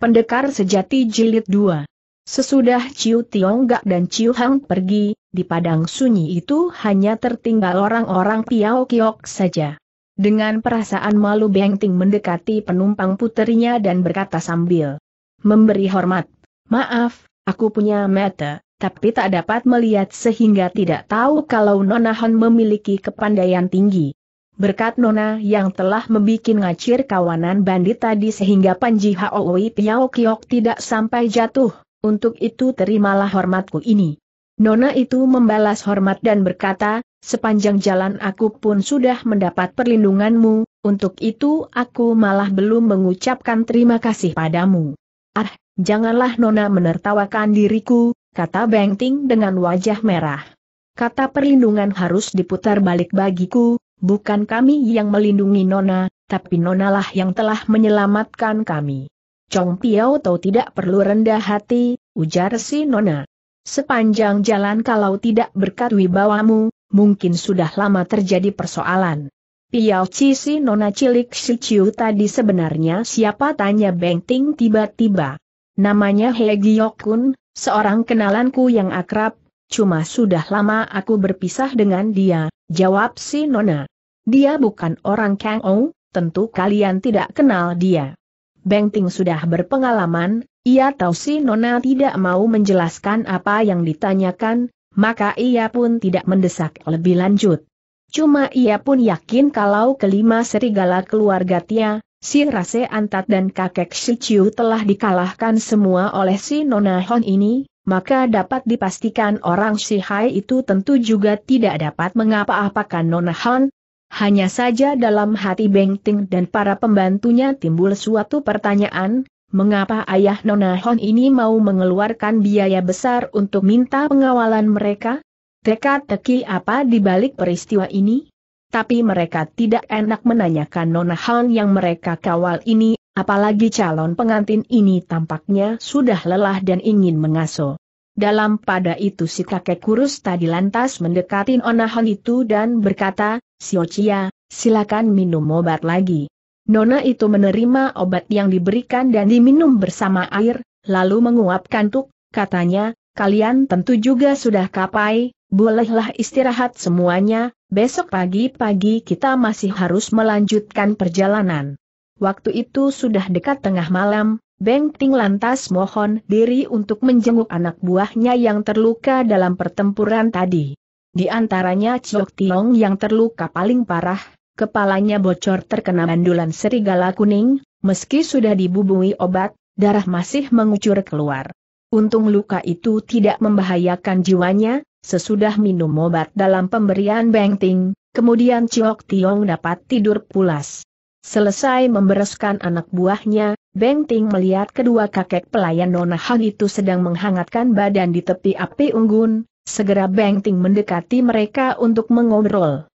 Pendekar Sejati Jilid 2 Sesudah Ciu Tionggak dan Ciu Hang pergi, di padang sunyi itu hanya tertinggal orang-orang Piao Kiok saja. Dengan perasaan malu Beng mendekati penumpang puterinya dan berkata sambil memberi hormat, Maaf, aku punya mata, tapi tak dapat melihat sehingga tidak tahu kalau Nona Han memiliki kepandaian tinggi. Berkat Nona yang telah membuat ngacir kawanan bandit tadi sehingga Panji Haoi Piao Kiok tidak sampai jatuh, untuk itu terimalah hormatku ini. Nona itu membalas hormat dan berkata, sepanjang jalan aku pun sudah mendapat perlindunganmu, untuk itu aku malah belum mengucapkan terima kasih padamu. Ah, janganlah Nona menertawakan diriku, kata Bengting dengan wajah merah. Kata perlindungan harus diputar balik bagiku, bukan kami yang melindungi Nona, tapi Nonalah yang telah menyelamatkan kami. Chong Piao Tau tidak perlu rendah hati, ujar si Nona. Sepanjang jalan kalau tidak berkat wibawamu, mungkin sudah lama terjadi persoalan. Piao Chi si Nona cilik si Chiu tadi sebenarnya siapa tanya Beng Ting tiba-tiba. Namanya He Giokun, seorang kenalanku yang akrab, cuma sudah lama aku berpisah dengan dia, jawab si Nona. Dia bukan orang Kang Ou, tentu kalian tidak kenal dia. Beng Ting sudah berpengalaman, ia tahu si Nona tidak mau menjelaskan apa yang ditanyakan, maka ia pun tidak mendesak lebih lanjut. Cuma ia pun yakin kalau kelima serigala keluarga Tia, si Rase Antat dan kakek Si Chiu telah dikalahkan semua oleh si Nona Hon ini, maka dapat dipastikan orang Shihai itu tentu juga tidak dapat mengapa-apakan Nona Hon. Hanya saja dalam hati Bengting dan para pembantunya timbul suatu pertanyaan, mengapa ayah Nona Hon ini mau mengeluarkan biaya besar untuk minta pengawalan mereka? Teka-teki apa di balik peristiwa ini? Tapi mereka tidak enak menanyakan Nona Hon yang mereka kawal ini, apalagi calon pengantin ini tampaknya sudah lelah dan ingin mengaso. Dalam pada itu si kakek kurus tadi lantas mendekati Nona Hon itu dan berkata, Sio Chia, silakan minum obat lagi. Nona itu menerima obat yang diberikan dan diminum bersama air, lalu menguapkan tuk, katanya, kalian tentu juga sudah kapai, bolehlah istirahat semuanya, besok pagi-pagi kita masih harus melanjutkan perjalanan. Waktu itu sudah dekat tengah malam, Beng Ting lantas mohon diri untuk menjenguk anak buahnya yang terluka dalam pertempuran tadi. Di antaranya Chok Tiong yang terluka paling parah, kepalanya bocor terkena bandulan serigala kuning, meski sudah dibubungi obat, darah masih mengucur keluar. Untung luka itu tidak membahayakan jiwanya, sesudah minum obat dalam pemberian Beng Ting, kemudian Chok Tiong dapat tidur pulas. Selesai membereskan anak buahnya, Beng Ting melihat kedua kakek pelayan Nona Hang itu sedang menghangatkan badan di tepi api unggun, segera Beng Ting mendekati mereka untuk mengobrol.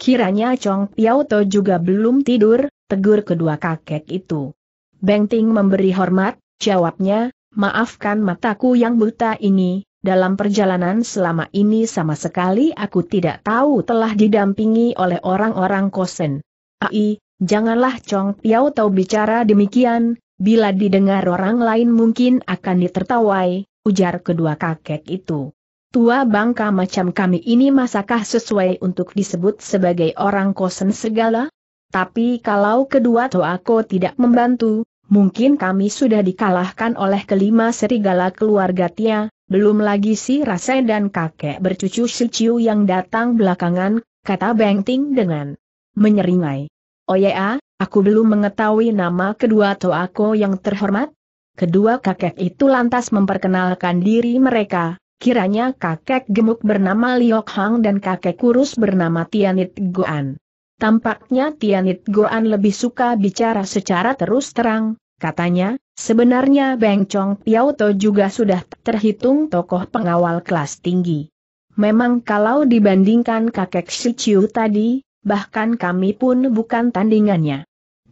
Kiranya Chong Piao To juga belum tidur, tegur kedua kakek itu. Beng Ting memberi hormat, jawabnya, maafkan mataku yang buta ini, dalam perjalanan selama ini sama sekali aku tidak tahu telah didampingi oleh orang-orang kosen. Ai, Janganlah Chong Piao tahu bicara demikian, bila didengar orang lain mungkin akan ditertawai, ujar kedua kakek itu. Tua bangka macam kami ini masakah sesuai untuk disebut sebagai orang kosen segala? Tapi kalau kedua toako tidak membantu, mungkin kami sudah dikalahkan oleh kelima serigala keluarga Tia, belum lagi si Rase dan kakek bercucu Siciu yang datang belakangan, kata Ting dengan menyeringai. Oya, oh aku belum mengetahui nama kedua toako yang terhormat. Kedua kakek itu lantas memperkenalkan diri mereka, kiranya kakek gemuk bernama Liok Hang dan kakek kurus bernama Tianit Goan. Tampaknya Tianit Goan lebih suka bicara secara terus terang, katanya, sebenarnya Beng Chong To juga sudah terhitung tokoh pengawal kelas tinggi. Memang kalau dibandingkan kakek Shichiu tadi, bahkan kami pun bukan tandingannya.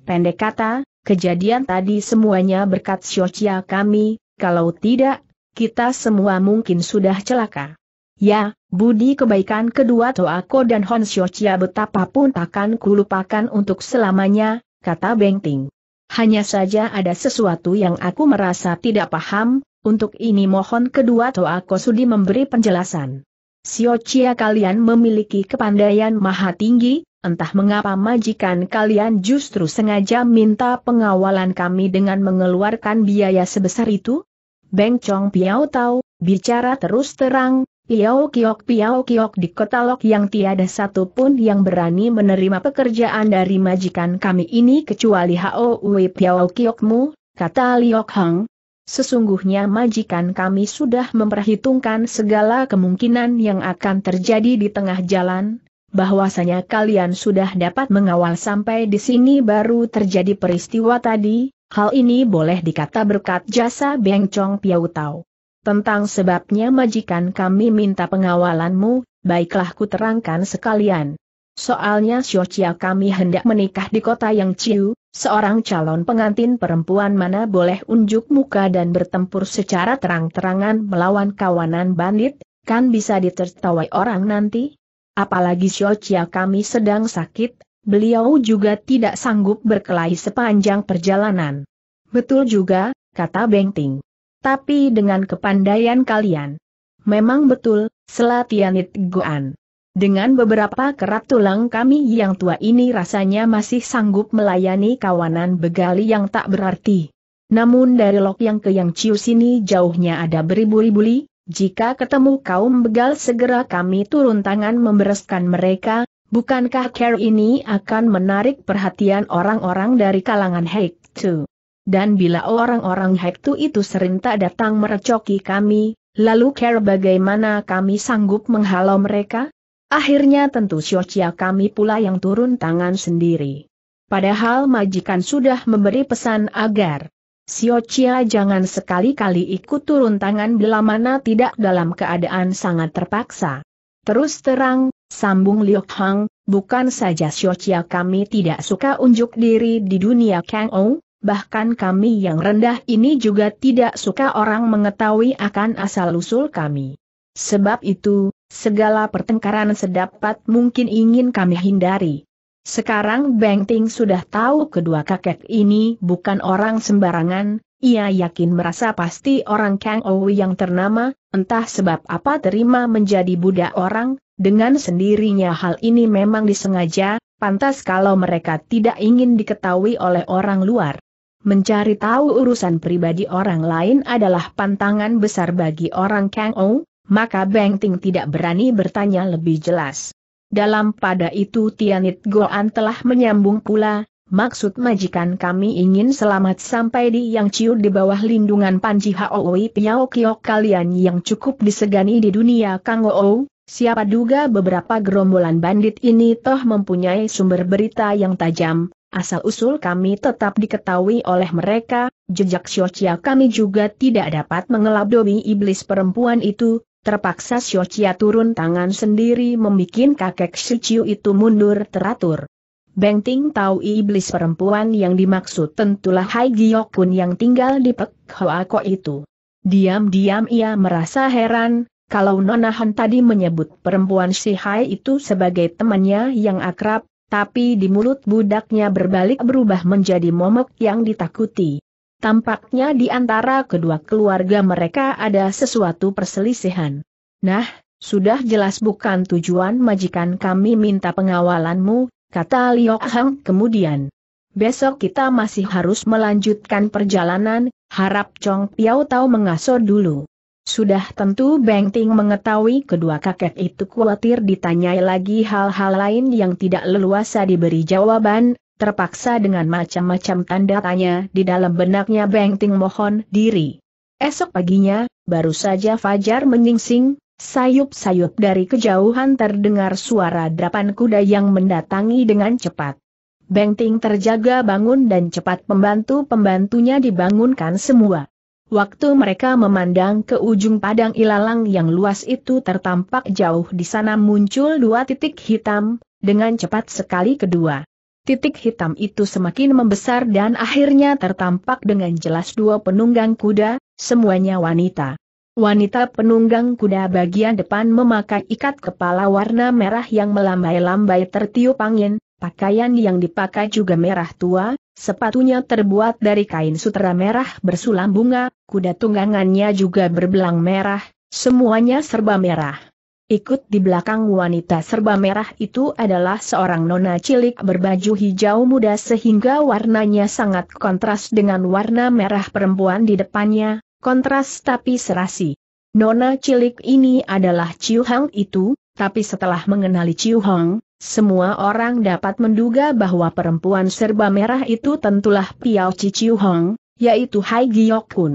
Pendek kata, kejadian tadi semuanya berkat Siocia kami, kalau tidak, kita semua mungkin sudah celaka. Ya, budi kebaikan kedua Toako dan Hon Siocia betapapun takkan kulupakan untuk selamanya, kata Bengting. Hanya saja ada sesuatu yang aku merasa tidak paham, untuk ini mohon kedua Toako sudi memberi penjelasan. Siocia kalian memiliki kepandaian maha tinggi, entah mengapa majikan kalian justru sengaja minta pengawalan kami dengan mengeluarkan biaya sebesar itu? Beng Chong Piao tahu, bicara terus terang, Piao Kiok Piao Kiok di kota Lok yang tiada satu pun yang berani menerima pekerjaan dari majikan kami ini kecuali Hou Piao Kiokmu, kata Liok Hang, Sesungguhnya majikan kami sudah memperhitungkan segala kemungkinan yang akan terjadi di tengah jalan, bahwasanya kalian sudah dapat mengawal sampai di sini baru terjadi peristiwa tadi, hal ini boleh dikata berkat jasa Beng Chong Piau Tau. Tentang sebabnya majikan kami minta pengawalanmu, baiklah ku terangkan sekalian. Soalnya Xiochia kami hendak menikah di kota yang Ciu, Seorang calon pengantin perempuan mana boleh unjuk muka dan bertempur secara terang-terangan melawan kawanan bandit, kan bisa ditertawai orang nanti? Apalagi Shochia kami sedang sakit, beliau juga tidak sanggup berkelahi sepanjang perjalanan. Betul juga, kata Bengting. Tapi dengan kepandaian kalian. Memang betul, Selatianit Goan. Dengan beberapa kerat tulang kami yang tua ini rasanya masih sanggup melayani kawanan begali yang tak berarti. Namun dari lok yang ke yang cius ini jauhnya ada beribu-ribu li, jika ketemu kaum begal segera kami turun tangan membereskan mereka, bukankah care ini akan menarik perhatian orang-orang dari kalangan Hektu? Tu? Dan bila orang-orang Hektu Tu itu serentak datang merecoki kami, lalu care bagaimana kami sanggup menghalau mereka? Akhirnya tentu Siocia kami pula yang turun tangan sendiri. Padahal majikan sudah memberi pesan agar Siocia jangan sekali-kali ikut turun tangan bila mana tidak dalam keadaan sangat terpaksa. Terus terang, sambung Liu Hang, bukan saja Siocia kami tidak suka unjuk diri di dunia Kang Ou, bahkan kami yang rendah ini juga tidak suka orang mengetahui akan asal-usul kami. Sebab itu, Segala pertengkaran sedapat mungkin ingin kami hindari. Sekarang Beng Ting sudah tahu kedua kakek ini bukan orang sembarangan, ia yakin merasa pasti orang Kang Ou yang ternama, entah sebab apa terima menjadi budak orang, dengan sendirinya hal ini memang disengaja, pantas kalau mereka tidak ingin diketahui oleh orang luar. Mencari tahu urusan pribadi orang lain adalah pantangan besar bagi orang Kang Ou, maka Beng Ting tidak berani bertanya lebih jelas. Dalam pada itu Tianit Goan telah menyambung pula, maksud majikan kami ingin selamat sampai di Yang Ciu di bawah lindungan Panji Haoi Piao Kiok kalian yang cukup disegani di dunia Kang Oo. siapa duga beberapa gerombolan bandit ini toh mempunyai sumber berita yang tajam, asal-usul kami tetap diketahui oleh mereka, jejak syocia kami juga tidak dapat mengelabui iblis perempuan itu, Terpaksa Xiochia turun tangan sendiri membuat kakek Shiciu itu mundur teratur. Beng Ting tahu iblis perempuan yang dimaksud tentulah Hai Giok pun yang tinggal di Pek Hoa Ko itu. Diam-diam ia merasa heran, kalau Nona Han tadi menyebut perempuan si Hai itu sebagai temannya yang akrab, tapi di mulut budaknya berbalik berubah menjadi momok yang ditakuti. Tampaknya di antara kedua keluarga mereka ada sesuatu perselisihan. Nah, sudah jelas bukan tujuan majikan kami minta pengawalanmu, kata Liok Hang kemudian. Besok kita masih harus melanjutkan perjalanan, harap Chong Piao tahu mengasuh dulu. Sudah tentu Beng Ting mengetahui kedua kakek itu khawatir ditanyai lagi hal-hal lain yang tidak leluasa diberi jawaban, terpaksa dengan macam-macam tanda tanya di dalam benaknya Beng mohon diri. Esok paginya, baru saja Fajar menyingsing, sayup-sayup dari kejauhan terdengar suara derapan kuda yang mendatangi dengan cepat. Beng terjaga bangun dan cepat pembantu-pembantunya dibangunkan semua. Waktu mereka memandang ke ujung padang ilalang yang luas itu tertampak jauh di sana muncul dua titik hitam, dengan cepat sekali kedua. Titik hitam itu semakin membesar dan akhirnya tertampak dengan jelas dua penunggang kuda, semuanya wanita. Wanita penunggang kuda bagian depan memakai ikat kepala warna merah yang melambai-lambai tertiup angin, pakaian yang dipakai juga merah tua, sepatunya terbuat dari kain sutera merah bersulam bunga, kuda tunggangannya juga berbelang merah, semuanya serba merah. Ikut di belakang wanita serba merah itu adalah seorang nona cilik berbaju hijau muda sehingga warnanya sangat kontras dengan warna merah perempuan di depannya, kontras tapi serasi. Nona cilik ini adalah Ciu Hang itu, tapi setelah mengenali Ciu Hang, semua orang dapat menduga bahwa perempuan serba merah itu tentulah Piao Ci Ciu Hang, yaitu Hai Giok Kun.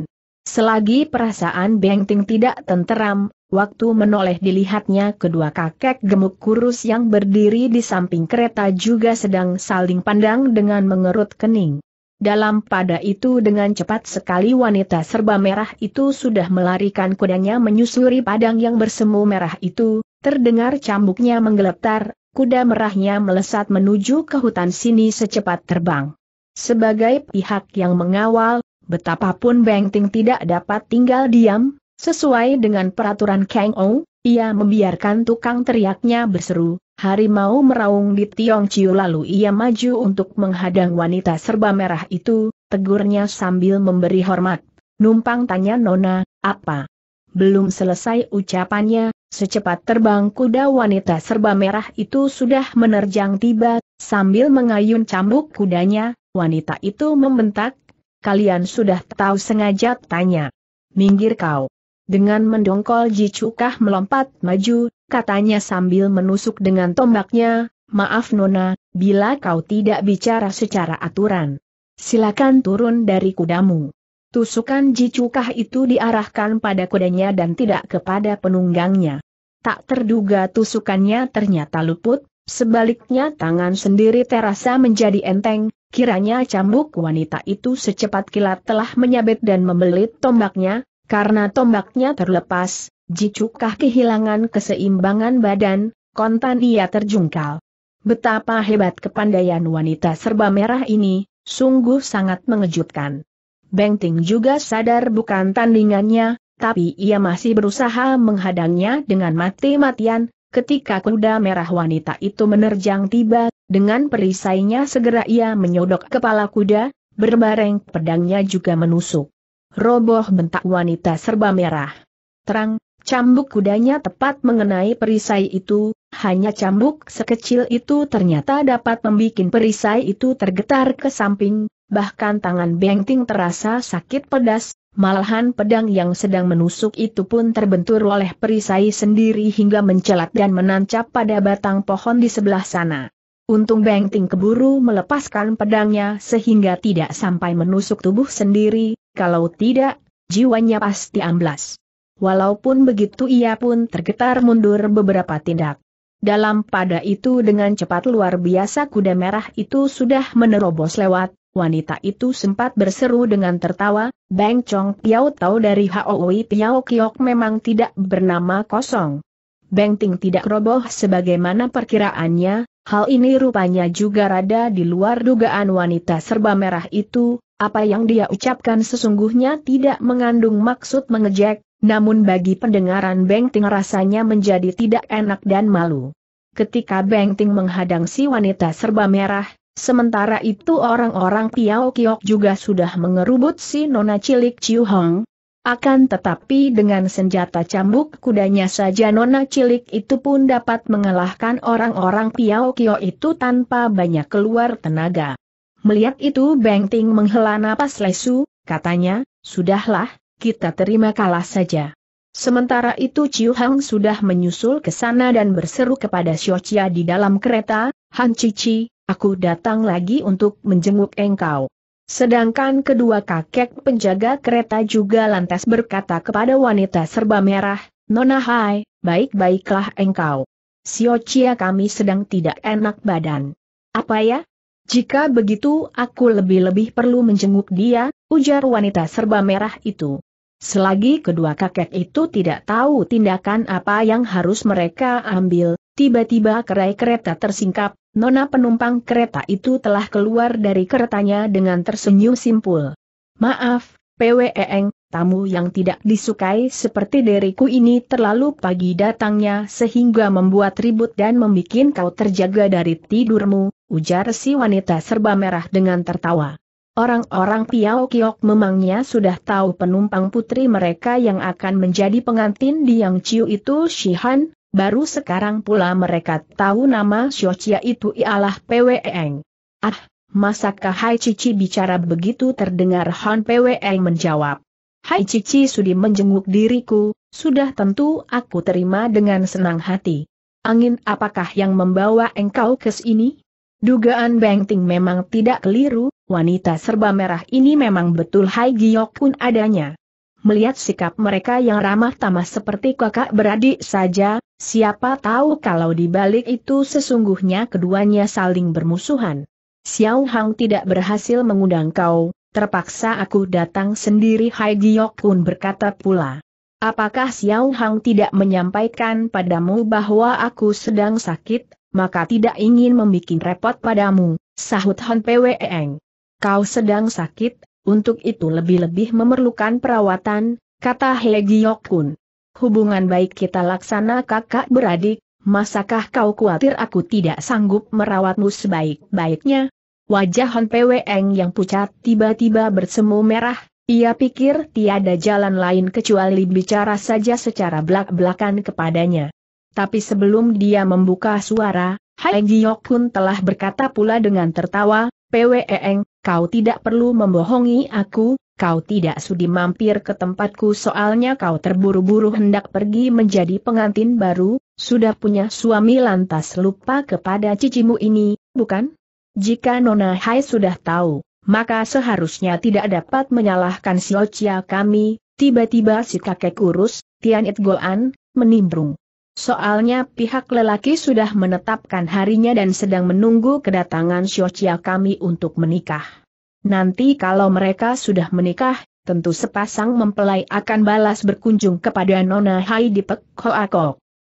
Selagi perasaan Beng Ting tidak tenteram, Waktu menoleh dilihatnya kedua kakek gemuk kurus yang berdiri di samping kereta juga sedang saling pandang dengan mengerut kening. Dalam pada itu dengan cepat sekali wanita serba merah itu sudah melarikan kudanya menyusuri padang yang bersemu merah itu, terdengar cambuknya menggeletar, kuda merahnya melesat menuju ke hutan sini secepat terbang. Sebagai pihak yang mengawal, betapapun Bengting tidak dapat tinggal diam, Sesuai dengan peraturan Kang Ou, ia membiarkan tukang teriaknya berseru, harimau meraung di Tiong Chiu lalu ia maju untuk menghadang wanita serba merah itu, tegurnya sambil memberi hormat. Numpang tanya Nona, apa? Belum selesai ucapannya, secepat terbang kuda wanita serba merah itu sudah menerjang tiba, sambil mengayun cambuk kudanya, wanita itu membentak, kalian sudah tahu sengaja tanya. Minggir kau. Dengan mendongkol Jicukah melompat maju, katanya sambil menusuk dengan tombaknya, maaf Nona, bila kau tidak bicara secara aturan. Silakan turun dari kudamu. Tusukan Jicukah itu diarahkan pada kudanya dan tidak kepada penunggangnya. Tak terduga tusukannya ternyata luput, sebaliknya tangan sendiri terasa menjadi enteng, kiranya cambuk wanita itu secepat kilat telah menyabet dan membelit tombaknya, karena tombaknya terlepas, Jicukah kehilangan keseimbangan badan, kontan ia terjungkal. Betapa hebat kepandaian wanita serba merah ini, sungguh sangat mengejutkan. Bengting juga sadar bukan tandingannya, tapi ia masih berusaha menghadangnya dengan mati-matian, ketika kuda merah wanita itu menerjang tiba, dengan perisainya segera ia menyodok kepala kuda, berbareng pedangnya juga menusuk roboh bentak wanita serba merah. Terang, cambuk kudanya tepat mengenai perisai itu, hanya cambuk sekecil itu ternyata dapat membuat perisai itu tergetar ke samping, bahkan tangan Bengting terasa sakit pedas, malahan pedang yang sedang menusuk itu pun terbentur oleh perisai sendiri hingga mencelat dan menancap pada batang pohon di sebelah sana. Untung Bengting keburu melepaskan pedangnya sehingga tidak sampai menusuk tubuh sendiri, kalau tidak, jiwanya pasti amblas. Walaupun begitu ia pun tergetar mundur beberapa tindak. Dalam pada itu dengan cepat luar biasa kuda merah itu sudah menerobos lewat, wanita itu sempat berseru dengan tertawa, Bang Chong Piao Tau dari Haoi Piao Kiok memang tidak bernama kosong. Beng Ting tidak roboh sebagaimana perkiraannya, hal ini rupanya juga rada di luar dugaan wanita serba merah itu, apa yang dia ucapkan sesungguhnya tidak mengandung maksud mengejek, namun bagi pendengaran Beng Ting rasanya menjadi tidak enak dan malu. Ketika Beng Ting menghadang si wanita serba merah, sementara itu orang-orang Piao Kiok juga sudah mengerubut si nona cilik Chiu Hong. Akan tetapi dengan senjata cambuk kudanya saja nona cilik itu pun dapat mengalahkan orang-orang Piao Kiok itu tanpa banyak keluar tenaga. Melihat itu Beng Ting menghela napas lesu, katanya, sudahlah, kita terima kalah saja. Sementara itu Chiu Hang sudah menyusul ke sana dan berseru kepada Xiao Chia di dalam kereta, Han Cici, aku datang lagi untuk menjenguk engkau. Sedangkan kedua kakek penjaga kereta juga lantas berkata kepada wanita serba merah, Nona Hai, baik-baiklah engkau. Xiao Chia kami sedang tidak enak badan. Apa ya, jika begitu aku lebih-lebih perlu menjenguk dia, ujar wanita serba merah itu. Selagi kedua kakek itu tidak tahu tindakan apa yang harus mereka ambil, tiba-tiba kerai kereta tersingkap, nona penumpang kereta itu telah keluar dari keretanya dengan tersenyum simpul. Maaf, Pweng, e tamu yang tidak disukai seperti diriku ini terlalu pagi datangnya sehingga membuat ribut dan membuat kau terjaga dari tidurmu, ujar si wanita serba merah dengan tertawa. Orang-orang Piao Kiok memangnya sudah tahu penumpang putri mereka yang akan menjadi pengantin di Yang Chiu itu Shihan, baru sekarang pula mereka tahu nama Xiochia itu ialah Pweng. Ah, masakah Hai Cici bicara begitu terdengar Han Pweng menjawab. Hai Cici sudi menjenguk diriku, sudah tentu aku terima dengan senang hati. Angin apakah yang membawa engkau ke sini? Dugaan Beng Ting memang tidak keliru, wanita serba merah ini memang betul Hai Giok pun adanya. Melihat sikap mereka yang ramah tamah seperti kakak beradik saja, siapa tahu kalau di balik itu sesungguhnya keduanya saling bermusuhan. Xiao Hang tidak berhasil mengundang kau, terpaksa aku datang sendiri Hai Giok pun berkata pula. Apakah Xiao Hang tidak menyampaikan padamu bahwa aku sedang sakit? maka tidak ingin membuat repot padamu, sahut Han Eng. Kau sedang sakit, untuk itu lebih-lebih memerlukan perawatan, kata He Giok-kun. Hubungan baik kita laksana kakak beradik, masakah kau khawatir aku tidak sanggup merawatmu sebaik-baiknya? Wajah Han Pweng yang pucat tiba-tiba bersemu merah, ia pikir tiada jalan lain kecuali bicara saja secara belak-belakan kepadanya. Tapi sebelum dia membuka suara, Hai Giok pun telah berkata pula dengan tertawa, Pweeng, kau tidak perlu membohongi aku, kau tidak sudi mampir ke tempatku soalnya kau terburu-buru hendak pergi menjadi pengantin baru, sudah punya suami lantas lupa kepada cicimu ini, bukan? Jika Nona Hai sudah tahu, maka seharusnya tidak dapat menyalahkan si Ocia kami, tiba-tiba si kakek kurus, Tian It Goan, menimbrung. Soalnya pihak lelaki sudah menetapkan harinya dan sedang menunggu kedatangan Xiochia kami untuk menikah. Nanti kalau mereka sudah menikah, tentu sepasang mempelai akan balas berkunjung kepada Nona Hai di Pek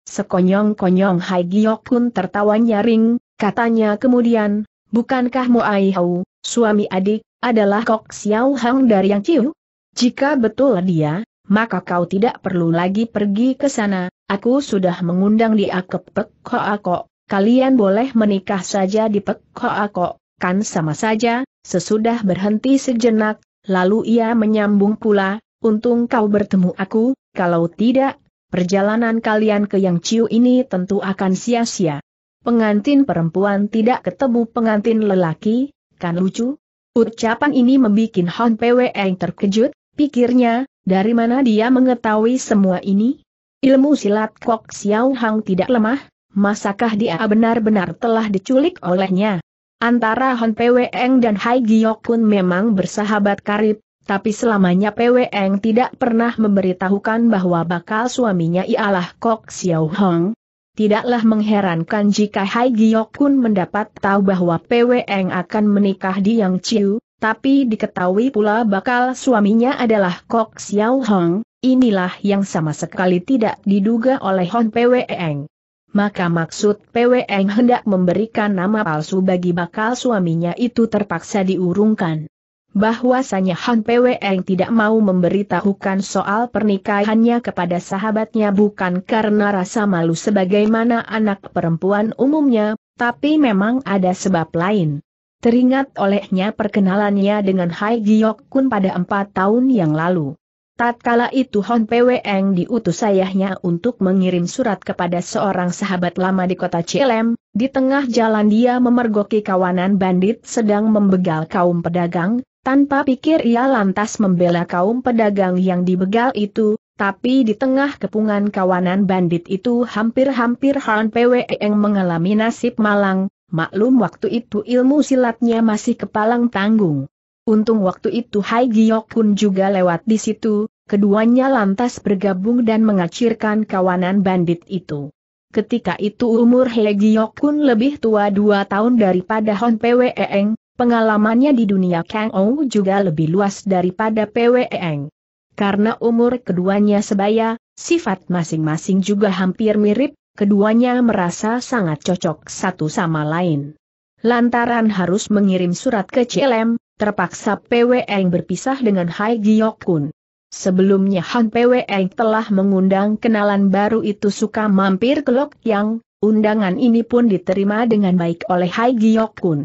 Sekonyong-konyong Hai Giok pun tertawa nyaring, katanya kemudian, bukankah Muai Hau, suami adik, adalah Kok Xiao Hang dari Yang Chiu? Jika betul dia, maka kau tidak perlu lagi pergi ke sana, aku sudah mengundang dia ke Pekhoako, Koako, kalian boleh menikah saja di Pekhoako, Koako, kan sama saja, sesudah berhenti sejenak, lalu ia menyambung pula, untung kau bertemu aku, kalau tidak, perjalanan kalian ke Yang Ciu ini tentu akan sia-sia. Pengantin perempuan tidak ketemu pengantin lelaki, kan lucu? Ucapan ini membuat Hon Pweng terkejut, pikirnya, dari mana dia mengetahui semua ini? Ilmu silat Kok Xiao Hang tidak lemah, masakah dia benar-benar telah diculik olehnya? Antara Hon Pweeng dan Hai Giok pun memang bersahabat karib, tapi selamanya Pweeng tidak pernah memberitahukan bahwa bakal suaminya ialah Kok Xiao Hang. Tidaklah mengherankan jika Hai Giok pun mendapat tahu bahwa Pweeng akan menikah di Yang Chiu, tapi diketahui pula bakal suaminya adalah Kok Xiao Hong, inilah yang sama sekali tidak diduga oleh Hon Pweng. Maka maksud Pweng hendak memberikan nama palsu bagi bakal suaminya itu terpaksa diurungkan bahwasanya Han Pweng tidak mau memberitahukan soal pernikahannya kepada sahabatnya bukan karena rasa malu sebagaimana anak perempuan umumnya, tapi memang ada sebab lain. Teringat olehnya perkenalannya dengan Hai Giok Kun pada empat tahun yang lalu. Tatkala itu Hon Eng diutus ayahnya untuk mengirim surat kepada seorang sahabat lama di kota Cilem, di tengah jalan dia memergoki kawanan bandit sedang membegal kaum pedagang, tanpa pikir ia lantas membela kaum pedagang yang dibegal itu, tapi di tengah kepungan kawanan bandit itu hampir-hampir Hon Eng mengalami nasib malang, Maklum waktu itu ilmu silatnya masih kepalang tanggung. Untung waktu itu Hai pun juga lewat di situ, keduanya lantas bergabung dan mengacirkan kawanan bandit itu. Ketika itu umur Hai pun lebih tua dua tahun daripada Hon Pweeng, pengalamannya di dunia Kang Ou juga lebih luas daripada Pweeng. Karena umur keduanya sebaya, sifat masing-masing juga hampir mirip, Keduanya merasa sangat cocok satu sama lain. Lantaran harus mengirim surat ke CLM, terpaksa PWN berpisah dengan Hai Giok Kun. Sebelumnya Han PWN telah mengundang kenalan baru itu suka mampir ke Lok Yang, undangan ini pun diterima dengan baik oleh Hai Giok Kun.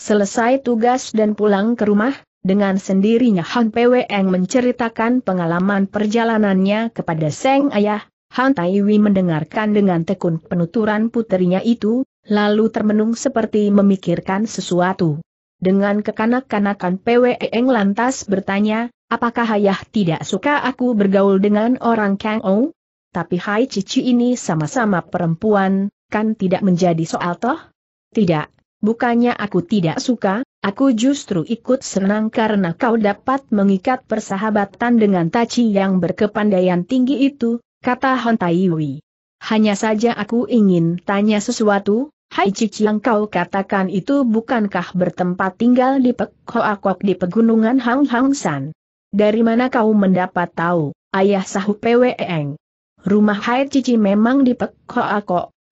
Selesai tugas dan pulang ke rumah, dengan sendirinya Han Pweng menceritakan pengalaman perjalanannya kepada Seng Ayah, Han Taiwi mendengarkan dengan tekun penuturan putrinya itu, lalu termenung seperti memikirkan sesuatu. Dengan kekanak-kanakan Pwe Eng lantas bertanya, apakah ayah tidak suka aku bergaul dengan orang Kang Ou? Tapi Hai Cici ini sama-sama perempuan, kan tidak menjadi soal toh? Tidak, bukannya aku tidak suka, Aku justru ikut senang karena kau dapat mengikat persahabatan dengan Taci yang berkepandaian tinggi itu, kata Hon Taiwi. Hanya saja aku ingin tanya sesuatu, Hai Cici yang kau katakan itu bukankah bertempat tinggal di Pek Hoa di pegunungan Hang Hang San? Dari mana kau mendapat tahu, ayah sahu Eng? Rumah Hai Cici memang di Pek Hoa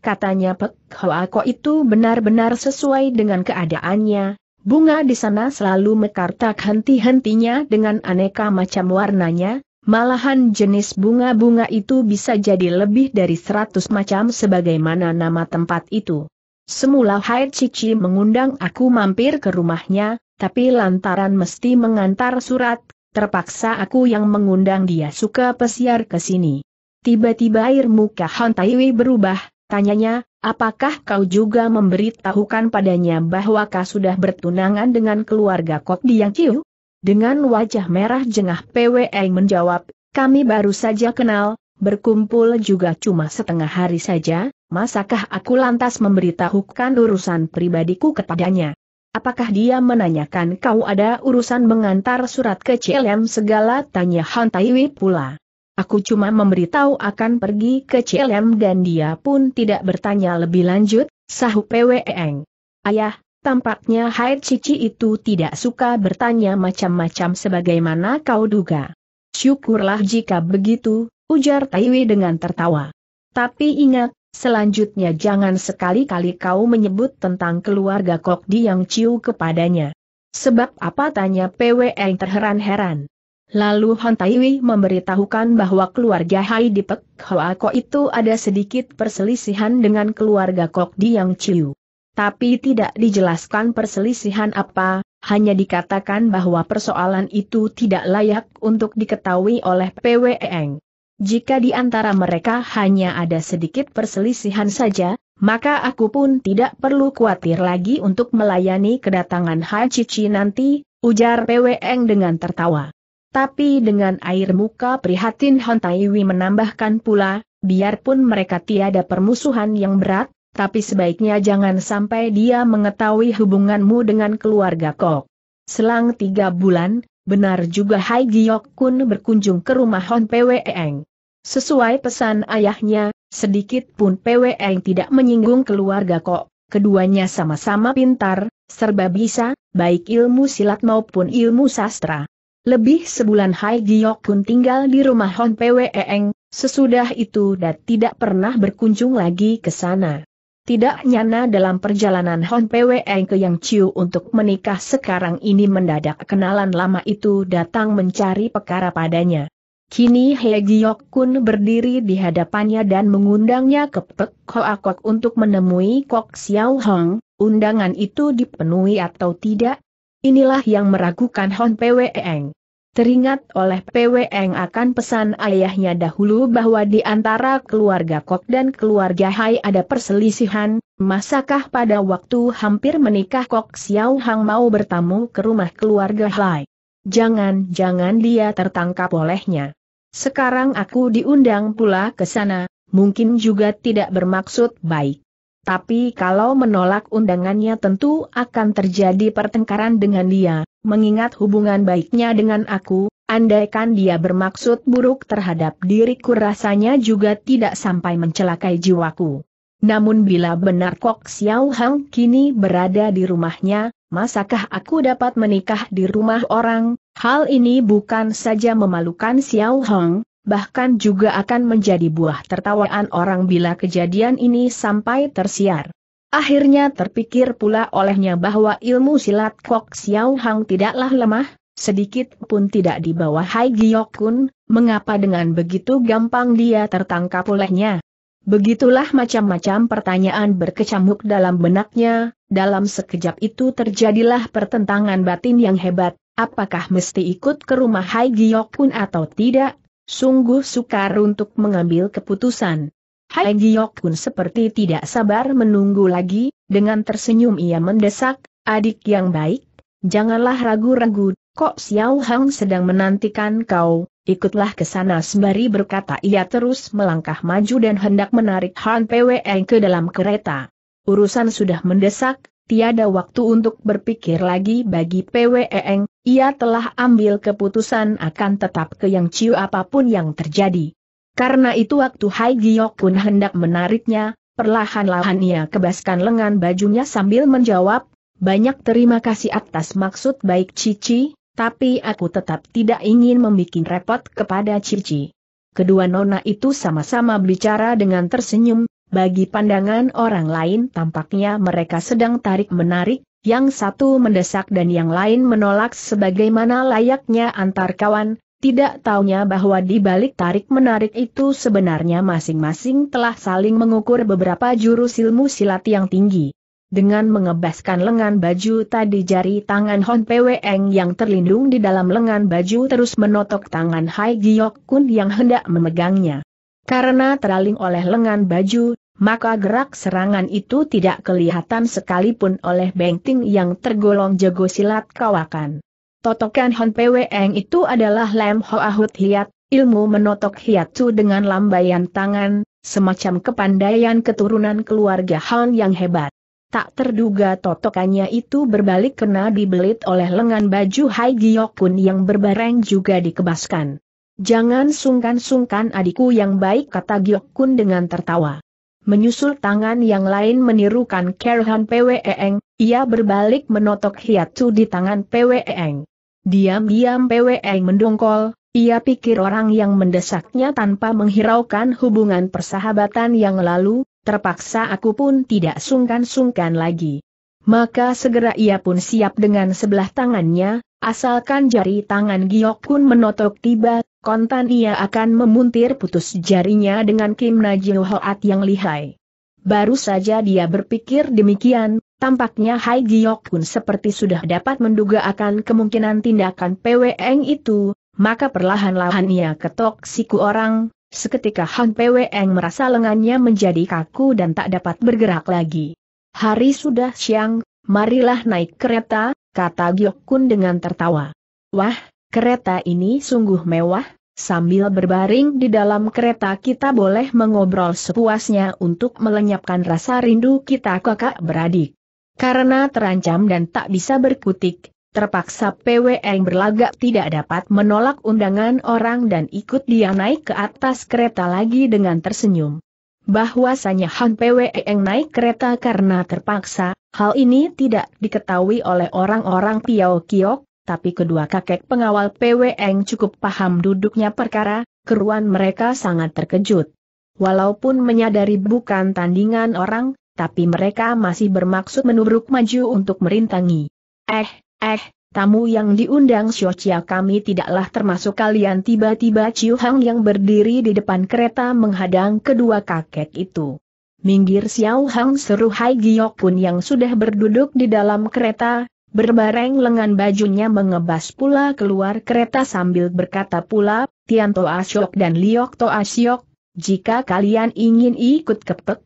katanya Pek Hoa itu benar-benar sesuai dengan keadaannya. Bunga di sana selalu mekar tak henti-hentinya dengan aneka macam warnanya, Malahan jenis bunga-bunga itu bisa jadi lebih dari seratus macam sebagaimana nama tempat itu. Semula Hai Cici mengundang aku mampir ke rumahnya, tapi lantaran mesti mengantar surat, terpaksa aku yang mengundang dia suka pesiar ke sini. Tiba-tiba air muka Han Taiwi berubah, tanyanya, apakah kau juga memberitahukan padanya bahwa kau sudah bertunangan dengan keluarga Kok Diang Ciu? Dengan wajah merah jengah PWE menjawab, kami baru saja kenal, berkumpul juga cuma setengah hari saja, masakah aku lantas memberitahukan urusan pribadiku kepadanya? Apakah dia menanyakan kau ada urusan mengantar surat ke CLM segala tanya Han Taiwi pula. Aku cuma memberitahu akan pergi ke CLM dan dia pun tidak bertanya lebih lanjut, sahu Eng. Ayah, Tampaknya Hai Cici itu tidak suka bertanya macam-macam sebagaimana kau duga. Syukurlah jika begitu, ujar Taiwi dengan tertawa. Tapi ingat, selanjutnya jangan sekali-kali kau menyebut tentang keluarga Kok Di yang Ciu kepadanya. Sebab apa tanya PWN terheran-heran. Lalu Han Taiwi memberitahukan bahwa keluarga Hai di Pek Hoa Ko itu ada sedikit perselisihan dengan keluarga Kok Di yang Ciu tapi tidak dijelaskan perselisihan apa, hanya dikatakan bahwa persoalan itu tidak layak untuk diketahui oleh PWEng. Jika di antara mereka hanya ada sedikit perselisihan saja, maka aku pun tidak perlu khawatir lagi untuk melayani kedatangan Hachichi nanti, ujar PWEng dengan tertawa. Tapi dengan air muka prihatin Hontaiwi menambahkan pula, biarpun mereka tiada permusuhan yang berat, tapi sebaiknya jangan sampai dia mengetahui hubunganmu dengan keluarga Kok. Selang tiga bulan, benar juga Hai Giok Kun berkunjung ke rumah Hon Pwe Eng. Sesuai pesan ayahnya, sedikit pun Pwe Eng tidak menyinggung keluarga Kok. Keduanya sama-sama pintar, serba bisa, baik ilmu silat maupun ilmu sastra. Lebih sebulan Hai Giok Kun tinggal di rumah Hon Pwe Eng, sesudah itu dan tidak pernah berkunjung lagi ke sana. Tidak nyana dalam perjalanan Hon Pwe ke Yang Chiu untuk menikah sekarang ini mendadak kenalan lama itu datang mencari perkara padanya. Kini He Giok Kun berdiri di hadapannya dan mengundangnya ke Pek Hoa Kok untuk menemui Kok Xiao Hong, undangan itu dipenuhi atau tidak? Inilah yang meragukan Hon Pwe Eng. Teringat oleh PWN akan pesan ayahnya dahulu bahwa di antara keluarga Kok dan keluarga Hai ada perselisihan, masakah pada waktu hampir menikah Kok Xiao Hang mau bertamu ke rumah keluarga Hai? Jangan-jangan dia tertangkap olehnya. Sekarang aku diundang pula ke sana, mungkin juga tidak bermaksud baik. Tapi kalau menolak undangannya tentu akan terjadi pertengkaran dengan dia, mengingat hubungan baiknya dengan aku, andaikan dia bermaksud buruk terhadap diriku rasanya juga tidak sampai mencelakai jiwaku. Namun bila benar Kok Xiao Hang kini berada di rumahnya, masakah aku dapat menikah di rumah orang? Hal ini bukan saja memalukan Xiao Hang, bahkan juga akan menjadi buah tertawaan orang bila kejadian ini sampai tersiar. Akhirnya terpikir pula olehnya bahwa ilmu silat Kok Xiao Hang tidaklah lemah, sedikit pun tidak di bawah Hai Giok Kun, mengapa dengan begitu gampang dia tertangkap olehnya? Begitulah macam-macam pertanyaan berkecamuk dalam benaknya, dalam sekejap itu terjadilah pertentangan batin yang hebat, apakah mesti ikut ke rumah Hai Giok Kun atau tidak, sungguh sukar untuk mengambil keputusan. Hai Giyok pun seperti tidak sabar menunggu lagi, dengan tersenyum ia mendesak, adik yang baik, janganlah ragu-ragu, kok Xiao Hang sedang menantikan kau, ikutlah ke sana sembari berkata ia terus melangkah maju dan hendak menarik Han Pwe ke dalam kereta. Urusan sudah mendesak, tiada waktu untuk berpikir lagi bagi Eng. ia telah ambil keputusan akan tetap ke Yang Ciu apapun yang terjadi. Karena itu waktu Hai Giok Kun hendak menariknya, perlahan-lahan ia kebaskan lengan bajunya sambil menjawab, banyak terima kasih atas maksud baik Cici, tapi aku tetap tidak ingin membuat repot kepada Cici. Kedua nona itu sama-sama bicara dengan tersenyum, bagi pandangan orang lain tampaknya mereka sedang tarik-menarik, yang satu mendesak dan yang lain menolak sebagaimana layaknya antar kawan, tidak taunya bahwa di balik tarik-menarik itu sebenarnya masing-masing telah saling mengukur beberapa jurus ilmu silat yang tinggi. Dengan mengebaskan lengan baju tadi jari tangan Hon Peweng yang terlindung di dalam lengan baju terus menotok tangan Hai Giok Kun yang hendak memegangnya. Karena teraling oleh lengan baju, maka gerak serangan itu tidak kelihatan sekalipun oleh Beng yang tergolong jago silat kawakan. Totokan Hon Pweng itu adalah Lem Hoahut Hiat, ilmu menotok hiatsu dengan lambaian tangan, semacam kepandaian keturunan keluarga Han yang hebat. Tak terduga totokannya itu berbalik kena dibelit oleh lengan baju Hai Giokun yang berbareng juga dikebaskan. Jangan sungkan-sungkan adikku yang baik kata Giokun dengan tertawa. Menyusul tangan yang lain menirukan Kerhan PWEeng, ia berbalik menotok hiatu di tangan PWEeng. Diam-diam PWEeng mendongkol, ia pikir orang yang mendesaknya tanpa menghiraukan hubungan persahabatan yang lalu, terpaksa aku pun tidak sungkan-sungkan lagi. Maka segera ia pun siap dengan sebelah tangannya, asalkan jari tangan Giok pun menotok tiba, kontan ia akan memuntir putus jarinya dengan Kim Najil Hoat yang lihai. Baru saja dia berpikir demikian, tampaknya Hai Giok pun seperti sudah dapat menduga akan kemungkinan tindakan PWeng itu, maka perlahan-lahan ia ketok siku orang, seketika Han PWeng merasa lengannya menjadi kaku dan tak dapat bergerak lagi. Hari sudah siang, marilah naik kereta, kata Giok Kun dengan tertawa. Wah, Kereta ini sungguh mewah, sambil berbaring di dalam kereta kita boleh mengobrol sepuasnya untuk melenyapkan rasa rindu kita kakak beradik. Karena terancam dan tak bisa berkutik, terpaksa PWN berlagak tidak dapat menolak undangan orang dan ikut dia naik ke atas kereta lagi dengan tersenyum. Bahwasanya Han PWN naik kereta karena terpaksa, hal ini tidak diketahui oleh orang-orang Piao Kiok, tapi kedua kakek pengawal PWN cukup paham duduknya perkara, keruan mereka sangat terkejut. Walaupun menyadari bukan tandingan orang, tapi mereka masih bermaksud menubruk maju untuk merintangi. Eh, eh, tamu yang diundang shochia kami tidaklah termasuk kalian tiba-tiba Ciu Hang yang berdiri di depan kereta menghadang kedua kakek itu. Minggir Xiao Hang seru Hai Giok pun yang sudah berduduk di dalam kereta, Berbareng lengan bajunya mengebas pula keluar kereta sambil berkata pula, Tianto Asyok dan Liokto Asyok, jika kalian ingin ikut ke Pek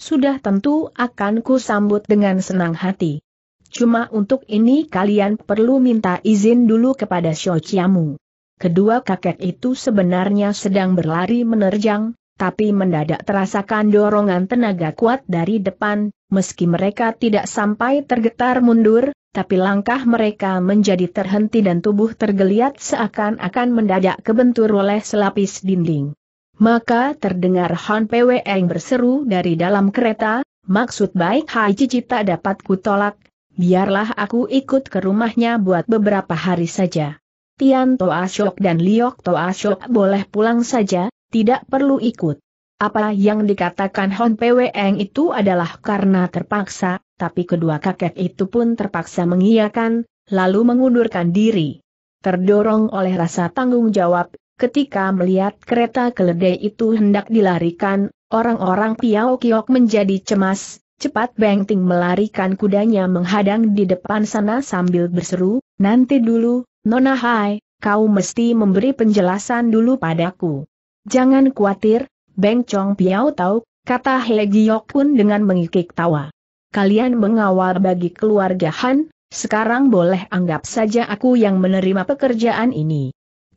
sudah tentu akan ku sambut dengan senang hati. Cuma untuk ini kalian perlu minta izin dulu kepada Shociamu. Kedua kakek itu sebenarnya sedang berlari menerjang, tapi mendadak terasakan dorongan tenaga kuat dari depan, meski mereka tidak sampai tergetar mundur, tapi langkah mereka menjadi terhenti dan tubuh tergeliat seakan-akan mendadak kebentur oleh selapis dinding. Maka terdengar Han Pwe yang berseru dari dalam kereta, maksud baik Hai Cici tak dapat kutolak, biarlah aku ikut ke rumahnya buat beberapa hari saja. Tian Toa Shok dan Liok Toa Shok boleh pulang saja, tidak perlu ikut. Apa yang dikatakan Hon Peweng itu adalah karena terpaksa, tapi kedua kakek itu pun terpaksa mengiyakan, lalu mengundurkan diri. Terdorong oleh rasa tanggung jawab, ketika melihat kereta keledai itu hendak dilarikan, orang-orang Piao Kiok menjadi cemas, cepat Beng Ting melarikan kudanya menghadang di depan sana sambil berseru, nanti dulu, Nona Hai, kau mesti memberi penjelasan dulu padaku. Jangan khawatir, Beng Chong Piao tahu, kata He Giok pun dengan mengikik tawa. Kalian mengawal bagi keluarga Han, sekarang boleh anggap saja aku yang menerima pekerjaan ini.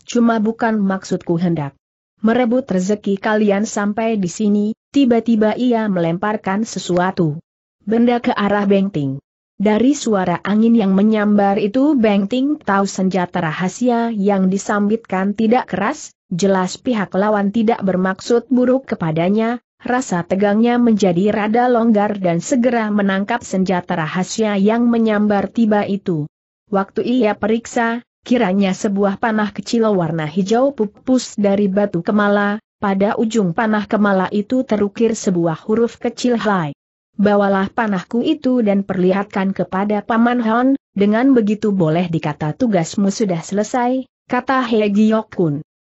Cuma bukan maksudku hendak merebut rezeki kalian sampai di sini, tiba-tiba ia melemparkan sesuatu. Benda ke arah Bengting. Dari suara angin yang menyambar itu Bengting tahu senjata rahasia yang disambitkan tidak keras, Jelas pihak lawan tidak bermaksud buruk kepadanya, rasa tegangnya menjadi rada longgar dan segera menangkap senjata rahasia yang menyambar tiba itu. Waktu ia periksa, kiranya sebuah panah kecil warna hijau pupus dari batu kemala, pada ujung panah kemala itu terukir sebuah huruf kecil Hai. Bawalah panahku itu dan perlihatkan kepada Paman Hon, dengan begitu boleh dikata tugasmu sudah selesai, kata He Giyok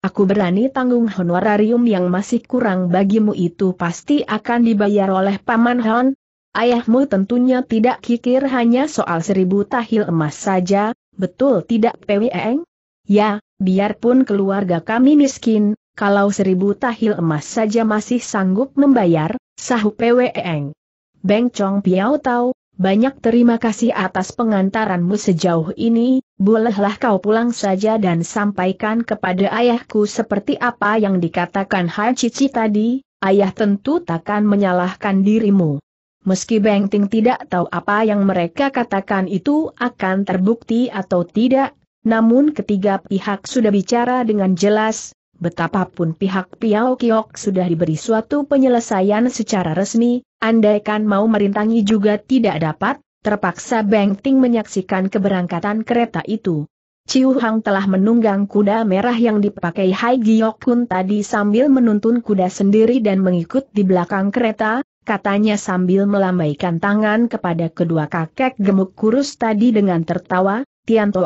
Aku berani tanggung honorarium yang masih kurang bagimu itu pasti akan dibayar oleh Paman Hon. Ayahmu tentunya tidak kikir hanya soal seribu tahil emas saja, betul tidak Peweeng? Ya, biarpun keluarga kami miskin, kalau seribu tahil emas saja masih sanggup membayar, sahu Peweeng. Beng Chong Piao tahu, banyak terima kasih atas pengantaranmu sejauh ini, bolehlah kau pulang saja dan sampaikan kepada ayahku seperti apa yang dikatakan Hai Cici tadi, ayah tentu takkan menyalahkan dirimu. Meski Beng tidak tahu apa yang mereka katakan itu akan terbukti atau tidak, namun ketiga pihak sudah bicara dengan jelas, betapapun pihak Piao Kiok sudah diberi suatu penyelesaian secara resmi, Andaikan mau merintangi juga tidak dapat, terpaksa Beng Ting menyaksikan keberangkatan kereta itu. Ciu Hang telah menunggang kuda merah yang dipakai Hai Giok Kun tadi sambil menuntun kuda sendiri dan mengikut di belakang kereta, katanya sambil melambaikan tangan kepada kedua kakek gemuk kurus tadi dengan tertawa, Tian To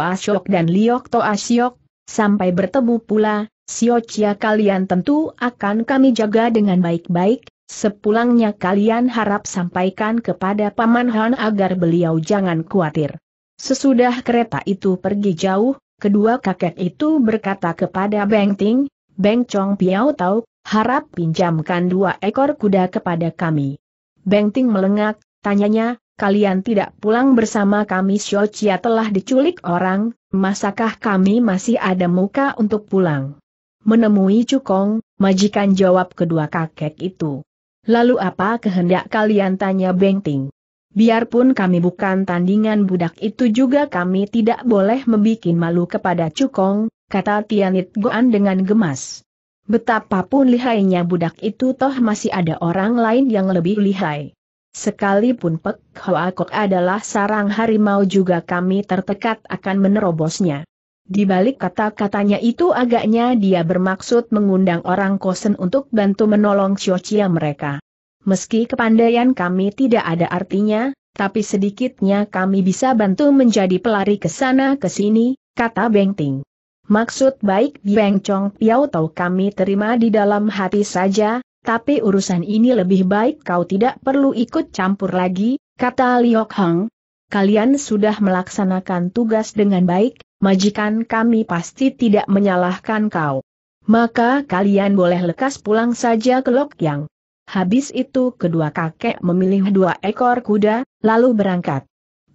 dan Liok To Asyok, sampai bertemu pula, Siocia kalian tentu akan kami jaga dengan baik-baik, Sepulangnya kalian harap sampaikan kepada Paman Han agar beliau jangan khawatir. Sesudah kereta itu pergi jauh, kedua kakek itu berkata kepada Beng Ting, Beng Chong Piao Tau, harap pinjamkan dua ekor kuda kepada kami. Beng Ting melengak, tanyanya, kalian tidak pulang bersama kami Xiao Chia telah diculik orang, masakah kami masih ada muka untuk pulang? Menemui Cukong, majikan jawab kedua kakek itu. Lalu apa kehendak kalian tanya Bengting? Biarpun kami bukan tandingan budak itu juga kami tidak boleh membuat malu kepada Cukong, kata Tianit Goan dengan gemas. Betapapun lihainya budak itu toh masih ada orang lain yang lebih lihai. Sekalipun Pek Hoa Kok adalah sarang harimau juga kami tertekat akan menerobosnya. Di balik kata-katanya itu agaknya dia bermaksud mengundang orang kosen untuk bantu menolong Siocia mereka. Meski kepandaian kami tidak ada artinya, tapi sedikitnya kami bisa bantu menjadi pelari ke sana ke sini, kata Bengting. Maksud baik Beng Chong Piao Tau kami terima di dalam hati saja, tapi urusan ini lebih baik kau tidak perlu ikut campur lagi, kata Liok Hang. Kalian sudah melaksanakan tugas dengan baik, majikan kami pasti tidak menyalahkan kau. Maka kalian boleh lekas pulang saja ke Lok Yang. Habis itu kedua kakek memilih dua ekor kuda, lalu berangkat.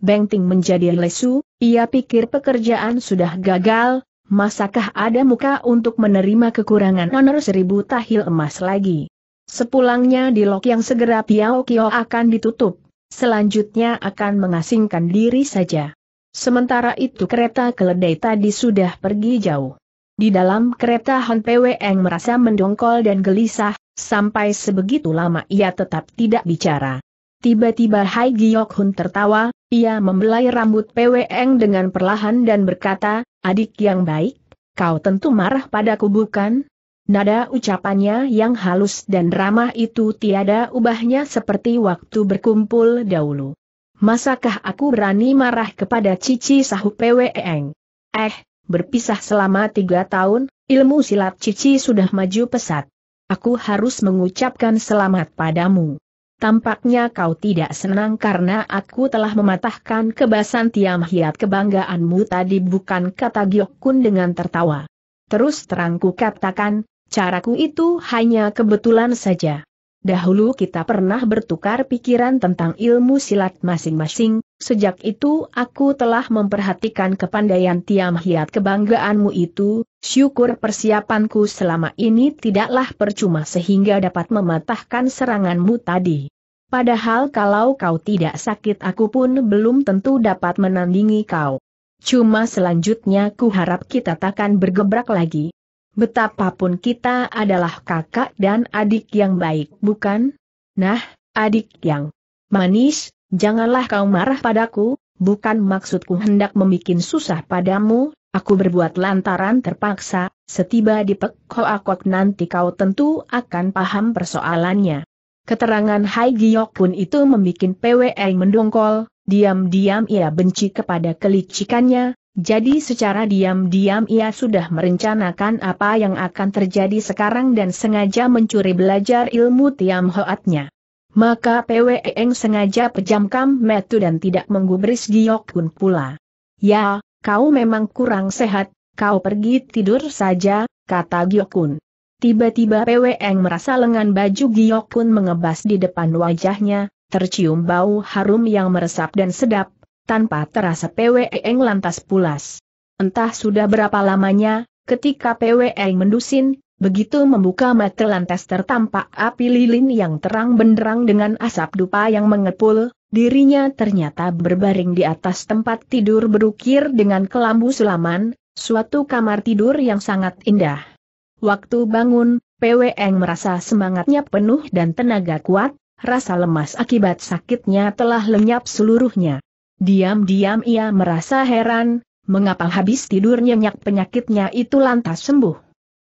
Bengting menjadi lesu, ia pikir pekerjaan sudah gagal, masakah ada muka untuk menerima kekurangan honor seribu tahil emas lagi. Sepulangnya di Lok Yang segera Piao Kio akan ditutup, selanjutnya akan mengasingkan diri saja. Sementara itu kereta keledai tadi sudah pergi jauh. Di dalam kereta Han eng merasa mendongkol dan gelisah, sampai sebegitu lama ia tetap tidak bicara. Tiba-tiba Hai Giok Hun tertawa, ia membelai rambut eng dengan perlahan dan berkata, adik yang baik, kau tentu marah padaku bukan? Nada ucapannya yang halus dan ramah itu tiada ubahnya seperti waktu berkumpul dahulu. Masakah aku berani marah kepada Cici Sahu Eng? Eh, berpisah selama tiga tahun, ilmu silat Cici sudah maju pesat. Aku harus mengucapkan selamat padamu. Tampaknya kau tidak senang karena aku telah mematahkan kebasan tiam hiat kebanggaanmu tadi bukan kata Kun dengan tertawa. Terus terangku katakan, caraku itu hanya kebetulan saja. Dahulu kita pernah bertukar pikiran tentang ilmu silat masing-masing, sejak itu aku telah memperhatikan kepandaian Tiam Hiat kebanggaanmu itu, syukur persiapanku selama ini tidaklah percuma sehingga dapat mematahkan seranganmu tadi. Padahal kalau kau tidak sakit aku pun belum tentu dapat menandingi kau. Cuma selanjutnya ku harap kita takkan bergebrak lagi, Betapapun kita adalah kakak dan adik yang baik, bukan? Nah, adik yang manis, janganlah kau marah padaku, bukan maksudku hendak membuat susah padamu, aku berbuat lantaran terpaksa, setiba di pekoakot nanti kau tentu akan paham persoalannya. Keterangan Hai Giok pun itu membuat PWE mendongkol, diam-diam ia benci kepada kelicikannya, jadi secara diam-diam ia sudah merencanakan apa yang akan terjadi sekarang dan sengaja mencuri belajar ilmu Tiam Hoatnya. Maka Eng sengaja pejamkan metu dan tidak menggubris Giokun pula. Ya, kau memang kurang sehat, kau pergi tidur saja, kata Giokun. Tiba-tiba Eng merasa lengan baju Giokun mengebas di depan wajahnya, tercium bau harum yang meresap dan sedap, tanpa terasa Eng lantas pulas. Entah sudah berapa lamanya, ketika Eng mendusin, begitu membuka mata lantas tertampak api lilin yang terang benderang dengan asap dupa yang mengepul, dirinya ternyata berbaring di atas tempat tidur berukir dengan kelambu sulaman, suatu kamar tidur yang sangat indah. Waktu bangun, Eng merasa semangatnya penuh dan tenaga kuat, rasa lemas akibat sakitnya telah lenyap seluruhnya. Diam-diam ia merasa heran, mengapa habis tidur nyenyak penyakitnya itu lantas sembuh.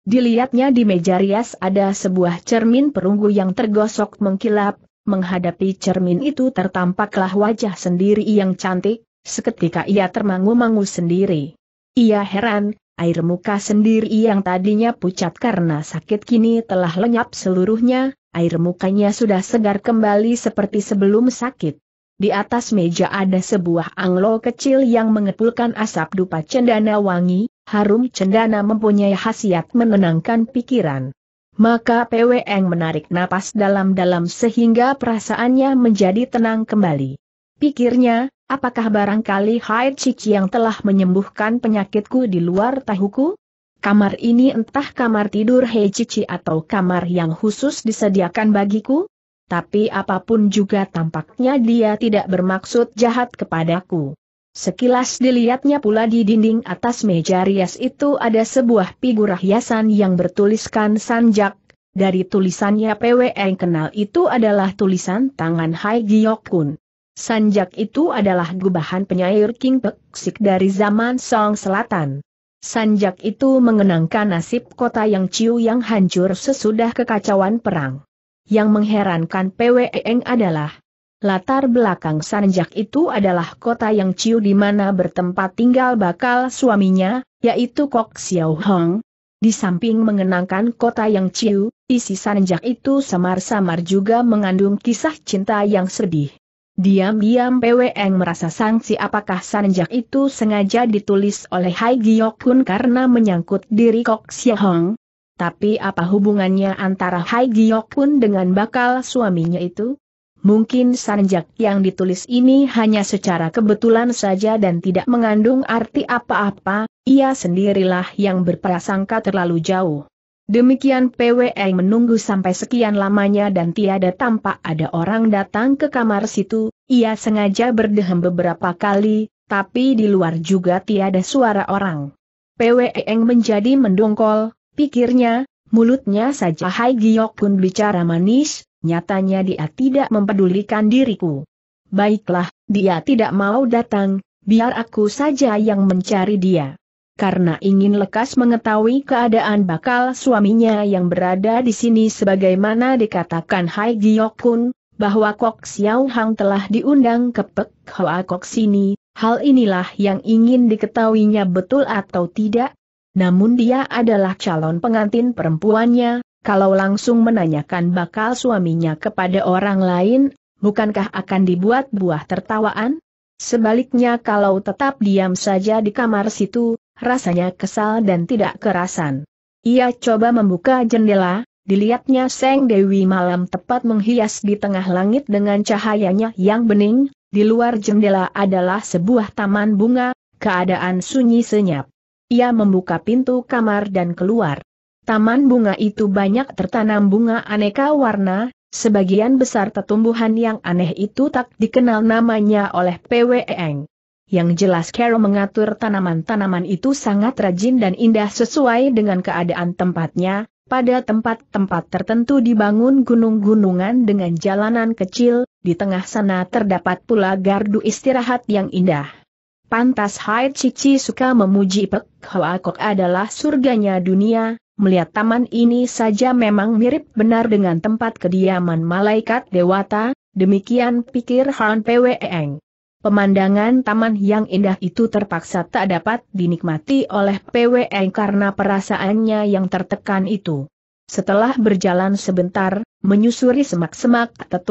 Dilihatnya di meja rias ada sebuah cermin perunggu yang tergosok mengkilap, menghadapi cermin itu tertampaklah wajah sendiri yang cantik, seketika ia termangu-mangu sendiri. Ia heran, air muka sendiri yang tadinya pucat karena sakit kini telah lenyap seluruhnya, air mukanya sudah segar kembali seperti sebelum sakit. Di atas meja ada sebuah anglo kecil yang mengepulkan asap dupa cendana wangi, harum cendana mempunyai khasiat menenangkan pikiran. Maka Peweng menarik napas dalam-dalam sehingga perasaannya menjadi tenang kembali. Pikirnya, apakah barangkali Hai Cici yang telah menyembuhkan penyakitku di luar tahuku? Kamar ini entah kamar tidur Hei Cici atau kamar yang khusus disediakan bagiku? tapi apapun juga tampaknya dia tidak bermaksud jahat kepadaku. Sekilas dilihatnya pula di dinding atas meja rias itu ada sebuah figur hiasan yang bertuliskan sanjak. Dari tulisannya PW yang kenal itu adalah tulisan tangan Hai Giokun. Sanjak itu adalah gubahan penyair King Peksik dari zaman Song Selatan. Sanjak itu mengenangkan nasib kota yang Ciu yang hancur sesudah kekacauan perang. Yang mengherankan PWEng adalah Latar belakang Sanjak itu adalah kota yang Ciu di mana bertempat tinggal bakal suaminya, yaitu Kok Xiao Hong. Di samping mengenangkan kota yang Ciu, isi Sanjak itu samar-samar juga mengandung kisah cinta yang sedih. Diam-diam PWEng merasa sangsi apakah Sanjak itu sengaja ditulis oleh Hai Giok Kun karena menyangkut diri Kok Xiao Hong, tapi apa hubungannya antara Hai Giok pun dengan bakal suaminya itu? Mungkin sanjak yang ditulis ini hanya secara kebetulan saja dan tidak mengandung arti apa-apa, ia sendirilah yang berprasangka terlalu jauh. Demikian PWE menunggu sampai sekian lamanya dan tiada tampak ada orang datang ke kamar situ, ia sengaja berdehem beberapa kali, tapi di luar juga tiada suara orang. PWE menjadi mendongkol, Pikirnya, mulutnya saja Hai Giok pun bicara manis, nyatanya dia tidak mempedulikan diriku. Baiklah, dia tidak mau datang, biar aku saja yang mencari dia. Karena ingin lekas mengetahui keadaan bakal suaminya yang berada di sini sebagaimana dikatakan Hai Giok pun, bahwa Kok Xiao Hang telah diundang ke Pek Hoa Kok sini, hal inilah yang ingin diketahuinya betul atau tidak, namun dia adalah calon pengantin perempuannya, kalau langsung menanyakan bakal suaminya kepada orang lain, bukankah akan dibuat buah tertawaan? Sebaliknya kalau tetap diam saja di kamar situ, rasanya kesal dan tidak kerasan. Ia coba membuka jendela, dilihatnya Seng Dewi malam tepat menghias di tengah langit dengan cahayanya yang bening, di luar jendela adalah sebuah taman bunga, keadaan sunyi senyap. Ia membuka pintu kamar dan keluar. Taman bunga itu banyak tertanam bunga aneka warna, sebagian besar pertumbuhan yang aneh itu tak dikenal namanya oleh PWEng. Yang jelas Carol mengatur tanaman-tanaman itu sangat rajin dan indah sesuai dengan keadaan tempatnya, pada tempat-tempat tertentu dibangun gunung-gunungan dengan jalanan kecil, di tengah sana terdapat pula gardu istirahat yang indah. Pantas Hai Cici suka memuji Pek Hoa Kok adalah surganya dunia, melihat taman ini saja memang mirip benar dengan tempat kediaman malaikat dewata, demikian pikir Han Eng. Pemandangan taman yang indah itu terpaksa tak dapat dinikmati oleh Eng karena perasaannya yang tertekan itu. Setelah berjalan sebentar, menyusuri semak-semak atau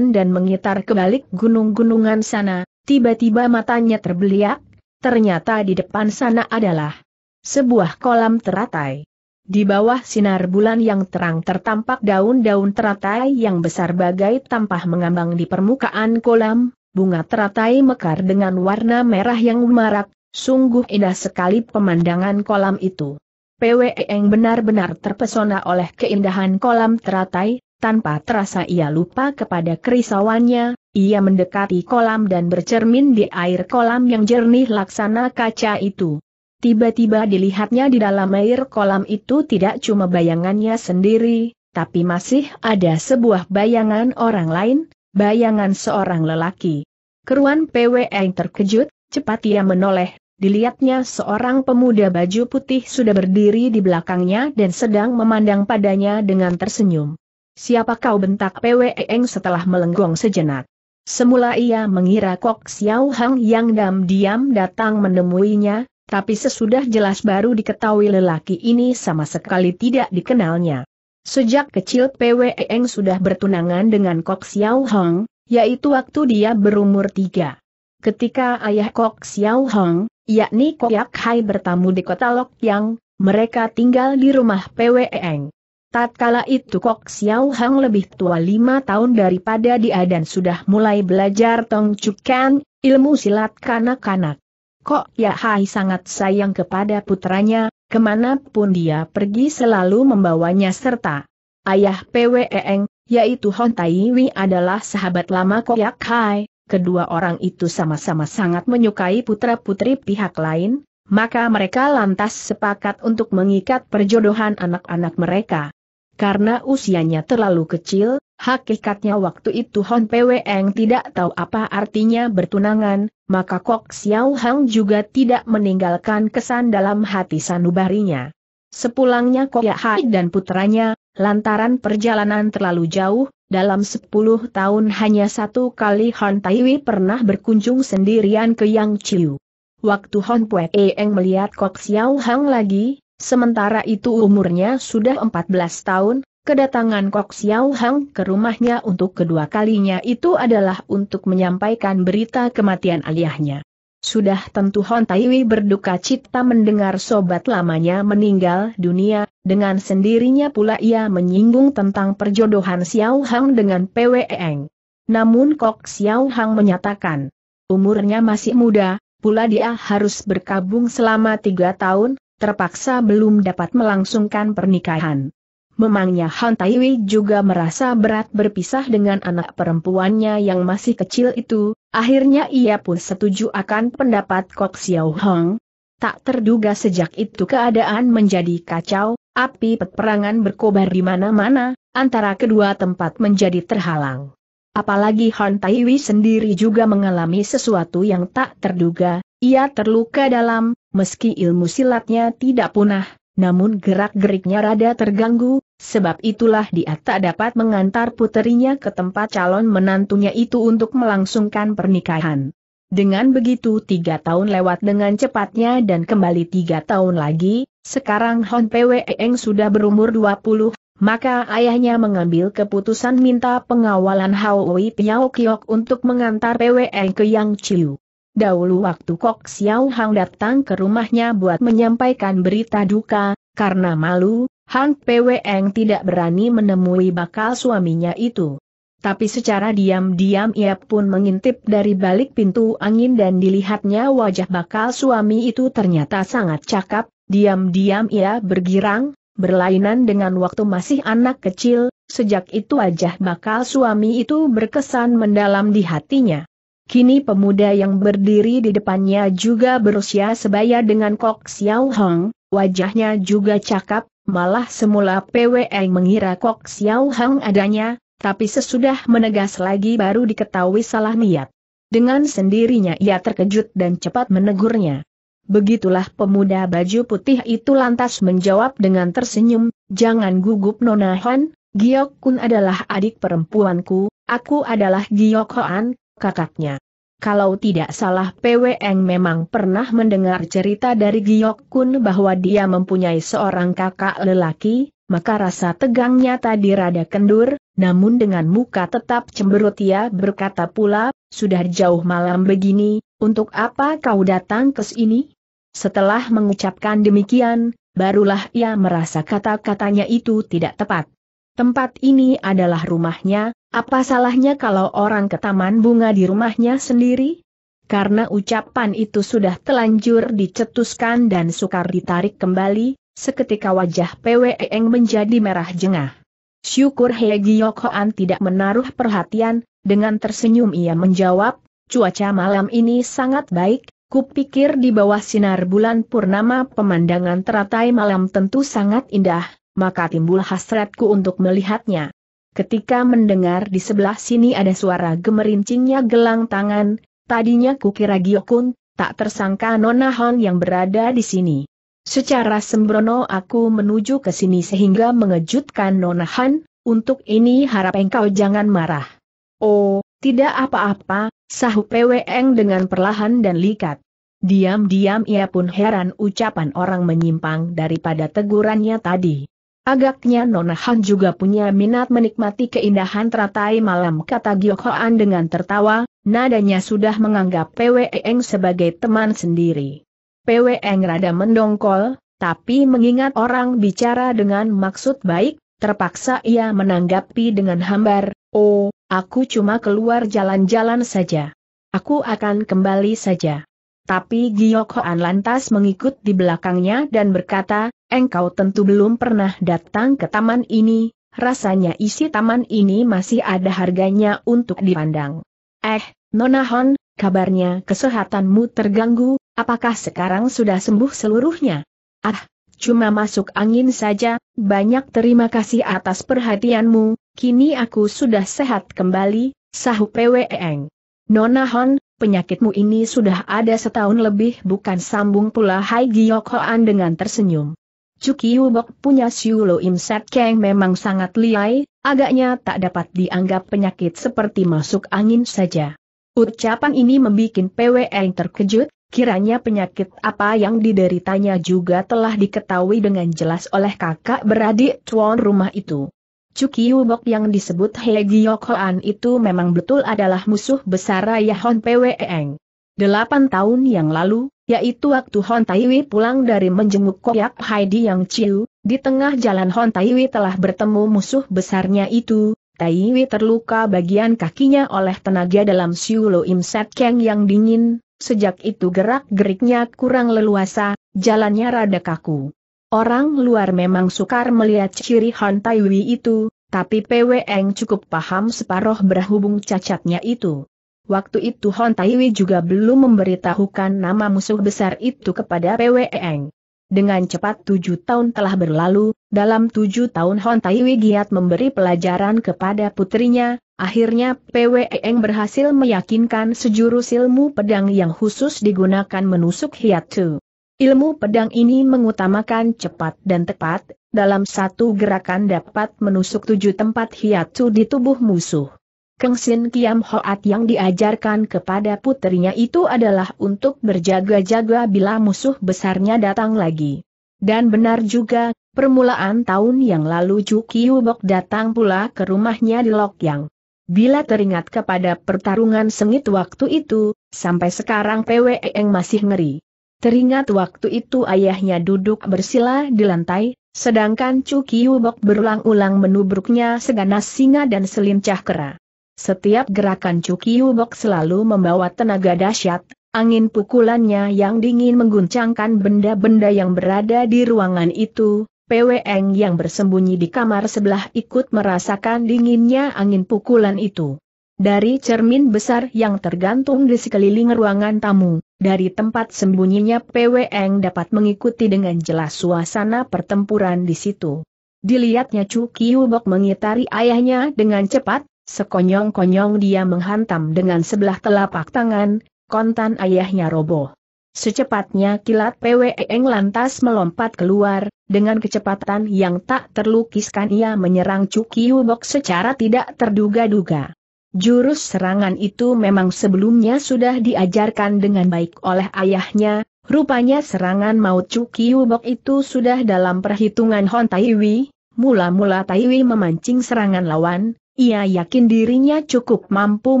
dan mengitar kebalik gunung-gunungan sana, Tiba-tiba matanya terbeliak, ternyata di depan sana adalah sebuah kolam teratai. Di bawah sinar bulan yang terang tertampak daun-daun teratai yang besar bagai tampah mengambang di permukaan kolam, bunga teratai mekar dengan warna merah yang marak, sungguh indah sekali pemandangan kolam itu. yang e benar-benar terpesona oleh keindahan kolam teratai, tanpa terasa ia lupa kepada kerisauannya, ia mendekati kolam dan bercermin di air kolam yang jernih laksana kaca itu. Tiba-tiba dilihatnya di dalam air kolam itu tidak cuma bayangannya sendiri, tapi masih ada sebuah bayangan orang lain, bayangan seorang lelaki. Keruan P.W. yang terkejut, cepat ia menoleh, dilihatnya seorang pemuda baju putih sudah berdiri di belakangnya dan sedang memandang padanya dengan tersenyum. Siapa kau bentak Pwe Eng setelah melenggong sejenak? Semula ia mengira Kok Xiao Hang yang diam-diam datang menemuinya, tapi sesudah jelas baru diketahui lelaki ini sama sekali tidak dikenalnya. Sejak kecil Pwe Eng sudah bertunangan dengan Kok Xiao Hang, yaitu waktu dia berumur tiga. Ketika ayah Kok Xiao Hang, yakni Kok Yak Hai bertamu di kota Lok Yang, mereka tinggal di rumah Pwe Eng. Tatkala itu Kok Xiao Hang lebih tua lima tahun daripada dia dan sudah mulai belajar Tong Chukan, ilmu silat kanak-kanak. Kok Ya Hai sangat sayang kepada putranya, kemanapun dia pergi selalu membawanya serta. Ayah Pweeng, yaitu Hon Tai Wi adalah sahabat lama Kok Ya Hai, kedua orang itu sama-sama sangat menyukai putra-putri pihak lain, maka mereka lantas sepakat untuk mengikat perjodohan anak-anak mereka. Karena usianya terlalu kecil, hakikatnya waktu itu Hon Pwe tidak tahu apa artinya bertunangan, maka Kok Xiao Hang juga tidak meninggalkan kesan dalam hati sanubarinya. Sepulangnya Kok Ya Hai dan putranya, lantaran perjalanan terlalu jauh, dalam 10 tahun hanya satu kali Hon Taiwi pernah berkunjung sendirian ke Yang Chiu. Waktu Hon Pwe Eng melihat Kok Xiao Hang lagi, Sementara itu umurnya sudah 14 tahun, kedatangan Kok Xiao Hang ke rumahnya untuk kedua kalinya itu adalah untuk menyampaikan berita kematian ayahnya. Sudah tentu Hon Taiwi berduka cita mendengar sobat lamanya meninggal dunia, dengan sendirinya pula ia menyinggung tentang perjodohan Xiao Hang dengan PWE Eng. Namun Kok Xiao Hang menyatakan, umurnya masih muda, pula dia harus berkabung selama tiga tahun, terpaksa belum dapat melangsungkan pernikahan. Memangnya Han Taiwi juga merasa berat berpisah dengan anak perempuannya yang masih kecil itu, akhirnya ia pun setuju akan pendapat Kok Xiao Hong. Tak terduga sejak itu keadaan menjadi kacau, api peperangan berkobar di mana-mana, antara kedua tempat menjadi terhalang. Apalagi Han Taiwi sendiri juga mengalami sesuatu yang tak terduga, ia terluka dalam, meski ilmu silatnya tidak punah, namun gerak-geriknya rada terganggu, sebab itulah dia tak dapat mengantar puterinya ke tempat calon menantunya itu untuk melangsungkan pernikahan. Dengan begitu tiga tahun lewat dengan cepatnya dan kembali tiga tahun lagi, sekarang Hon Pwe Eng sudah berumur 20, maka ayahnya mengambil keputusan minta pengawalan Hao Wei Piao Kiok untuk mengantar Pwe Eng ke Yang Chiu. Dahulu waktu Kok Xiao Hang datang ke rumahnya buat menyampaikan berita duka, karena malu, Hang Pweng tidak berani menemui bakal suaminya itu. Tapi secara diam-diam ia pun mengintip dari balik pintu angin dan dilihatnya wajah bakal suami itu ternyata sangat cakap, diam-diam ia bergirang, berlainan dengan waktu masih anak kecil, sejak itu wajah bakal suami itu berkesan mendalam di hatinya. Kini pemuda yang berdiri di depannya juga berusia sebaya dengan Kok Xiao Hong, wajahnya juga cakap, malah semula PWE mengira Kok Xiao Hong adanya, tapi sesudah menegas lagi baru diketahui salah niat. Dengan sendirinya ia terkejut dan cepat menegurnya. Begitulah pemuda baju putih itu lantas menjawab dengan tersenyum, jangan gugup Nona Han, Giok Kun adalah adik perempuanku, aku adalah Giok Hoan, kakaknya. Kalau tidak salah PWN memang pernah mendengar cerita dari Giok Kun bahwa dia mempunyai seorang kakak lelaki, maka rasa tegangnya tadi rada kendur, namun dengan muka tetap cemberut ia berkata pula, sudah jauh malam begini, untuk apa kau datang ke sini? Setelah mengucapkan demikian, barulah ia merasa kata-katanya itu tidak tepat. Tempat ini adalah rumahnya, apa salahnya kalau orang ke taman bunga di rumahnya sendiri? Karena ucapan itu sudah telanjur dicetuskan dan sukar ditarik kembali, seketika wajah PWEeng menjadi merah jengah. Syukur Hei Giyokoan tidak menaruh perhatian, dengan tersenyum ia menjawab, cuaca malam ini sangat baik, kupikir di bawah sinar bulan purnama pemandangan teratai malam tentu sangat indah, maka timbul hasratku untuk melihatnya. Ketika mendengar di sebelah sini ada suara gemerincingnya gelang tangan, tadinya kukira Giokun, tak tersangka Nona Hon yang berada di sini. Secara sembrono aku menuju ke sini sehingga mengejutkan Nona Hon, untuk ini harap engkau jangan marah. Oh, tidak apa-apa, sahu eng dengan perlahan dan likat. Diam-diam ia pun heran ucapan orang menyimpang daripada tegurannya tadi. Agaknya Nona Han juga punya minat menikmati keindahan teratai malam kata Giokhoan dengan tertawa, nadanya sudah menganggap Pwe Eng sebagai teman sendiri. Pwe Eng rada mendongkol, tapi mengingat orang bicara dengan maksud baik, terpaksa ia menanggapi dengan hambar, oh, aku cuma keluar jalan-jalan saja. Aku akan kembali saja. Tapi Giokhoan lantas mengikut di belakangnya dan berkata, engkau tentu belum pernah datang ke taman ini, rasanya isi taman ini masih ada harganya untuk dipandang. Eh, Nonahon, kabarnya kesehatanmu terganggu, apakah sekarang sudah sembuh seluruhnya? Ah, cuma masuk angin saja, banyak terima kasih atas perhatianmu, kini aku sudah sehat kembali, sahu Pweng. Nona Hon, penyakitmu ini sudah ada setahun lebih bukan sambung pula Hai Giok dengan tersenyum. Cukiu Bok punya Siulo Im Set memang sangat liai, agaknya tak dapat dianggap penyakit seperti masuk angin saja. Ucapan ini membuat PWN terkejut, Kiranya penyakit apa yang dideritanya juga telah diketahui dengan jelas oleh kakak beradik tuan rumah itu. Bok yang disebut He Giyokoan itu memang betul adalah musuh besar Raya Hon Pweeng. Delapan tahun yang lalu, yaitu waktu Hon Taiwi pulang dari menjenguk Koyak Heidi yang Chiu, di tengah jalan Hon Taiwi telah bertemu musuh besarnya itu, Taiwi terluka bagian kakinya oleh tenaga dalam Siulo Im Set Keng yang dingin, sejak itu gerak-geriknya kurang leluasa, jalannya rada kaku. Orang luar memang sukar melihat ciri Han Taiwi itu, tapi Peweng cukup paham separoh berhubung cacatnya itu. Waktu itu Hon Taiwi juga belum memberitahukan nama musuh besar itu kepada Peweng. Dengan cepat tujuh tahun telah berlalu, dalam tujuh tahun Hon Taiwi giat memberi pelajaran kepada putrinya, akhirnya Peweng berhasil meyakinkan sejurus ilmu pedang yang khusus digunakan menusuk Hiatu. Ilmu pedang ini mengutamakan cepat dan tepat, dalam satu gerakan dapat menusuk tujuh tempat hiatsu di tubuh musuh. Kengsin Kiam Hoat yang diajarkan kepada putrinya itu adalah untuk berjaga-jaga bila musuh besarnya datang lagi. Dan benar juga, permulaan tahun yang lalu Ju Juki Bok datang pula ke rumahnya di Lokyang. Bila teringat kepada pertarungan sengit waktu itu, sampai sekarang e Eng masih ngeri. Teringat waktu itu ayahnya duduk bersila di lantai, sedangkan Chu Kiubok berulang-ulang menubruknya seganas singa dan selincah kera. Setiap gerakan Chu Kiubok selalu membawa tenaga dahsyat, angin pukulannya yang dingin mengguncangkan benda-benda yang berada di ruangan itu, PWN yang bersembunyi di kamar sebelah ikut merasakan dinginnya angin pukulan itu. Dari cermin besar yang tergantung di sekeliling ruangan tamu, dari tempat sembunyinya Peweng dapat mengikuti dengan jelas suasana pertempuran di situ. Dilihatnya Chu Kiubok mengitari ayahnya dengan cepat, sekonyong-konyong dia menghantam dengan sebelah telapak tangan, kontan ayahnya roboh. Secepatnya kilat Peweng lantas melompat keluar, dengan kecepatan yang tak terlukiskan ia menyerang Chu Bok secara tidak terduga-duga. Jurus serangan itu memang sebelumnya sudah diajarkan dengan baik oleh ayahnya, rupanya serangan maut Cukiubok itu sudah dalam perhitungan Hon Taiwi, mula-mula Taiwi memancing serangan lawan, ia yakin dirinya cukup mampu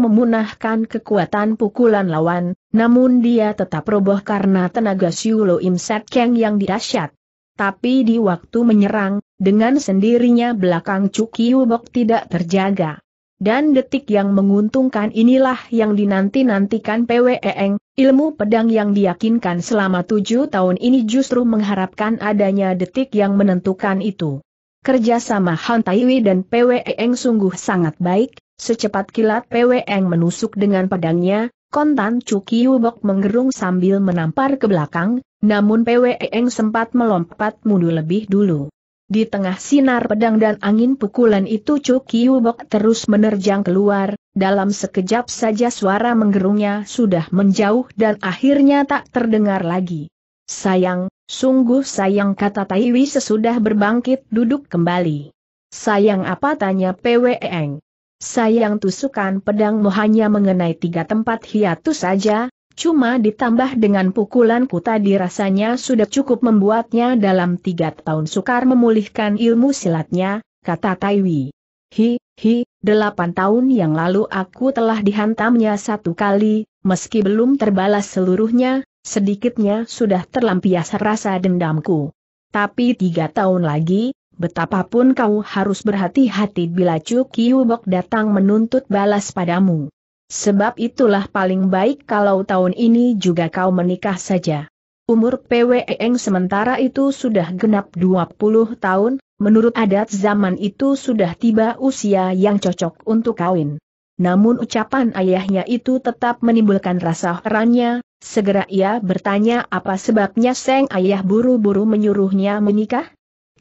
memunahkan kekuatan pukulan lawan, namun dia tetap roboh karena tenaga Siulo Im Set Keng yang dirasyat. Tapi di waktu menyerang, dengan sendirinya belakang Cukiubok tidak terjaga. Dan detik yang menguntungkan inilah yang dinanti-nantikan e Eng. ilmu pedang yang diyakinkan selama tujuh tahun ini justru mengharapkan adanya detik yang menentukan itu. Kerjasama Han Taiwi dan e Eng sungguh sangat baik, secepat kilat e Eng menusuk dengan pedangnya, Kontan Cuki Wubok menggerung sambil menampar ke belakang, namun Eng sempat melompat mundur lebih dulu. Di tengah sinar pedang dan angin pukulan itu Chu Kiubok terus menerjang keluar, dalam sekejap saja suara menggerungnya sudah menjauh dan akhirnya tak terdengar lagi. Sayang, sungguh sayang kata Taiwi sesudah berbangkit duduk kembali. Sayang apa tanya Eng. Sayang tusukan pedangmu hanya mengenai tiga tempat hiatus saja, Cuma ditambah dengan pukulanku tadi rasanya sudah cukup membuatnya dalam tiga tahun sukar memulihkan ilmu silatnya, kata Taiwi. Hi, hi, delapan tahun yang lalu aku telah dihantamnya satu kali, meski belum terbalas seluruhnya, sedikitnya sudah terlampias rasa dendamku. Tapi tiga tahun lagi, betapapun kau harus berhati-hati bila Chu Kyu-bok datang menuntut balas padamu. Sebab itulah paling baik kalau tahun ini juga kau menikah saja. Umur Eng sementara itu sudah genap 20 tahun, menurut adat zaman itu sudah tiba usia yang cocok untuk kawin. Namun ucapan ayahnya itu tetap menimbulkan rasa herannya, segera ia bertanya apa sebabnya Seng ayah buru-buru menyuruhnya menikah?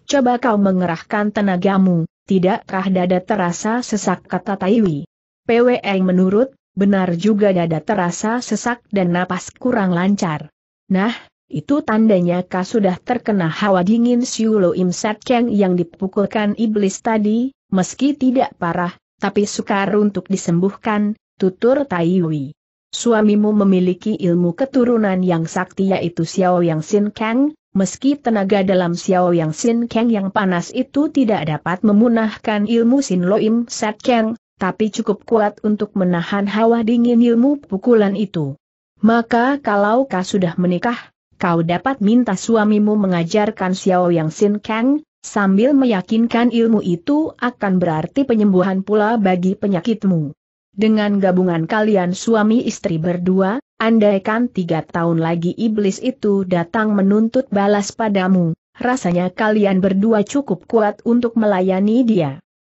Coba kau mengerahkan tenagamu, tidakkah dada terasa sesak kata Taiwi? PWE menurut, Benar juga dada terasa sesak dan napas kurang lancar. Nah, itu tandanya kau sudah terkena hawa dingin Siulo Im Sat yang dipukulkan iblis tadi, meski tidak parah, tapi sukar untuk disembuhkan, tutur Taiwi. Suamimu memiliki ilmu keturunan yang sakti yaitu Xiao Yang Sin Kang, meski tenaga dalam Xiao Yang Sin Kang yang panas itu tidak dapat memunahkan ilmu Sin Lo Im Sat Kang, tapi cukup kuat untuk menahan hawa dingin ilmu pukulan itu. Maka kalau kau sudah menikah, kau dapat minta suamimu mengajarkan Xiao Yang Sin Kang, sambil meyakinkan ilmu itu akan berarti penyembuhan pula bagi penyakitmu. Dengan gabungan kalian suami istri berdua, andaikan tiga tahun lagi iblis itu datang menuntut balas padamu, rasanya kalian berdua cukup kuat untuk melayani dia.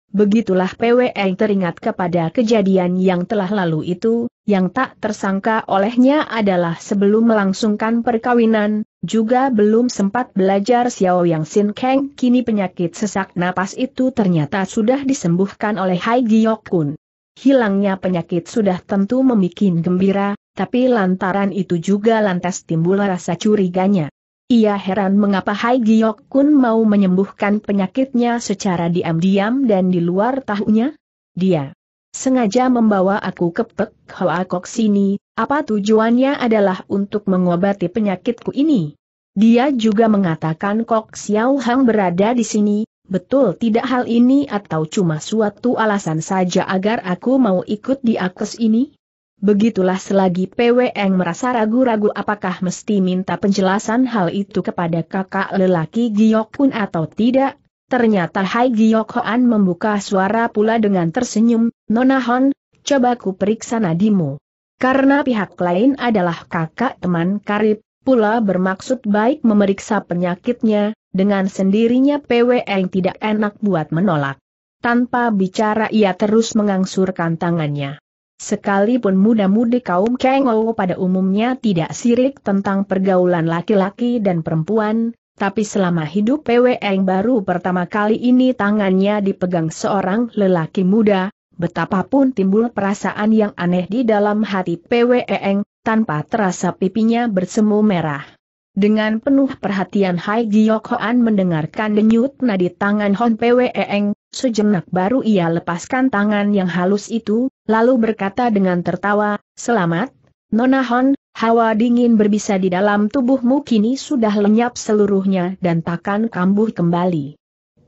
Begitulah PWN teringat kepada kejadian yang telah lalu itu, yang tak tersangka olehnya adalah sebelum melangsungkan perkawinan, juga belum sempat belajar Xiao Yang Sin Kang kini penyakit sesak napas itu ternyata sudah disembuhkan oleh Hai Giok Kun. Hilangnya penyakit sudah tentu membuat gembira, tapi lantaran itu juga lantas timbul rasa curiganya. Ia heran mengapa Hai Giok Kun mau menyembuhkan penyakitnya secara diam-diam dan di luar tahunya. Dia sengaja membawa aku ke Pek Hoakok sini, apa tujuannya adalah untuk mengobati penyakitku ini. Dia juga mengatakan Kok Xiao Hang berada di sini, betul tidak hal ini atau cuma suatu alasan saja agar aku mau ikut di akus ini? Begitulah selagi PWN merasa ragu-ragu apakah mesti minta penjelasan hal itu kepada kakak lelaki Giyok Kun atau tidak, ternyata Hai Giyok Hoan membuka suara pula dengan tersenyum, Nona Hon, coba ku periksa nadimu. Karena pihak lain adalah kakak teman karib, pula bermaksud baik memeriksa penyakitnya, dengan sendirinya PW PWN tidak enak buat menolak. Tanpa bicara ia terus mengangsurkan tangannya. Sekalipun muda-mudi kaum Kengou pada umumnya tidak sirik tentang pergaulan laki-laki dan perempuan, tapi selama hidup yang baru pertama kali ini tangannya dipegang seorang lelaki muda, betapapun timbul perasaan yang aneh di dalam hati Eng, tanpa terasa pipinya bersemu merah. Dengan penuh perhatian Hai Giok Hoan mendengarkan denyut nadi tangan Hon Eng. sejenak baru ia lepaskan tangan yang halus itu, lalu berkata dengan tertawa, Selamat, Nona Hon, hawa dingin berbisa di dalam tubuhmu kini sudah lenyap seluruhnya dan takkan kambuh kembali.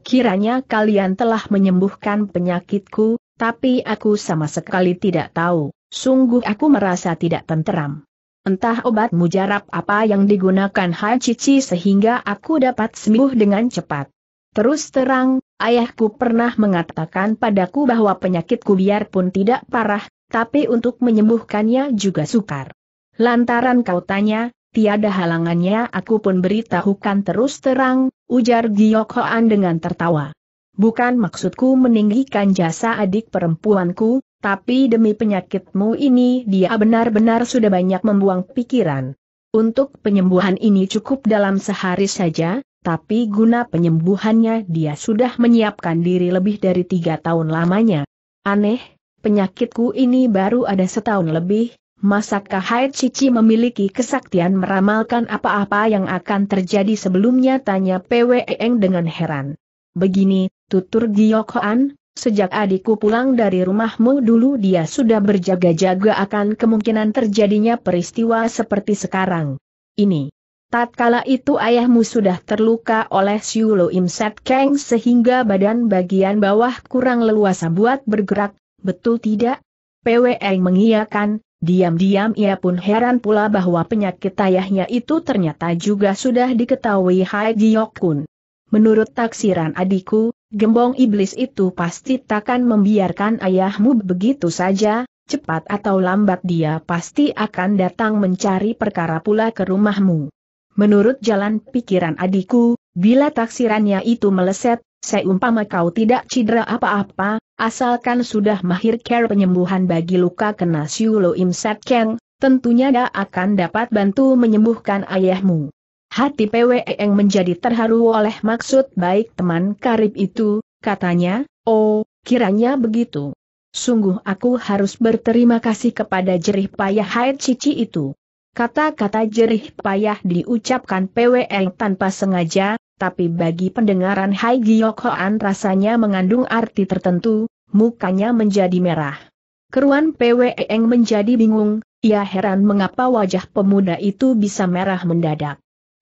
Kiranya kalian telah menyembuhkan penyakitku, tapi aku sama sekali tidak tahu, sungguh aku merasa tidak tenteram. Entah obat mujarab apa yang digunakan Hai Cici sehingga aku dapat sembuh dengan cepat. Terus terang, Ayahku pernah mengatakan padaku bahwa penyakitku biarpun tidak parah, tapi untuk menyembuhkannya juga sukar. Lantaran kau tanya, tiada halangannya aku pun beritahukan terus terang, ujar Giok dengan tertawa. Bukan maksudku meninggikan jasa adik perempuanku, tapi demi penyakitmu ini dia benar-benar sudah banyak membuang pikiran. Untuk penyembuhan ini cukup dalam sehari saja, tapi guna penyembuhannya dia sudah menyiapkan diri lebih dari tiga tahun lamanya. Aneh, penyakitku ini baru ada setahun lebih, masakkah Hai Cici memiliki kesaktian meramalkan apa-apa yang akan terjadi sebelumnya tanya PWEng dengan heran. Begini, tutur Giyokoan, sejak adikku pulang dari rumahmu dulu dia sudah berjaga-jaga akan kemungkinan terjadinya peristiwa seperti sekarang. Ini. Tatkala itu ayahmu sudah terluka oleh Siulo Imset Kang sehingga badan bagian bawah kurang leluasa buat bergerak, betul tidak? PWE mengiyakan, diam-diam ia pun heran pula bahwa penyakit ayahnya itu ternyata juga sudah diketahui Hai Jiokun. Menurut taksiran adikku, gembong iblis itu pasti takkan membiarkan ayahmu begitu saja, cepat atau lambat dia pasti akan datang mencari perkara pula ke rumahmu. Menurut jalan pikiran adikku, bila taksirannya itu meleset, seumpama kau tidak cedera apa-apa, asalkan sudah mahir care penyembuhan bagi luka kena Siulo imsat Keng, tentunya dia akan dapat bantu menyembuhkan ayahmu. Hati yang menjadi terharu oleh maksud baik teman karib itu, katanya, oh, kiranya begitu. Sungguh aku harus berterima kasih kepada jerih payah Haid Cici itu. Kata-kata jerih payah diucapkan PWL tanpa sengaja, tapi bagi pendengaran Hai Giok rasanya mengandung arti tertentu, mukanya menjadi merah. Keruan PWEng menjadi bingung, ia heran mengapa wajah pemuda itu bisa merah mendadak.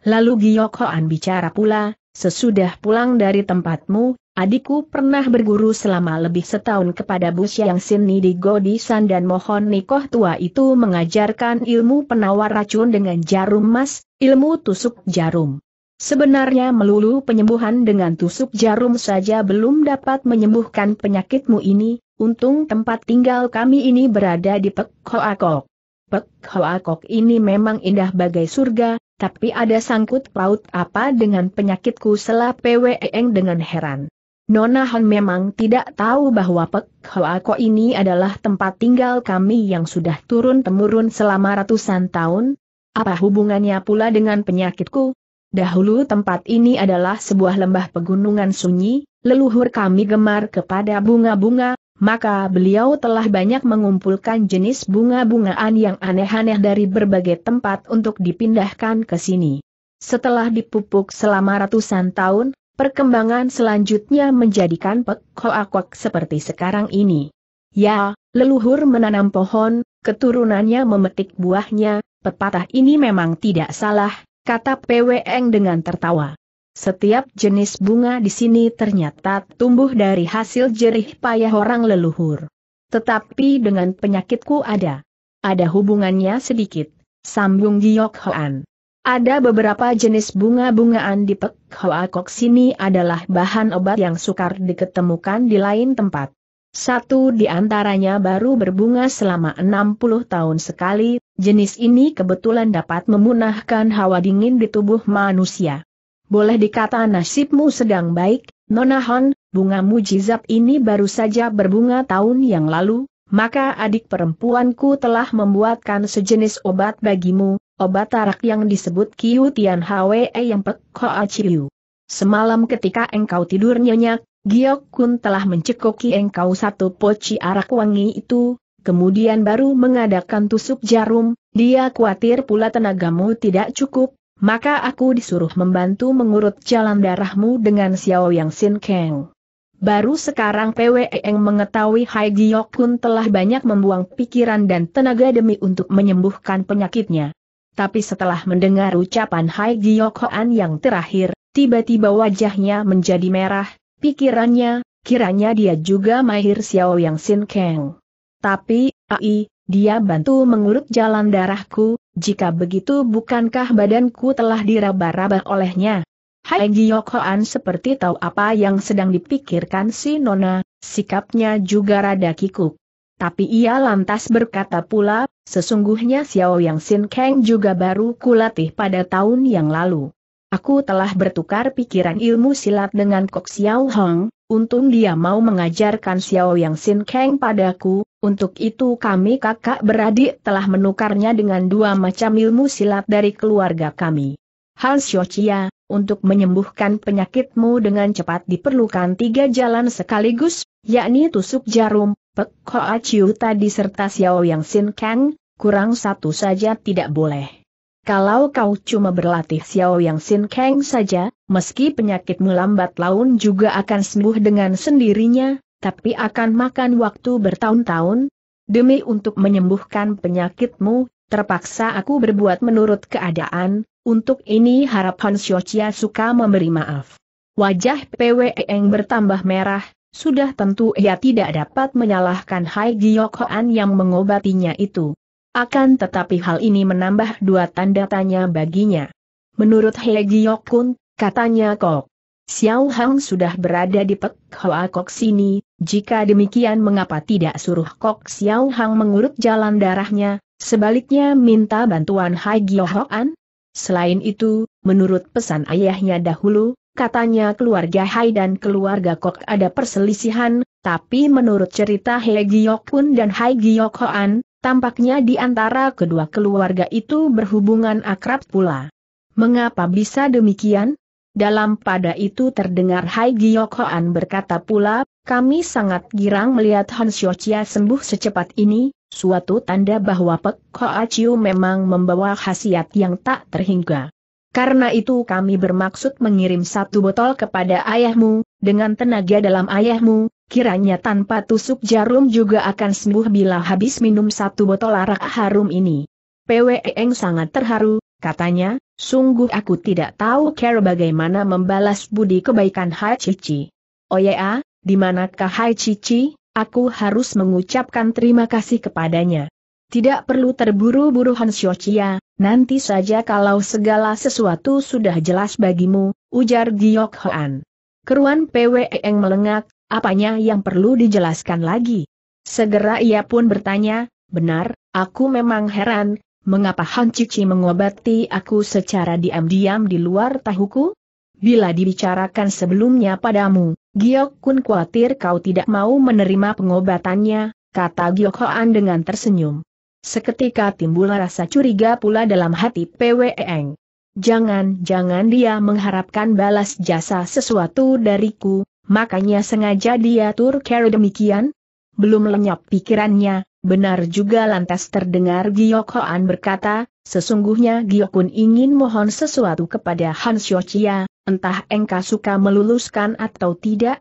Lalu Giok bicara pula, sesudah pulang dari tempatmu, Adikku pernah berguru selama lebih setahun kepada Bus Yang Sini di Godisan dan mohon Nikoh tua itu mengajarkan ilmu penawar racun dengan jarum emas, ilmu tusuk jarum. Sebenarnya melulu penyembuhan dengan tusuk jarum saja belum dapat menyembuhkan penyakitmu ini, untung tempat tinggal kami ini berada di Pek Hoakok. Pek ini memang indah bagai surga, tapi ada sangkut paut apa dengan penyakitku selah Pweng e dengan heran. Nona Han memang tidak tahu bahwa Pek Hoa ini adalah tempat tinggal kami yang sudah turun-temurun selama ratusan tahun. Apa hubungannya pula dengan penyakitku? Dahulu tempat ini adalah sebuah lembah pegunungan sunyi, leluhur kami gemar kepada bunga-bunga, maka beliau telah banyak mengumpulkan jenis bunga-bungaan yang aneh-aneh dari berbagai tempat untuk dipindahkan ke sini. Setelah dipupuk selama ratusan tahun, Perkembangan selanjutnya menjadikan pekoakwak seperti sekarang ini. Ya, leluhur menanam pohon, keturunannya memetik buahnya, pepatah ini memang tidak salah, kata PWN dengan tertawa. Setiap jenis bunga di sini ternyata tumbuh dari hasil jerih payah orang leluhur. Tetapi dengan penyakitku ada. Ada hubungannya sedikit, sambung Giyok Hoan. Ada beberapa jenis bunga-bungaan di Pek Hoa Kok sini adalah bahan obat yang sukar diketemukan di lain tempat. Satu di antaranya baru berbunga selama 60 tahun sekali, jenis ini kebetulan dapat memunahkan hawa dingin di tubuh manusia. Boleh dikata nasibmu sedang baik, Nona Hon, bunga mujizat ini baru saja berbunga tahun yang lalu, maka adik perempuanku telah membuatkan sejenis obat bagimu, obat arak yang disebut Kiu Tian Hwe yang Pek Hoa Chiu. Semalam ketika engkau tidur nyenyak, Giok Kun telah mencekoki engkau satu poci arak wangi itu, kemudian baru mengadakan tusuk jarum, dia khawatir pula tenagamu tidak cukup, maka aku disuruh membantu mengurut jalan darahmu dengan Xiao Yang Sin Kang. Baru sekarang yang e mengetahui Hai Giok Kun telah banyak membuang pikiran dan tenaga demi untuk menyembuhkan penyakitnya. Tapi setelah mendengar ucapan Hai Giok Hoan yang terakhir, tiba-tiba wajahnya menjadi merah, pikirannya, kiranya dia juga mahir Xiao Yang Sin Kang. Tapi, ai, dia bantu mengurut jalan darahku, jika begitu bukankah badanku telah diraba-raba olehnya? Hai Giok seperti tahu apa yang sedang dipikirkan si Nona, sikapnya juga rada kikuk. Tapi ia lantas berkata pula, sesungguhnya Xiao Yang Sin Kang juga baru kulatih pada tahun yang lalu. Aku telah bertukar pikiran ilmu silat dengan Kok Xiao Hong, untung dia mau mengajarkan Xiao Yang Sin Kang padaku, untuk itu kami kakak beradik telah menukarnya dengan dua macam ilmu silat dari keluarga kami. Hal Xiuqia, untuk menyembuhkan penyakitmu dengan cepat diperlukan tiga jalan sekaligus, yakni tusuk jarum, pek hoa tadi serta xiao yang sin kang, kurang satu saja tidak boleh. Kalau kau cuma berlatih xiao yang sin kang saja, meski penyakitmu lambat laun juga akan sembuh dengan sendirinya, tapi akan makan waktu bertahun-tahun. Demi untuk menyembuhkan penyakitmu, Terpaksa aku berbuat menurut keadaan, untuk ini harapan Siochia suka memberi maaf. Wajah yang bertambah merah, sudah tentu ia tidak dapat menyalahkan Hai Giokhoan yang mengobatinya itu. Akan tetapi hal ini menambah dua tanda tanya baginya. Menurut Hai Giokun, katanya Kok. Xiao Hang sudah berada di Pek Hoa Kok sini, jika demikian mengapa tidak suruh Kok Xiao Hang mengurut jalan darahnya, Sebaliknya minta bantuan Hai Gyohoan. Selain itu, menurut pesan ayahnya dahulu, katanya keluarga Hai dan keluarga Kok ada perselisihan, tapi menurut cerita Hei Giokun dan Hai Gyokhoan, tampaknya di antara kedua keluarga itu berhubungan akrab pula. Mengapa bisa demikian? Dalam pada itu terdengar Hai Giokhoan berkata pula, kami sangat girang melihat Han Xiuqia sembuh secepat ini, Suatu tanda bahwa Pek Hoa Chiu memang membawa khasiat yang tak terhingga. Karena itu kami bermaksud mengirim satu botol kepada ayahmu, dengan tenaga dalam ayahmu, kiranya tanpa tusuk jarum juga akan sembuh bila habis minum satu botol arak harum ini. PW Eng sangat terharu, katanya, sungguh aku tidak tahu cara bagaimana membalas budi kebaikan Hai Cici. Oh ya, di manakah Hai Cici? aku harus mengucapkan terima kasih kepadanya. Tidak perlu terburu-buru Han Xiochia, nanti saja kalau segala sesuatu sudah jelas bagimu, ujar Giok Hoan. Keruan yang melengak, apanya yang perlu dijelaskan lagi? Segera ia pun bertanya, benar, aku memang heran, mengapa Han Cici mengobati aku secara diam-diam di luar tahuku? Bila dibicarakan sebelumnya padamu, Giok Kun khawatir kau tidak mau menerima pengobatannya, kata Giok Hoan dengan tersenyum. Seketika timbul rasa curiga pula dalam hati PWEeng. Jangan-jangan dia mengharapkan balas jasa sesuatu dariku, makanya sengaja dia tur care demikian? Belum lenyap pikirannya, benar juga lantas terdengar Giok Hoan berkata, Sesungguhnya Giokun ingin mohon sesuatu kepada Han Xiochia, entah engkau suka meluluskan atau tidak.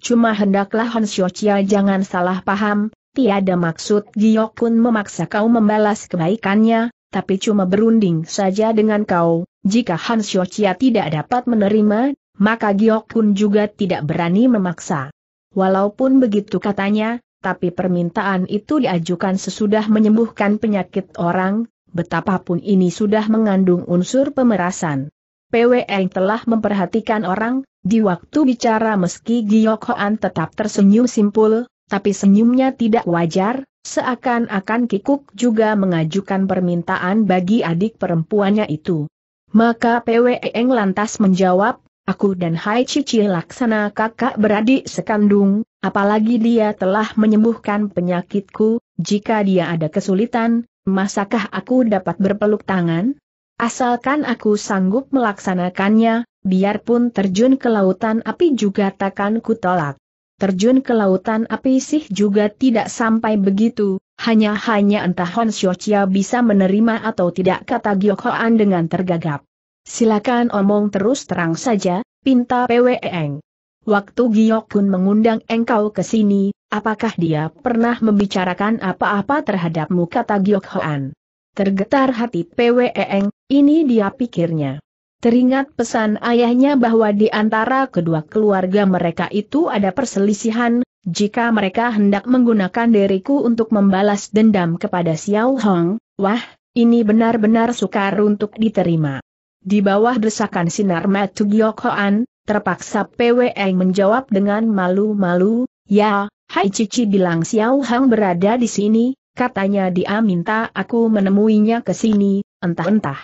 Cuma hendaklah Han Xiochia jangan salah paham, tiada maksud Giokun memaksa kau membalas kebaikannya, tapi cuma berunding saja dengan kau. Jika Han Xiochia tidak dapat menerima, maka Giokun juga tidak berani memaksa. Walaupun begitu katanya, tapi permintaan itu diajukan sesudah menyembuhkan penyakit orang, betapapun ini sudah mengandung unsur pemerasan. Peweng telah memperhatikan orang, di waktu bicara meski Giok Hoan tetap tersenyum simpul, tapi senyumnya tidak wajar, seakan-akan Kikuk juga mengajukan permintaan bagi adik perempuannya itu. Maka Peweng lantas menjawab, aku dan Hai Cici laksana kakak beradik sekandung, apalagi dia telah menyembuhkan penyakitku, jika dia ada kesulitan, masakah aku dapat berpeluk tangan? Asalkan aku sanggup melaksanakannya, biarpun terjun ke lautan api juga takkan kutolak. Terjun ke lautan api sih juga tidak sampai begitu, hanya-hanya entah Hon bisa menerima atau tidak kata Gyochoan dengan tergagap. Silakan omong terus terang saja, pinta Pweng. E Waktu Giokun mengundang engkau ke sini, apakah dia pernah membicarakan apa-apa terhadapmu kata Hoan? Tergetar hati PWEeng, ini dia pikirnya. Teringat pesan ayahnya bahwa di antara kedua keluarga mereka itu ada perselisihan, jika mereka hendak menggunakan diriku untuk membalas dendam kepada Xiao Hong, wah, ini benar-benar sukar untuk diterima. Di bawah desakan sinar Matu Hoan. Terpaksa PWE menjawab dengan malu-malu, ya, Hai Cici bilang Xiao Hang berada di sini, katanya dia minta aku menemuinya ke sini, entah-entah.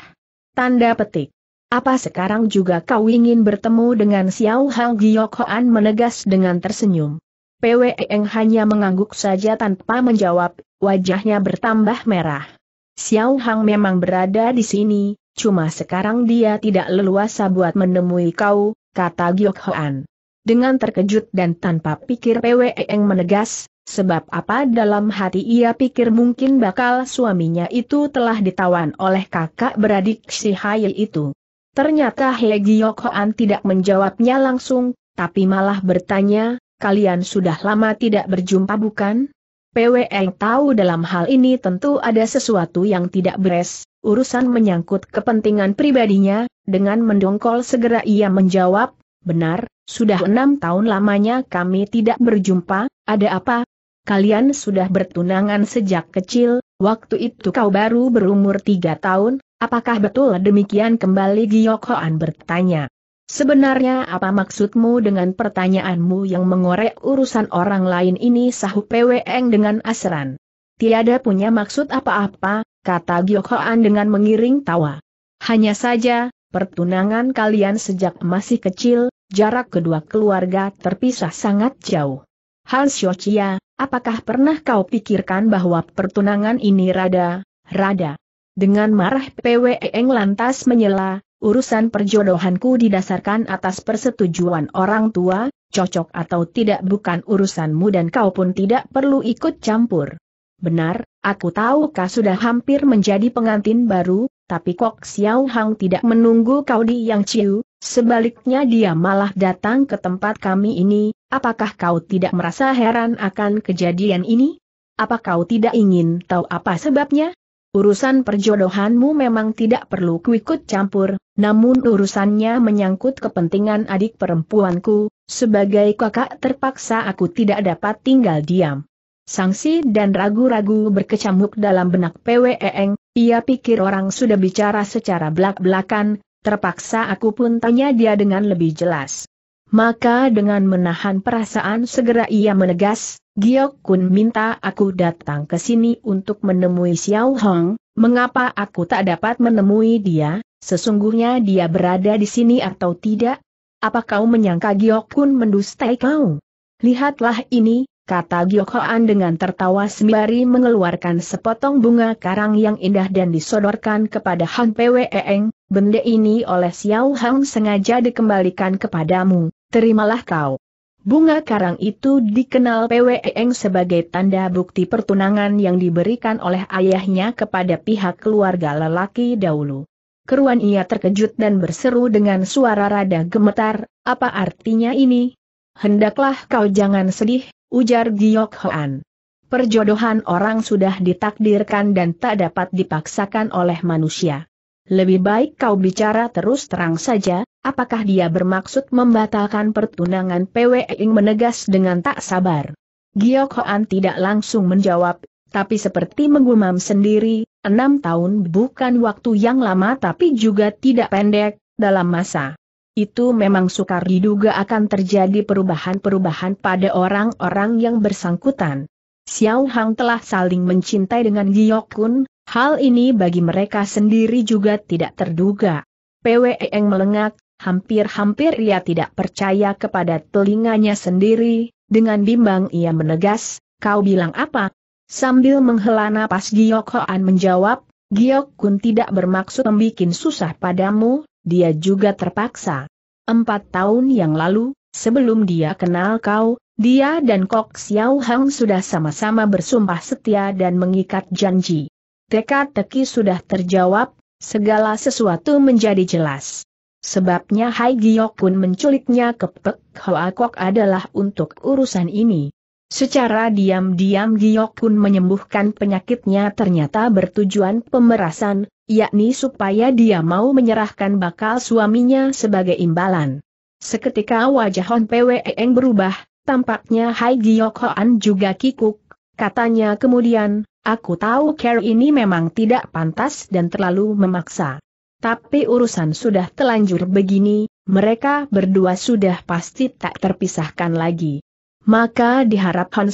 Tanda petik. Apa sekarang juga kau ingin bertemu dengan Xiao Hang Giok Hoan menegas dengan tersenyum. yang hanya mengangguk saja tanpa menjawab, wajahnya bertambah merah. Xiao Hang memang berada di sini, cuma sekarang dia tidak leluasa buat menemui kau, kata Giok Hoan. Dengan terkejut dan tanpa pikir Eng menegas, sebab apa dalam hati ia pikir mungkin bakal suaminya itu telah ditawan oleh kakak beradik si Hail itu. Ternyata He Giok Hoan tidak menjawabnya langsung, tapi malah bertanya, kalian sudah lama tidak berjumpa bukan? PWE tahu dalam hal ini tentu ada sesuatu yang tidak beres, urusan menyangkut kepentingan pribadinya, dengan mendongkol segera ia menjawab, benar, sudah enam tahun lamanya kami tidak berjumpa, ada apa? Kalian sudah bertunangan sejak kecil, waktu itu kau baru berumur tiga tahun, apakah betul demikian kembali Giok Hoan bertanya. Sebenarnya apa maksudmu dengan pertanyaanmu yang mengorek urusan orang lain ini sahut Pweng dengan asran? Tiada punya maksud apa-apa, kata Giokhoan dengan mengiring tawa. Hanya saja, pertunangan kalian sejak masih kecil, jarak kedua keluarga terpisah sangat jauh. Hal Xiaochia, apakah pernah kau pikirkan bahwa pertunangan ini rada, rada? Dengan marah PWE lantas menyela, urusan perjodohanku didasarkan atas persetujuan orang tua, cocok atau tidak bukan urusanmu dan kau pun tidak perlu ikut campur. Benar, aku tahu kau sudah hampir menjadi pengantin baru, tapi Kok Xiao Hang tidak menunggu kau di Yang Chiu, sebaliknya dia malah datang ke tempat kami ini, apakah kau tidak merasa heran akan kejadian ini? Apa kau tidak ingin tahu apa sebabnya? Urusan perjodohanmu memang tidak perlu kuikut campur, namun urusannya menyangkut kepentingan adik perempuanku, sebagai kakak terpaksa aku tidak dapat tinggal diam. Sangsi dan ragu-ragu berkecamuk dalam benak PWEeng, ia pikir orang sudah bicara secara belak-belakan, terpaksa aku pun tanya dia dengan lebih jelas. Maka dengan menahan perasaan segera ia menegas, Giok Kun minta aku datang ke sini untuk menemui Xiao Hong, mengapa aku tak dapat menemui dia, sesungguhnya dia berada di sini atau tidak? Apa kau menyangka Giok Kun mendustai kau? Lihatlah ini, kata Giokhoan dengan tertawa sembari mengeluarkan sepotong bunga karang yang indah dan disodorkan kepada Han Eng. benda ini oleh Xiao Hang sengaja dikembalikan kepadamu, terimalah kau. Bunga karang itu dikenal Eng sebagai tanda bukti pertunangan yang diberikan oleh ayahnya kepada pihak keluarga lelaki dahulu. Keruan ia terkejut dan berseru dengan suara rada gemetar, apa artinya ini? Hendaklah kau jangan sedih, ujar Giok Hoan. Perjodohan orang sudah ditakdirkan dan tak dapat dipaksakan oleh manusia. Lebih baik kau bicara terus terang saja, apakah dia bermaksud membatalkan pertunangan PW Ing menegas dengan tak sabar. Giok Hoan tidak langsung menjawab, tapi seperti menggumam sendiri, enam tahun bukan waktu yang lama tapi juga tidak pendek, dalam masa itu memang sukar diduga akan terjadi perubahan-perubahan pada orang-orang yang bersangkutan. Xiao Hang telah saling mencintai dengan Giok Kun, hal ini bagi mereka sendiri juga tidak terduga. Eng melengak, hampir-hampir ia tidak percaya kepada telinganya sendiri, dengan bimbang ia menegas, kau bilang apa? Sambil menghela napas Giok Hoan menjawab, Giok Kun tidak bermaksud membuat susah padamu, dia juga terpaksa. Empat tahun yang lalu, sebelum dia kenal kau, dia dan Kok Xiao Hang sudah sama-sama bersumpah setia dan mengikat janji. Teka-teki sudah terjawab, segala sesuatu menjadi jelas. Sebabnya Hai Kun menculiknya ke Pek Hoa Kok adalah untuk urusan ini. Secara diam-diam Kun menyembuhkan penyakitnya ternyata bertujuan pemerasan, yakni supaya dia mau menyerahkan bakal suaminya sebagai imbalan. Seketika wajah Hon eng berubah, tampaknya Hai Giyok Hoan juga kikuk, katanya kemudian, aku tahu care ini memang tidak pantas dan terlalu memaksa. Tapi urusan sudah telanjur begini, mereka berdua sudah pasti tak terpisahkan lagi. Maka diharap Han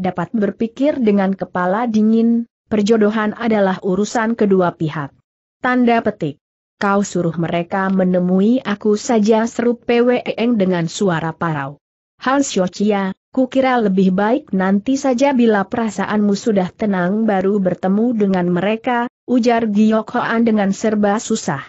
dapat berpikir dengan kepala dingin, Perjodohan adalah urusan kedua pihak. Tanda petik. Kau suruh mereka menemui aku saja seru PWEng dengan suara parau. Hans Yochia, kukira lebih baik nanti saja bila perasaanmu sudah tenang baru bertemu dengan mereka, ujar Giyok Hoan dengan serba susah.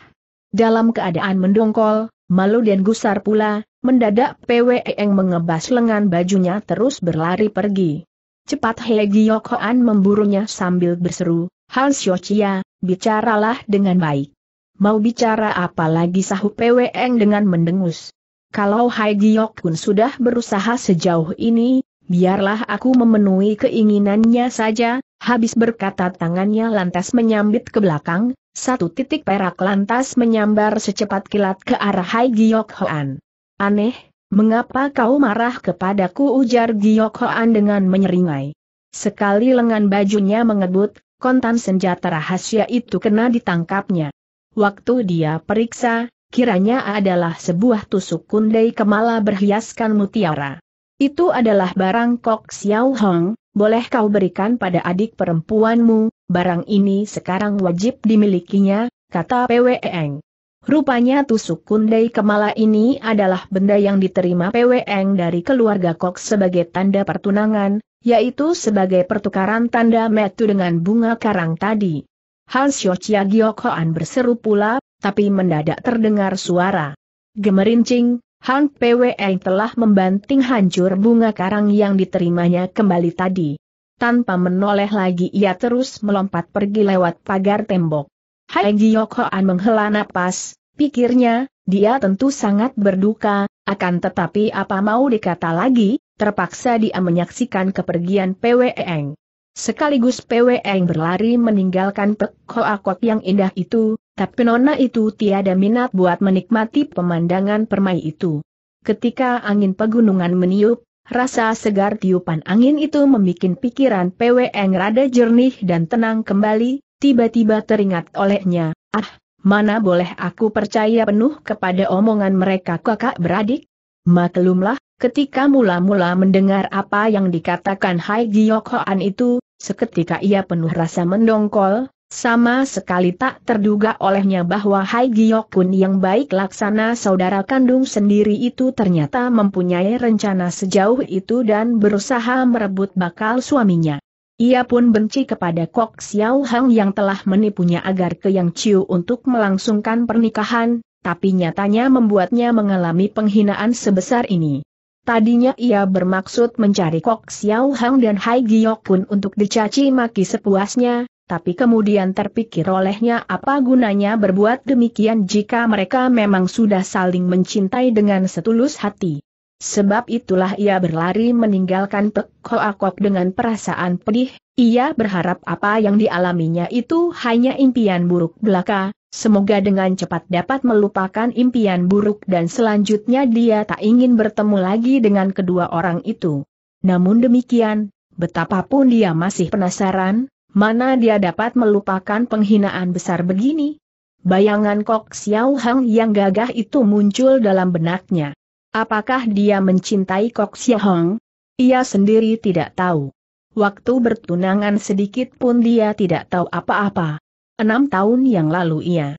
Dalam keadaan mendongkol, malu dan gusar pula, mendadak PWEng mengebas lengan bajunya terus berlari pergi. Cepat Hei Giyokoan memburunya sambil berseru, Han Xiochia, bicaralah dengan baik. Mau bicara apa lagi sahut Eng dengan mendengus. Kalau Hai Hegi pun sudah berusaha sejauh ini, biarlah aku memenuhi keinginannya saja, habis berkata tangannya lantas menyambit ke belakang, satu titik perak lantas menyambar secepat kilat ke arah Hai Giyok Hoan. Aneh, Mengapa kau marah kepadaku ujar Giok Hoan dengan menyeringai. Sekali lengan bajunya mengebut, kontan senjata rahasia itu kena ditangkapnya. Waktu dia periksa, kiranya adalah sebuah tusuk kundai kemala berhiaskan mutiara. Itu adalah barang Kok Xiao Hong, boleh kau berikan pada adik perempuanmu, barang ini sekarang wajib dimilikinya, kata Eng. Rupanya tusuk kundai kemala ini adalah benda yang diterima PWN dari keluarga Kok sebagai tanda pertunangan, yaitu sebagai pertukaran tanda metu dengan bunga karang tadi. Hans Xiaochia Giokhoan berseru pula, tapi mendadak terdengar suara. Gemerincing, Han PWN telah membanting hancur bunga karang yang diterimanya kembali tadi. Tanpa menoleh lagi ia terus melompat pergi lewat pagar tembok. Hai Yokoan menghela napas, pikirnya, dia tentu sangat berduka, akan tetapi apa mau dikata lagi, terpaksa dia menyaksikan kepergian PWEng. Sekaligus PWEng berlari meninggalkan pekoakot yang indah itu, tapi nona itu tiada minat buat menikmati pemandangan permai itu. Ketika angin pegunungan meniup, rasa segar tiupan angin itu membuat pikiran PWEng rada jernih dan tenang kembali, Tiba-tiba teringat olehnya, ah, mana boleh aku percaya penuh kepada omongan mereka kakak beradik? Maklumlah, ketika mula-mula mendengar apa yang dikatakan Hai Giokhoan itu, seketika ia penuh rasa mendongkol, sama sekali tak terduga olehnya bahwa Hai Giok pun yang baik laksana saudara kandung sendiri itu ternyata mempunyai rencana sejauh itu dan berusaha merebut bakal suaminya. Ia pun benci kepada Kok Xiao Hang yang telah menipunya agar ke Yang Chiu untuk melangsungkan pernikahan, tapi nyatanya membuatnya mengalami penghinaan sebesar ini. Tadinya ia bermaksud mencari Kok Xiao Hang dan Hai Giok pun untuk dicaci maki sepuasnya, tapi kemudian terpikir olehnya apa gunanya berbuat demikian jika mereka memang sudah saling mencintai dengan setulus hati. Sebab itulah ia berlari meninggalkan Pek Hoa dengan perasaan pedih, ia berharap apa yang dialaminya itu hanya impian buruk belaka, semoga dengan cepat dapat melupakan impian buruk dan selanjutnya dia tak ingin bertemu lagi dengan kedua orang itu. Namun demikian, betapapun dia masih penasaran, mana dia dapat melupakan penghinaan besar begini? Bayangan Kok Xiao Hang yang gagah itu muncul dalam benaknya. Apakah dia mencintai Kok Hong? Ia sendiri tidak tahu. Waktu bertunangan sedikit pun dia tidak tahu apa-apa. Enam tahun yang lalu ia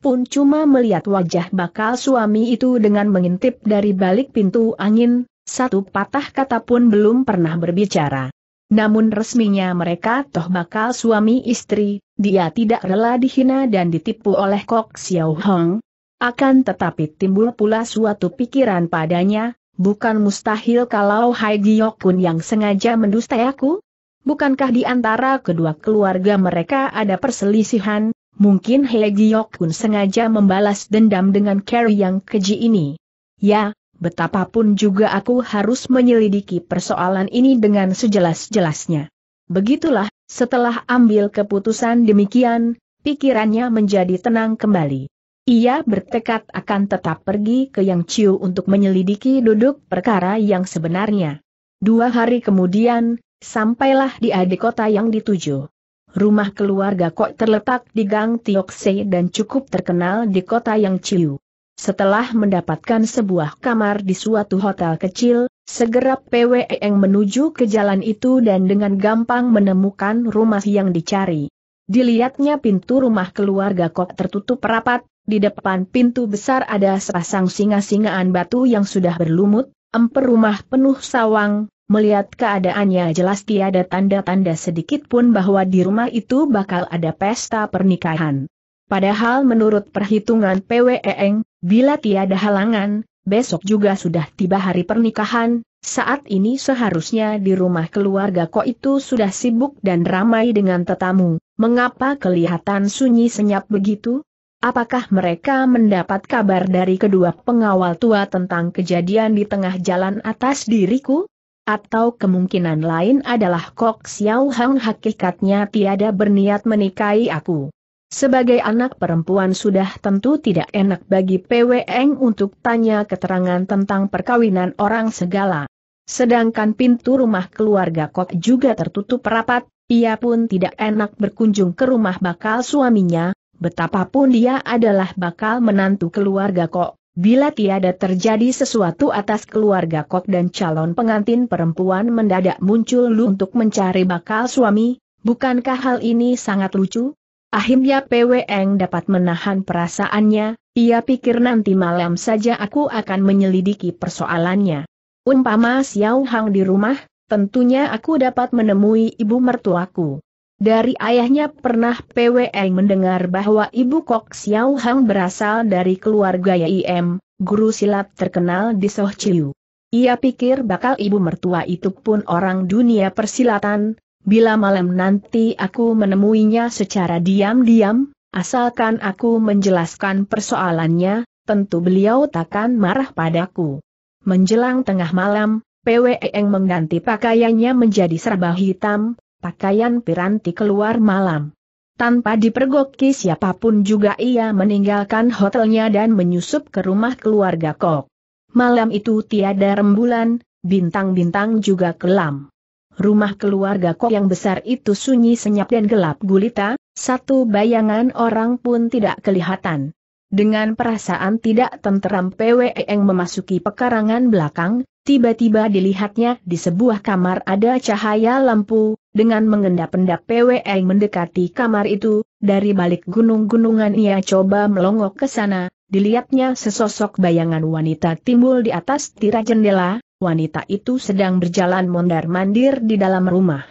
pun cuma melihat wajah bakal suami itu dengan mengintip dari balik pintu angin, satu patah kata pun belum pernah berbicara. Namun resminya mereka toh bakal suami istri, dia tidak rela dihina dan ditipu oleh Kok Xiao akan tetapi timbul pula suatu pikiran padanya, bukan mustahil kalau Hai pun yang sengaja mendustai aku? Bukankah di antara kedua keluarga mereka ada perselisihan, mungkin Hai pun sengaja membalas dendam dengan Carrie yang keji ini? Ya, betapapun juga aku harus menyelidiki persoalan ini dengan sejelas-jelasnya. Begitulah, setelah ambil keputusan demikian, pikirannya menjadi tenang kembali. Ia bertekad akan tetap pergi ke Yang Chiu untuk menyelidiki duduk perkara yang sebenarnya. Dua hari kemudian, sampailah di adik kota yang dituju. Rumah keluarga Kok terletak di Gang Tiokse dan cukup terkenal di kota Yang Chiu. Setelah mendapatkan sebuah kamar di suatu hotel kecil, segera yang e menuju ke jalan itu dan dengan gampang menemukan rumah yang dicari. Dilihatnya pintu rumah keluarga kok tertutup rapat, di depan pintu besar ada sepasang singa-singaan batu yang sudah berlumut, emper rumah penuh sawang, Melihat keadaannya jelas tiada tanda-tanda sedikit pun bahwa di rumah itu bakal ada pesta pernikahan. Padahal menurut perhitungan PWEng, e bila tiada halangan, besok juga sudah tiba hari pernikahan, saat ini seharusnya di rumah keluarga kok itu sudah sibuk dan ramai dengan tetamu, mengapa kelihatan sunyi senyap begitu? Apakah mereka mendapat kabar dari kedua pengawal tua tentang kejadian di tengah jalan atas diriku? Atau kemungkinan lain adalah Kok Xiao Hang hakikatnya tiada berniat menikahi aku. Sebagai anak perempuan sudah tentu tidak enak bagi PWN untuk tanya keterangan tentang perkawinan orang segala. Sedangkan pintu rumah keluarga Kok juga tertutup rapat, ia pun tidak enak berkunjung ke rumah bakal suaminya, Betapapun dia adalah bakal menantu keluarga kok, bila tiada terjadi sesuatu atas keluarga kok dan calon pengantin perempuan mendadak muncul lu untuk mencari bakal suami, bukankah hal ini sangat lucu? Akhirnya PWN dapat menahan perasaannya, ia pikir nanti malam saja aku akan menyelidiki persoalannya. Umpama Xiao Hang di rumah, tentunya aku dapat menemui ibu mertuaku. Dari ayahnya pernah PWN mendengar bahwa ibu Kok Xiao Hang berasal dari keluarga YIM, guru silat terkenal di Soh Chiu. Ia pikir bakal ibu mertua itu pun orang dunia persilatan, bila malam nanti aku menemuinya secara diam-diam, asalkan aku menjelaskan persoalannya, tentu beliau takkan marah padaku. Menjelang tengah malam, Eng mengganti pakaiannya menjadi serba hitam, pakaian piranti keluar malam. Tanpa dipergoki siapapun juga ia meninggalkan hotelnya dan menyusup ke rumah keluarga Kok. Malam itu tiada rembulan, bintang-bintang juga kelam. Rumah keluarga Kok yang besar itu sunyi senyap dan gelap gulita, satu bayangan orang pun tidak kelihatan. Dengan perasaan tidak tenteram yang e memasuki pekarangan belakang, tiba-tiba dilihatnya di sebuah kamar ada cahaya lampu, dengan mengendap-endap yang e mendekati kamar itu, dari balik gunung-gunungan ia coba melongok ke sana, dilihatnya sesosok bayangan wanita timbul di atas tirai jendela, wanita itu sedang berjalan mondar-mandir di dalam rumah.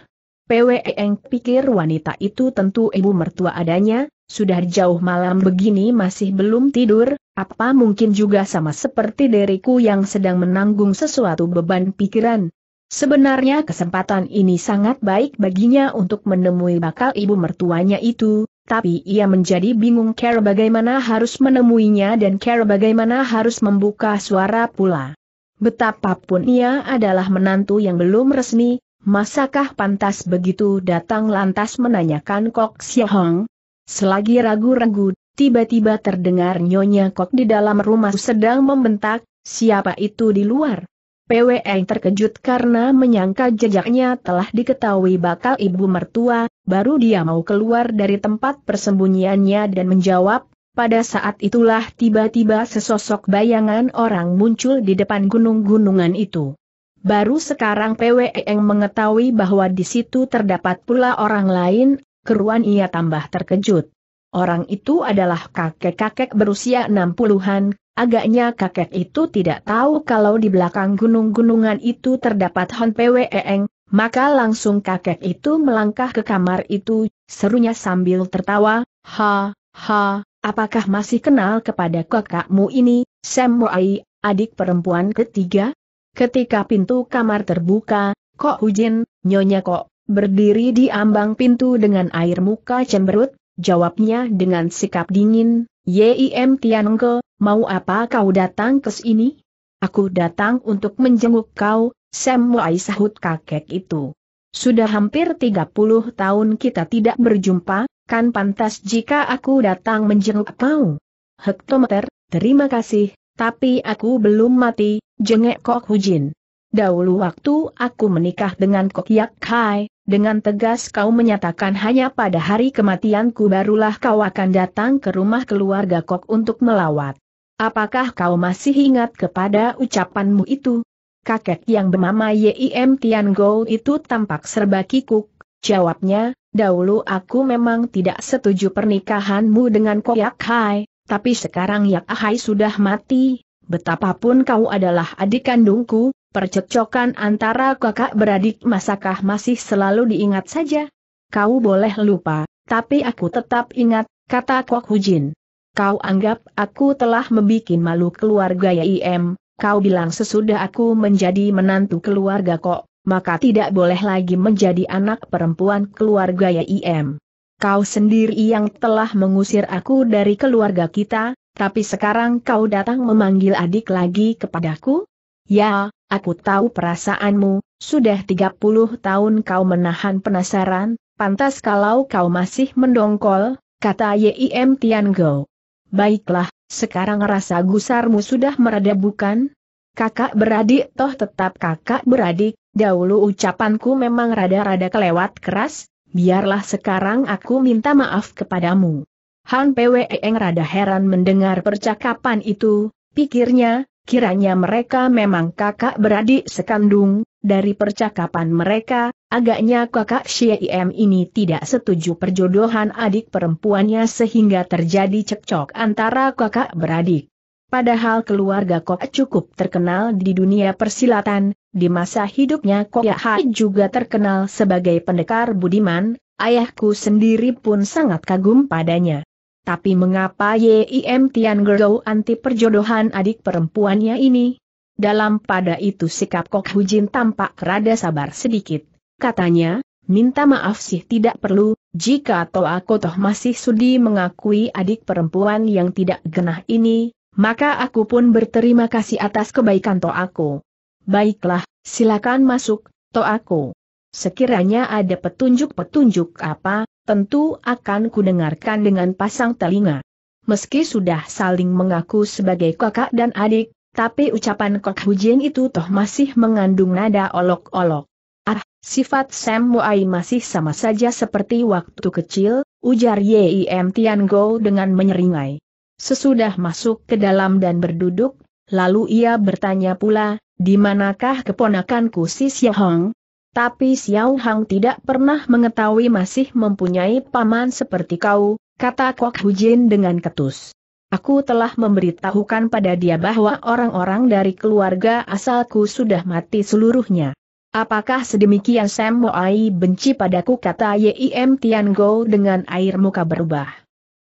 yang e pikir wanita itu tentu ibu mertua adanya, sudah jauh malam begini masih belum tidur, apa mungkin juga sama seperti diriku yang sedang menanggung sesuatu beban pikiran. Sebenarnya kesempatan ini sangat baik baginya untuk menemui bakal ibu mertuanya itu, tapi ia menjadi bingung care bagaimana harus menemuinya dan care bagaimana harus membuka suara pula. Betapapun ia adalah menantu yang belum resmi, masakah pantas begitu datang lantas menanyakan Kok Xiahong, Selagi ragu-ragu, tiba-tiba terdengar Nyonya Kok di dalam rumah sedang membentak, siapa itu di luar? PWE terkejut karena menyangka jejaknya telah diketahui bakal ibu mertua, baru dia mau keluar dari tempat persembunyiannya dan menjawab, pada saat itulah tiba-tiba sesosok bayangan orang muncul di depan gunung-gunungan itu. Baru sekarang PWE mengetahui bahwa di situ terdapat pula orang lain, keruan ia tambah terkejut. Orang itu adalah kakek-kakek berusia 60-an, agaknya kakek itu tidak tahu kalau di belakang gunung-gunungan itu terdapat Hon Pweeng, maka langsung kakek itu melangkah ke kamar itu, serunya sambil tertawa, Ha, ha, apakah masih kenal kepada kakakmu ini, Sam Moai, adik perempuan ketiga? Ketika pintu kamar terbuka, Kok Hujin, Nyonya Kok berdiri di ambang pintu dengan air muka cemberut, jawabnya dengan sikap dingin, Yim Tianengke, mau apa kau datang ke sini? Aku datang untuk menjenguk kau, Sam Wai sahut kakek itu. Sudah hampir 30 tahun kita tidak berjumpa, kan pantas jika aku datang menjenguk kau. Hektometer, terima kasih, tapi aku belum mati, jengek Kok Hujin. Dahulu waktu aku menikah dengan Kok Yak Kai, dengan tegas kau menyatakan hanya pada hari kematianku barulah kau akan datang ke rumah keluarga Kok untuk melawat. Apakah kau masih ingat kepada ucapanmu itu? Kakek yang bernama Yim Tian Go itu tampak serba kikuk, jawabnya, dahulu aku memang tidak setuju pernikahanmu dengan Kok Yak Hai, tapi sekarang Yak Hai sudah mati, betapapun kau adalah adik kandungku, Percekcokan antara kakak beradik masakah masih selalu diingat saja? Kau boleh lupa, tapi aku tetap ingat, kata Kok Hujin. Kau anggap aku telah membuat malu keluarga YIM, kau bilang sesudah aku menjadi menantu keluarga Kok, maka tidak boleh lagi menjadi anak perempuan keluarga YIM. Kau sendiri yang telah mengusir aku dari keluarga kita, tapi sekarang kau datang memanggil adik lagi kepadaku? Ya, aku tahu perasaanmu, sudah 30 tahun kau menahan penasaran, pantas kalau kau masih mendongkol, kata Yim Tianggo. Baiklah, sekarang rasa gusarmu sudah mereda bukan? Kakak beradik toh tetap kakak beradik, dahulu ucapanku memang rada-rada kelewat keras, biarlah sekarang aku minta maaf kepadamu. Han Eng rada heran mendengar percakapan itu, pikirnya, Kiranya mereka memang kakak beradik sekandung, dari percakapan mereka, agaknya kakak Syiem ini tidak setuju perjodohan adik perempuannya sehingga terjadi cekcok antara kakak beradik. Padahal keluarga Kok cukup terkenal di dunia persilatan, di masa hidupnya Kok ya Hai juga terkenal sebagai pendekar budiman, ayahku sendiri pun sangat kagum padanya. Tapi mengapa Yim Tian Gerou anti perjodohan adik perempuannya ini? Dalam pada itu sikap Kok Hujin tampak rada sabar sedikit. Katanya, minta maaf sih tidak perlu, jika toh aku toh masih sudi mengakui adik perempuan yang tidak genah ini, maka aku pun berterima kasih atas kebaikan toh aku. Baiklah, silakan masuk, toh aku. Sekiranya ada petunjuk-petunjuk apa, tentu akan kudengarkan dengan pasang telinga. Meski sudah saling mengaku sebagai kakak dan adik, tapi ucapan Kok Hujin itu toh masih mengandung nada olok-olok. Ah, sifat Sam Muai masih sama saja seperti waktu kecil, ujar Yim Tian Go dengan menyeringai. Sesudah masuk ke dalam dan berduduk, lalu ia bertanya pula, di manakah keponakanku si Xiahong? Tapi Xiao Hang tidak pernah mengetahui masih mempunyai paman seperti kau, kata Kok Hujin dengan ketus. Aku telah memberitahukan pada dia bahwa orang-orang dari keluarga asalku sudah mati seluruhnya. Apakah sedemikian Sam Moai benci padaku kata Yim Tian Go dengan air muka berubah?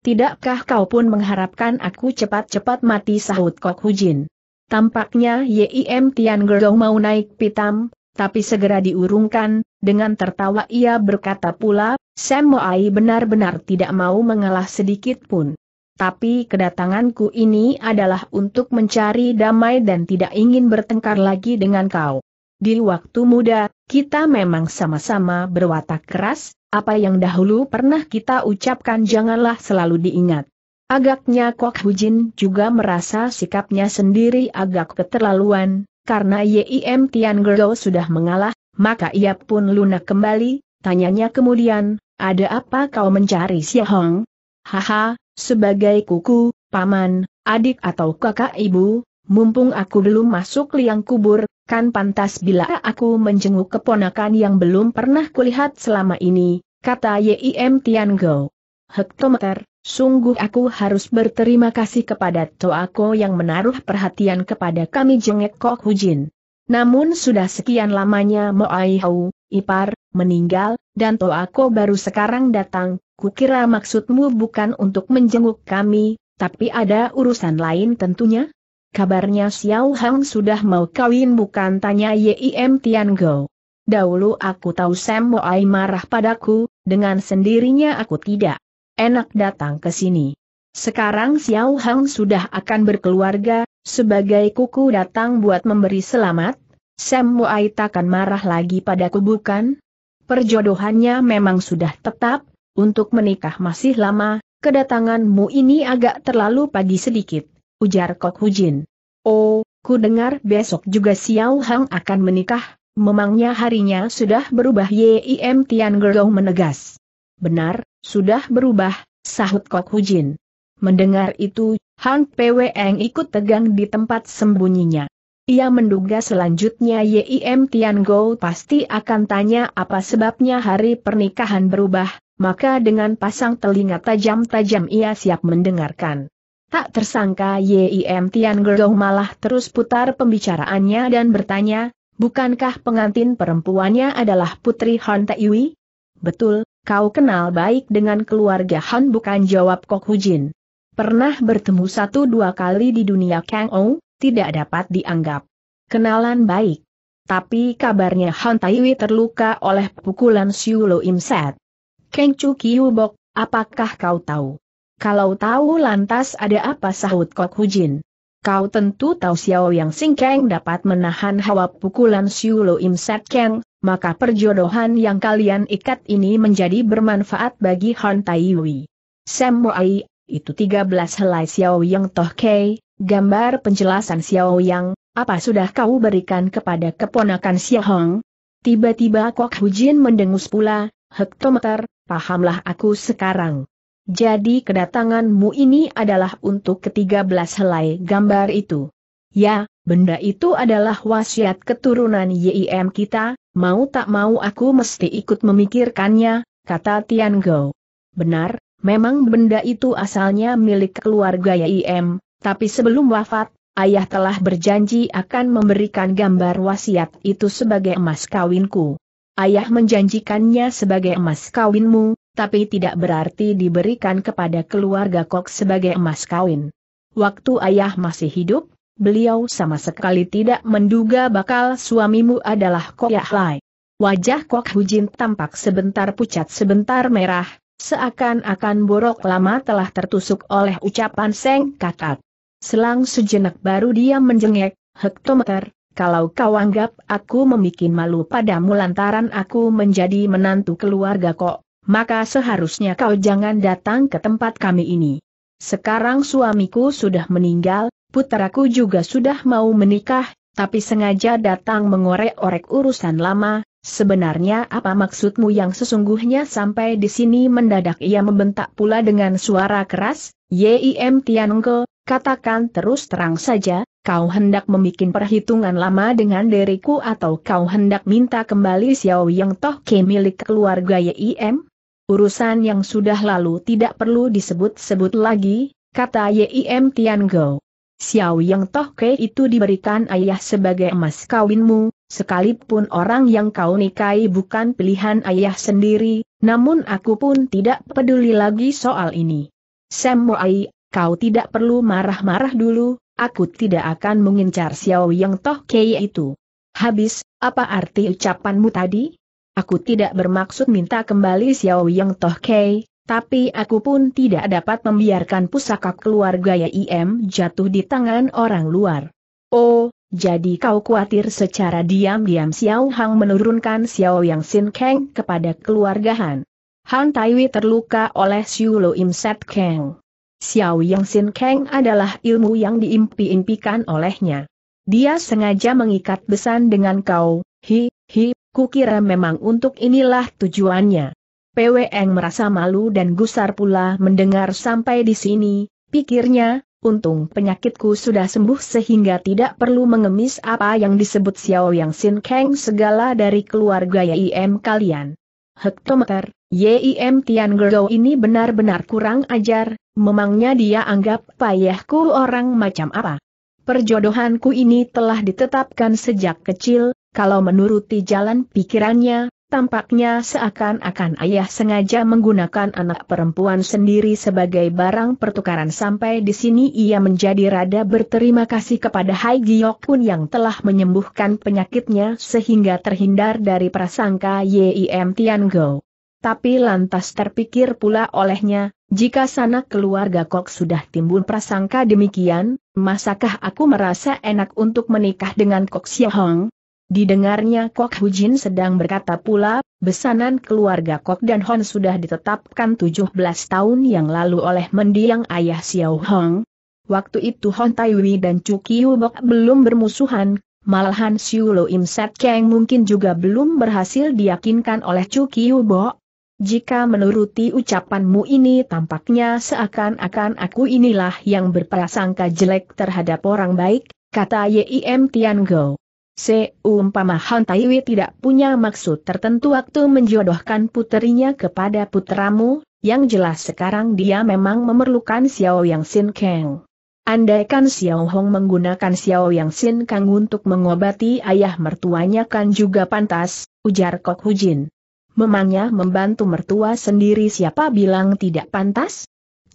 Tidakkah kau pun mengharapkan aku cepat-cepat mati sahut Kok Hujin? Tampaknya Yim Tian Tiango mau naik pitam, tapi segera diurungkan, dengan tertawa ia berkata pula, Sam benar-benar tidak mau mengalah sedikit pun. Tapi kedatanganku ini adalah untuk mencari damai dan tidak ingin bertengkar lagi dengan kau. Di waktu muda, kita memang sama-sama berwatak keras, apa yang dahulu pernah kita ucapkan janganlah selalu diingat. Agaknya Kok Hujin juga merasa sikapnya sendiri agak keterlaluan, karena Yim Tian Gerdo sudah mengalah, maka ia pun lunak kembali, tanyanya kemudian, ada apa kau mencari Xia Hong? Haha, sebagai kuku, paman, adik atau kakak ibu, mumpung aku belum masuk liang kubur, kan pantas bila aku menjenguk keponakan yang belum pernah kulihat selama ini, kata Yim Tian Go. Hektometer, Sungguh aku harus berterima kasih kepada Toako yang menaruh perhatian kepada kami jengek Kok Hujin. Namun sudah sekian lamanya Moai Hau, Ipar, meninggal, dan Toako baru sekarang datang, kukira maksudmu bukan untuk menjenguk kami, tapi ada urusan lain tentunya? Kabarnya Xiao Hang sudah mau kawin bukan tanya Yim Tian Go. Dahulu aku tahu Sam Moai marah padaku, dengan sendirinya aku tidak enak datang ke sini. Sekarang Xiao Hang sudah akan berkeluarga, sebagai kuku datang buat memberi selamat, Sam Muay takkan marah lagi padaku bukan? Perjodohannya memang sudah tetap, untuk menikah masih lama, kedatanganmu ini agak terlalu pagi sedikit, ujar Kok Hujin. Oh, ku dengar besok juga Xiao Hang akan menikah, memangnya harinya sudah berubah Yim Tian Gerou menegas. Benar, sudah berubah, sahut Kok Hujin. Mendengar itu, Han Pweng ikut tegang di tempat sembunyinya. Ia menduga selanjutnya Yim Tian Gou pasti akan tanya apa sebabnya hari pernikahan berubah, maka dengan pasang telinga tajam-tajam ia siap mendengarkan. Tak tersangka Yim Tian Gou malah terus putar pembicaraannya dan bertanya, bukankah pengantin perempuannya adalah Putri Han Taewi? Betul, Kau kenal baik dengan keluarga Han bukan jawab Kok Hujin. Pernah bertemu satu dua kali di dunia Kang Ou, tidak dapat dianggap. Kenalan baik. Tapi kabarnya Han Taiwi terluka oleh pukulan Siu Lo Im Set. Kang Chu Kiu apakah kau tahu? Kalau tahu lantas ada apa sahut Kok Hujin? Kau tentu tahu Xiao Yang Singkeng dapat menahan hawa pukulan Siu Lo Im Set Kang, maka perjodohan yang kalian ikat ini menjadi bermanfaat bagi Han Wei. Sam Moai, itu 13 helai Xiao Yang Toh Kei, gambar penjelasan Xiao Yang, apa sudah kau berikan kepada keponakan Xiao Hong? Tiba-tiba Kok Hujin mendengus pula, hektometer, pahamlah aku sekarang. Jadi kedatanganmu ini adalah untuk ketiga belas helai gambar itu. Ya, Benda itu adalah wasiat keturunan YIM kita, mau tak mau aku mesti ikut memikirkannya, kata Tian Gao. Benar, memang benda itu asalnya milik keluarga YIM, tapi sebelum wafat, ayah telah berjanji akan memberikan gambar wasiat itu sebagai emas kawinku. Ayah menjanjikannya sebagai emas kawinmu, tapi tidak berarti diberikan kepada keluarga Kok sebagai emas kawin. Waktu ayah masih hidup, beliau sama sekali tidak menduga bakal suamimu adalah Kok Yahlai. Wajah Kok Hujin tampak sebentar pucat sebentar merah, seakan-akan borok lama telah tertusuk oleh ucapan Seng Kakak. Selang sejenak baru dia menjengek, hektometer, kalau kau anggap aku membuat malu padamu lantaran aku menjadi menantu keluarga kok, maka seharusnya kau jangan datang ke tempat kami ini. Sekarang suamiku sudah meninggal, puteraku juga sudah mau menikah, tapi sengaja datang mengorek-orek urusan lama, sebenarnya apa maksudmu yang sesungguhnya sampai di sini mendadak ia membentak pula dengan suara keras, Yim Tianke, katakan terus terang saja, kau hendak membuat perhitungan lama dengan diriku atau kau hendak minta kembali Xiao Yang Toh Ke milik keluarga YIM? Urusan yang sudah lalu tidak perlu disebut-sebut lagi, kata YIM Tian Go. Xiao Yang Toh Kei itu diberikan ayah sebagai emas kawinmu, sekalipun orang yang kau nikahi bukan pilihan ayah sendiri, namun aku pun tidak peduli lagi soal ini. Sam Moai, kau tidak perlu marah-marah dulu, aku tidak akan mengincar Xiao Yang Toh Kei itu. Habis, apa arti ucapanmu tadi? Aku tidak bermaksud minta kembali Xiao Yang Toh Kei, tapi aku pun tidak dapat membiarkan pusaka keluarga YIM jatuh di tangan orang luar. Oh, jadi kau khawatir secara diam-diam Xiao Hang menurunkan Xiao Yang Sin Kang kepada keluarga Han. Han Taiwi terluka oleh Xiu Lo Im Set Kang. Xiao Yang Sin Kang adalah ilmu yang diimpi-impikan olehnya. Dia sengaja mengikat besan dengan kau, hi, hi, kukira memang untuk inilah tujuannya. PWN merasa malu dan gusar pula mendengar sampai di sini, pikirnya, untung penyakitku sudah sembuh sehingga tidak perlu mengemis apa yang disebut Xiao Yang Sin Kang segala dari keluarga YIM kalian. Hektometer, YIM Tian Gergau ini benar-benar kurang ajar, memangnya dia anggap payahku orang macam apa. Perjodohanku ini telah ditetapkan sejak kecil, kalau menuruti jalan pikirannya, Tampaknya seakan-akan ayah sengaja menggunakan anak perempuan sendiri sebagai barang pertukaran sampai di sini ia menjadi rada berterima kasih kepada Hai Giokun yang telah menyembuhkan penyakitnya sehingga terhindar dari prasangka Yim Tian Go. Tapi lantas terpikir pula olehnya, jika sanak keluarga Kok sudah timbul prasangka demikian, masakah aku merasa enak untuk menikah dengan Kok Xiahong? Didengarnya Kok Hujin sedang berkata pula, besanan keluarga Kok dan Hon sudah ditetapkan 17 tahun yang lalu oleh mendiang ayah Xiao Hong. Waktu itu Hon Taiwi dan Chu Kiu Bok belum bermusuhan, malahan Siu Lo Im Sat Kang mungkin juga belum berhasil diyakinkan oleh Chu Kiu Bok. Jika menuruti ucapanmu ini tampaknya seakan-akan aku inilah yang berprasangka jelek terhadap orang baik, kata Yim Tian Go. Seumpama Han Taiwi tidak punya maksud tertentu waktu menjodohkan puterinya kepada putramu, yang jelas sekarang dia memang memerlukan Xiao Yang Sin Kang. Andaikan Xiao Hong menggunakan Xiao Yang Sin Kang untuk mengobati ayah mertuanya kan juga pantas, ujar Kok Hujin. Memangnya membantu mertua sendiri siapa bilang tidak pantas?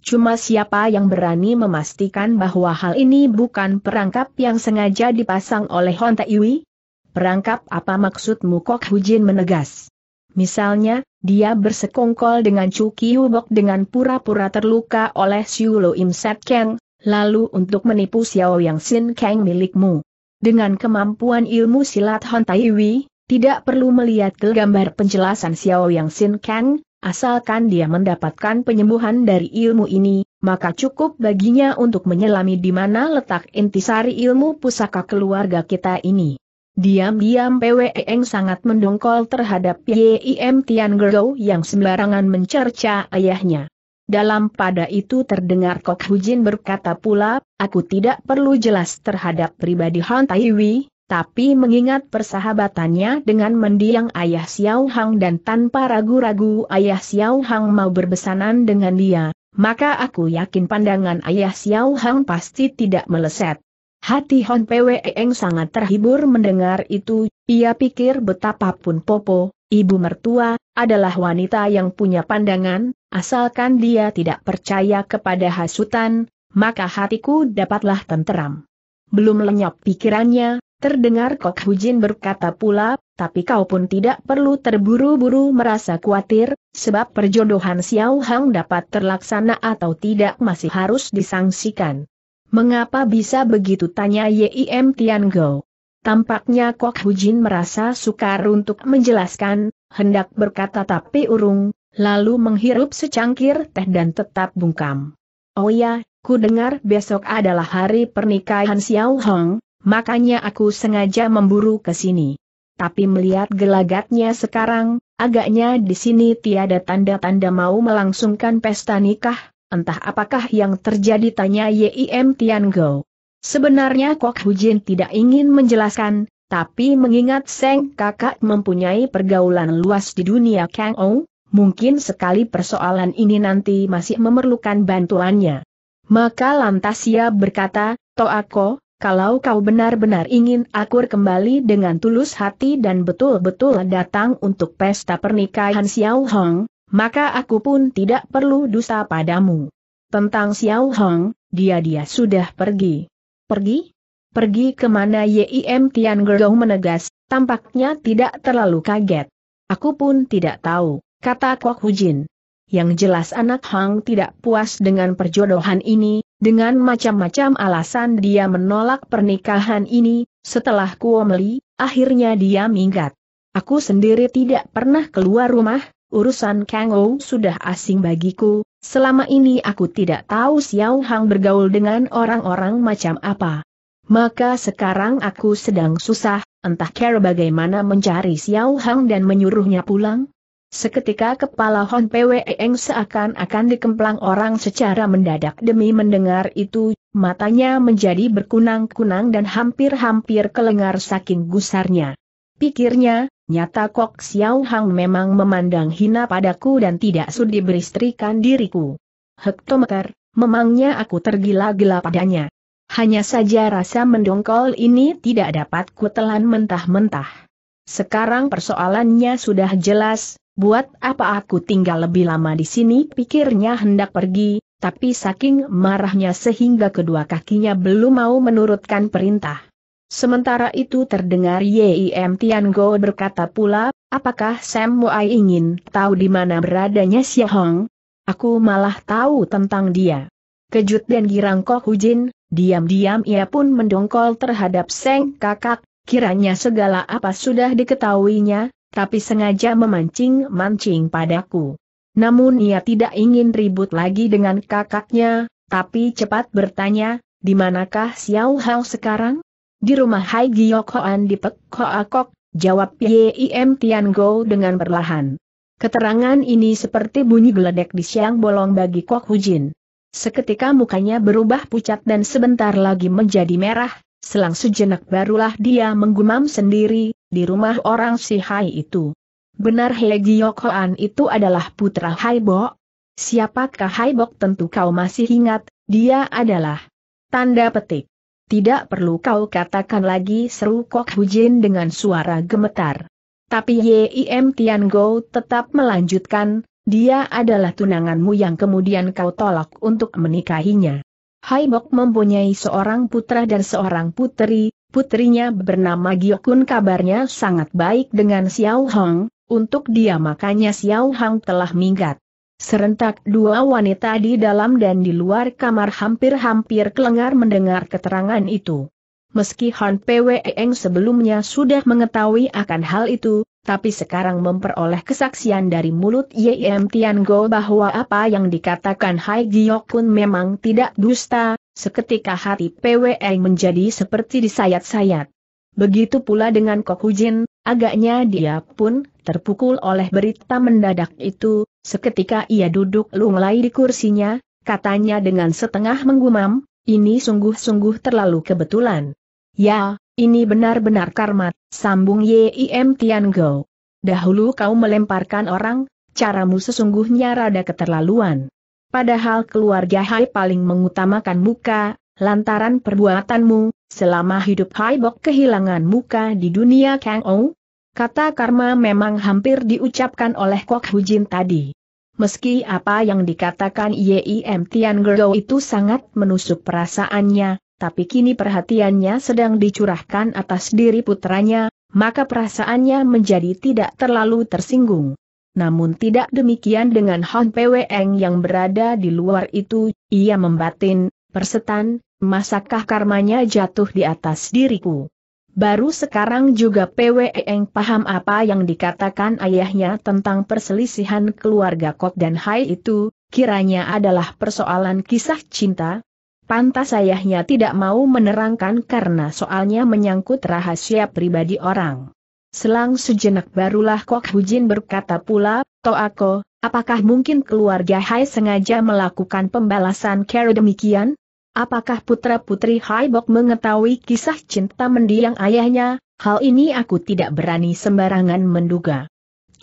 Cuma siapa yang berani memastikan bahwa hal ini bukan perangkap yang sengaja dipasang oleh Hon Iwi? Perangkap apa maksudmu Kok Hujin menegas? Misalnya, dia bersekongkol dengan Cuki Hubok dengan pura-pura terluka oleh Siu Lo Im Set Kang, lalu untuk menipu Xiao Yang Sin Kang milikmu. Dengan kemampuan ilmu silat Hon Iwi, tidak perlu melihat ke gambar penjelasan Xiao Yang Sin Kang, Asalkan dia mendapatkan penyembuhan dari ilmu ini, maka cukup baginya untuk menyelami di mana letak intisari ilmu pusaka keluarga kita ini. Diam-diam e Eng sangat mendongkol terhadap YIM e Tian Gero yang sembarangan mencerca ayahnya. Dalam pada itu terdengar Kok Hujin berkata pula, aku tidak perlu jelas terhadap pribadi Han Taiwi, tapi mengingat persahabatannya dengan mendiang ayah Xiao Hang dan tanpa ragu-ragu ayah Xiao Hang mau berbesanan dengan dia, maka aku yakin pandangan ayah Xiao Hang pasti tidak meleset. Hati Hon Eng sangat terhibur mendengar itu, ia pikir betapapun Popo, ibu mertua, adalah wanita yang punya pandangan, asalkan dia tidak percaya kepada hasutan, maka hatiku dapatlah tenteram. Belum lenyap pikirannya, Terdengar Kok Hujin berkata pula, tapi kau pun tidak perlu terburu-buru merasa khawatir, sebab perjodohan Xiao Hang dapat terlaksana atau tidak masih harus disangsikan. Mengapa bisa begitu tanya Yim Tian Go? Tampaknya Kok Hujin merasa sukar untuk menjelaskan, hendak berkata tapi urung, lalu menghirup secangkir teh dan tetap bungkam. Oh ya, ku dengar besok adalah hari pernikahan Xiao Hong, makanya aku sengaja memburu ke sini. Tapi melihat gelagatnya sekarang, agaknya di sini tiada tanda-tanda mau melangsungkan pesta nikah, entah apakah yang terjadi tanya Yim Tiango. Sebenarnya Kok Hujin tidak ingin menjelaskan, tapi mengingat Seng kakak mempunyai pergaulan luas di dunia Kang Ou, mungkin sekali persoalan ini nanti masih memerlukan bantuannya. Maka lantas ia berkata, Toako, kalau kau benar-benar ingin akur kembali dengan tulus hati dan betul-betul datang untuk pesta pernikahan Xiao Hong, maka aku pun tidak perlu dusta padamu. Tentang Xiao Hong, dia-dia sudah pergi. Pergi? Pergi kemana Yim Tian Gerdong menegas, tampaknya tidak terlalu kaget. Aku pun tidak tahu, kata Kok Hujin. Yang jelas anak Hang tidak puas dengan perjodohan ini, dengan macam-macam alasan dia menolak pernikahan ini, setelah Meli, akhirnya dia minggat. Aku sendiri tidak pernah keluar rumah, urusan Kang Ou sudah asing bagiku, selama ini aku tidak tahu Xiao Hang bergaul dengan orang-orang macam apa. Maka sekarang aku sedang susah, entah care bagaimana mencari Xiao Hang dan menyuruhnya pulang, Seketika kepala Hon Pwe Eng seakan-akan dikemplang orang secara mendadak demi mendengar itu, matanya menjadi berkunang-kunang dan hampir-hampir kelengar saking gusarnya. Pikirnya, nyata Kok Xiao Hang memang memandang hina padaku dan tidak sudi beristrikan diriku. Hektometer, memangnya aku tergila-gila padanya. Hanya saja rasa mendongkol ini tidak dapat kutelan mentah-mentah. Sekarang persoalannya sudah jelas, Buat apa aku tinggal lebih lama di sini pikirnya hendak pergi, tapi saking marahnya sehingga kedua kakinya belum mau menurutkan perintah. Sementara itu terdengar Yim Tiango berkata pula, apakah Sam Muai ingin tahu di mana beradanya Xia Hong? Aku malah tahu tentang dia. Kejut dan girang Kok Hujin, diam-diam ia pun mendongkol terhadap Seng kakak, kiranya segala apa sudah diketahuinya, tapi sengaja memancing-mancing padaku. Namun ia tidak ingin ribut lagi dengan kakaknya, tapi cepat bertanya, di manakah Xiao Hao sekarang? Di rumah Hai Giok Hoan di Pek Hoa Kok, jawab Yim Tian Go dengan perlahan. Keterangan ini seperti bunyi geledek di siang bolong bagi Kok Hujin. Seketika mukanya berubah pucat dan sebentar lagi menjadi merah, selang sejenak barulah dia menggumam sendiri, di rumah orang si Hai itu. Benar He Giyokoan itu adalah putra Hai Bok? Siapakah Hai Bok tentu kau masih ingat, dia adalah tanda petik. Tidak perlu kau katakan lagi seru Kok Hujin dengan suara gemetar. Tapi Yim Tian Go tetap melanjutkan, dia adalah tunanganmu yang kemudian kau tolak untuk menikahinya. Haibok mempunyai seorang putra dan seorang putri, putrinya bernama Giokun kabarnya sangat baik dengan Xiao Hong, untuk dia makanya Xiao Hong telah minggat. Serentak dua wanita di dalam dan di luar kamar hampir-hampir kelengar mendengar keterangan itu. Meski Han Pwe Eng sebelumnya sudah mengetahui akan hal itu, tapi sekarang memperoleh kesaksian dari mulut YM Tian Go bahwa apa yang dikatakan Hai Giok Kun memang tidak dusta, seketika hati Pwe Eng menjadi seperti disayat-sayat. Begitu pula dengan Kok Hujin, agaknya dia pun terpukul oleh berita mendadak itu, seketika ia duduk lunglai di kursinya, katanya dengan setengah menggumam, ini sungguh-sungguh terlalu kebetulan. Ya, ini benar-benar karma," sambung Yim Tian Go. Dahulu kau melemparkan orang, caramu sesungguhnya rada keterlaluan. Padahal keluarga Hai paling mengutamakan muka, lantaran perbuatanmu, selama hidup Hai Bok kehilangan muka di dunia Kang Ou. Kata karma memang hampir diucapkan oleh Kok Hu Jin tadi. Meski apa yang dikatakan Yim Tian Go itu sangat menusuk perasaannya, tapi kini perhatiannya sedang dicurahkan atas diri putranya, maka perasaannya menjadi tidak terlalu tersinggung. Namun tidak demikian dengan Hon Peweng yang berada di luar itu, ia membatin, persetan, masakah karmanya jatuh di atas diriku? Baru sekarang juga Peweng paham apa yang dikatakan ayahnya tentang perselisihan keluarga Kot dan Hai itu, kiranya adalah persoalan kisah cinta, Pantas ayahnya tidak mau menerangkan karena soalnya menyangkut rahasia pribadi orang. Selang sejenak barulah Kok Hujin berkata pula, Toako, apakah mungkin keluarga Hai sengaja melakukan pembalasan kera demikian? Apakah putra-putri Hai Bok mengetahui kisah cinta mendiang ayahnya? Hal ini aku tidak berani sembarangan menduga.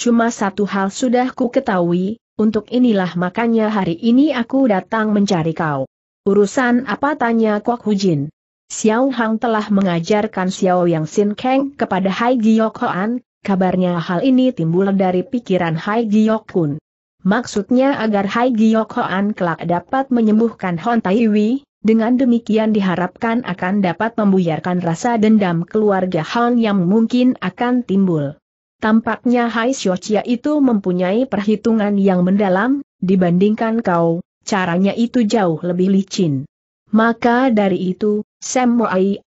Cuma satu hal sudah ku ketahui, untuk inilah makanya hari ini aku datang mencari kau. Urusan apa tanya Kok Hujin? Xiao Hang telah mengajarkan Xiao Yang Sin Kang kepada Hai Giok Hoan, kabarnya hal ini timbul dari pikiran Hai Giok Hun. Maksudnya agar Hai Giok Hoan kelak dapat menyembuhkan Hon Tai Wei, dengan demikian diharapkan akan dapat membuyarkan rasa dendam keluarga Han yang mungkin akan timbul. Tampaknya Hai Chia itu mempunyai perhitungan yang mendalam, dibandingkan kau, caranya itu jauh lebih licin. Maka dari itu, Sam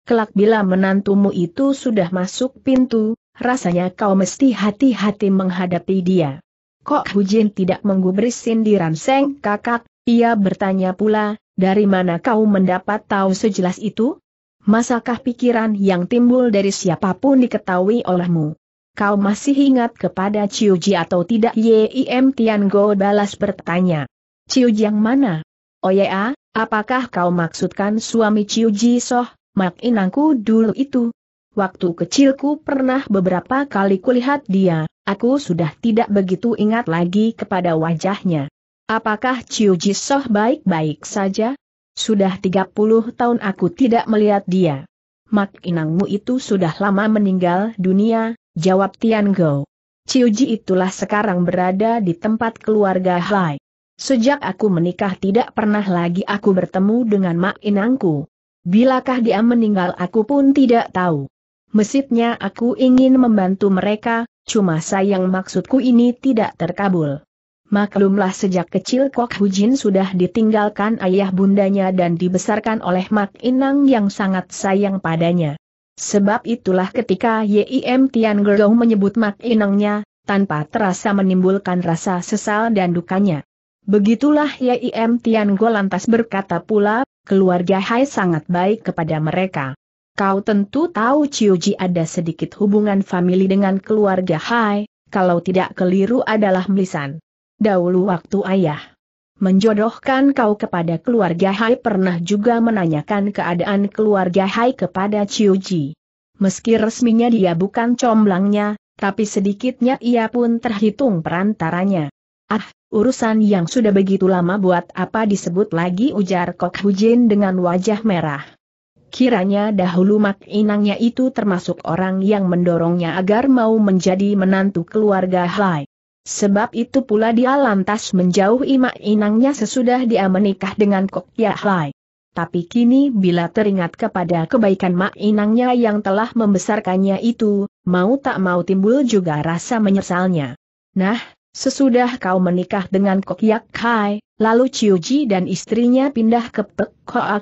kelak bila menantumu itu sudah masuk pintu, rasanya kau mesti hati-hati menghadapi dia. Kok Hujin tidak menggubris sindiran Seng kakak, ia bertanya pula, dari mana kau mendapat tahu sejelas itu? Masakah pikiran yang timbul dari siapapun diketahui olehmu? Kau masih ingat kepada Ciuji atau tidak? Yim Tian Go balas bertanya. Ciu Jiang mana? Oh ya, apakah kau maksudkan suami Ciu Ji Soh, mak inangku dulu itu? Waktu kecilku pernah beberapa kali kulihat dia, aku sudah tidak begitu ingat lagi kepada wajahnya. Apakah Ciu Ji Soh baik-baik saja? Sudah 30 tahun aku tidak melihat dia. Mak inangmu itu sudah lama meninggal dunia, jawab Tian Go. Ji itulah sekarang berada di tempat keluarga Hai. Sejak aku menikah tidak pernah lagi aku bertemu dengan mak inangku. Bilakah dia meninggal aku pun tidak tahu. Mesitnya aku ingin membantu mereka, cuma sayang maksudku ini tidak terkabul. Maklumlah sejak kecil Kok Hujin sudah ditinggalkan ayah bundanya dan dibesarkan oleh Mak Inang yang sangat sayang padanya. Sebab itulah ketika Yim Tian Gerong menyebut Mak Inangnya, tanpa terasa menimbulkan rasa sesal dan dukanya. Begitulah ya Tian Go lantas berkata pula, keluarga Hai sangat baik kepada mereka. Kau tentu tahu Ji ada sedikit hubungan famili dengan keluarga Hai, kalau tidak keliru adalah melisan. Dahulu waktu ayah menjodohkan kau kepada keluarga Hai pernah juga menanyakan keadaan keluarga Hai kepada Ji. Meski resminya dia bukan comblangnya, tapi sedikitnya ia pun terhitung perantaranya. Ah, urusan yang sudah begitu lama buat apa disebut lagi ujar Kok Hujin dengan wajah merah. Kiranya dahulu Mak Inangnya itu termasuk orang yang mendorongnya agar mau menjadi menantu keluarga Hai. Sebab itu pula dia lantas menjauhi Mak Inangnya sesudah dia menikah dengan Kok Ya Hai. Tapi kini bila teringat kepada kebaikan Mak Inangnya yang telah membesarkannya itu, mau tak mau timbul juga rasa menyesalnya. Nah, Sesudah kau menikah dengan Kok Yak Kai, lalu Chiu Ji dan istrinya pindah ke Pek Hoa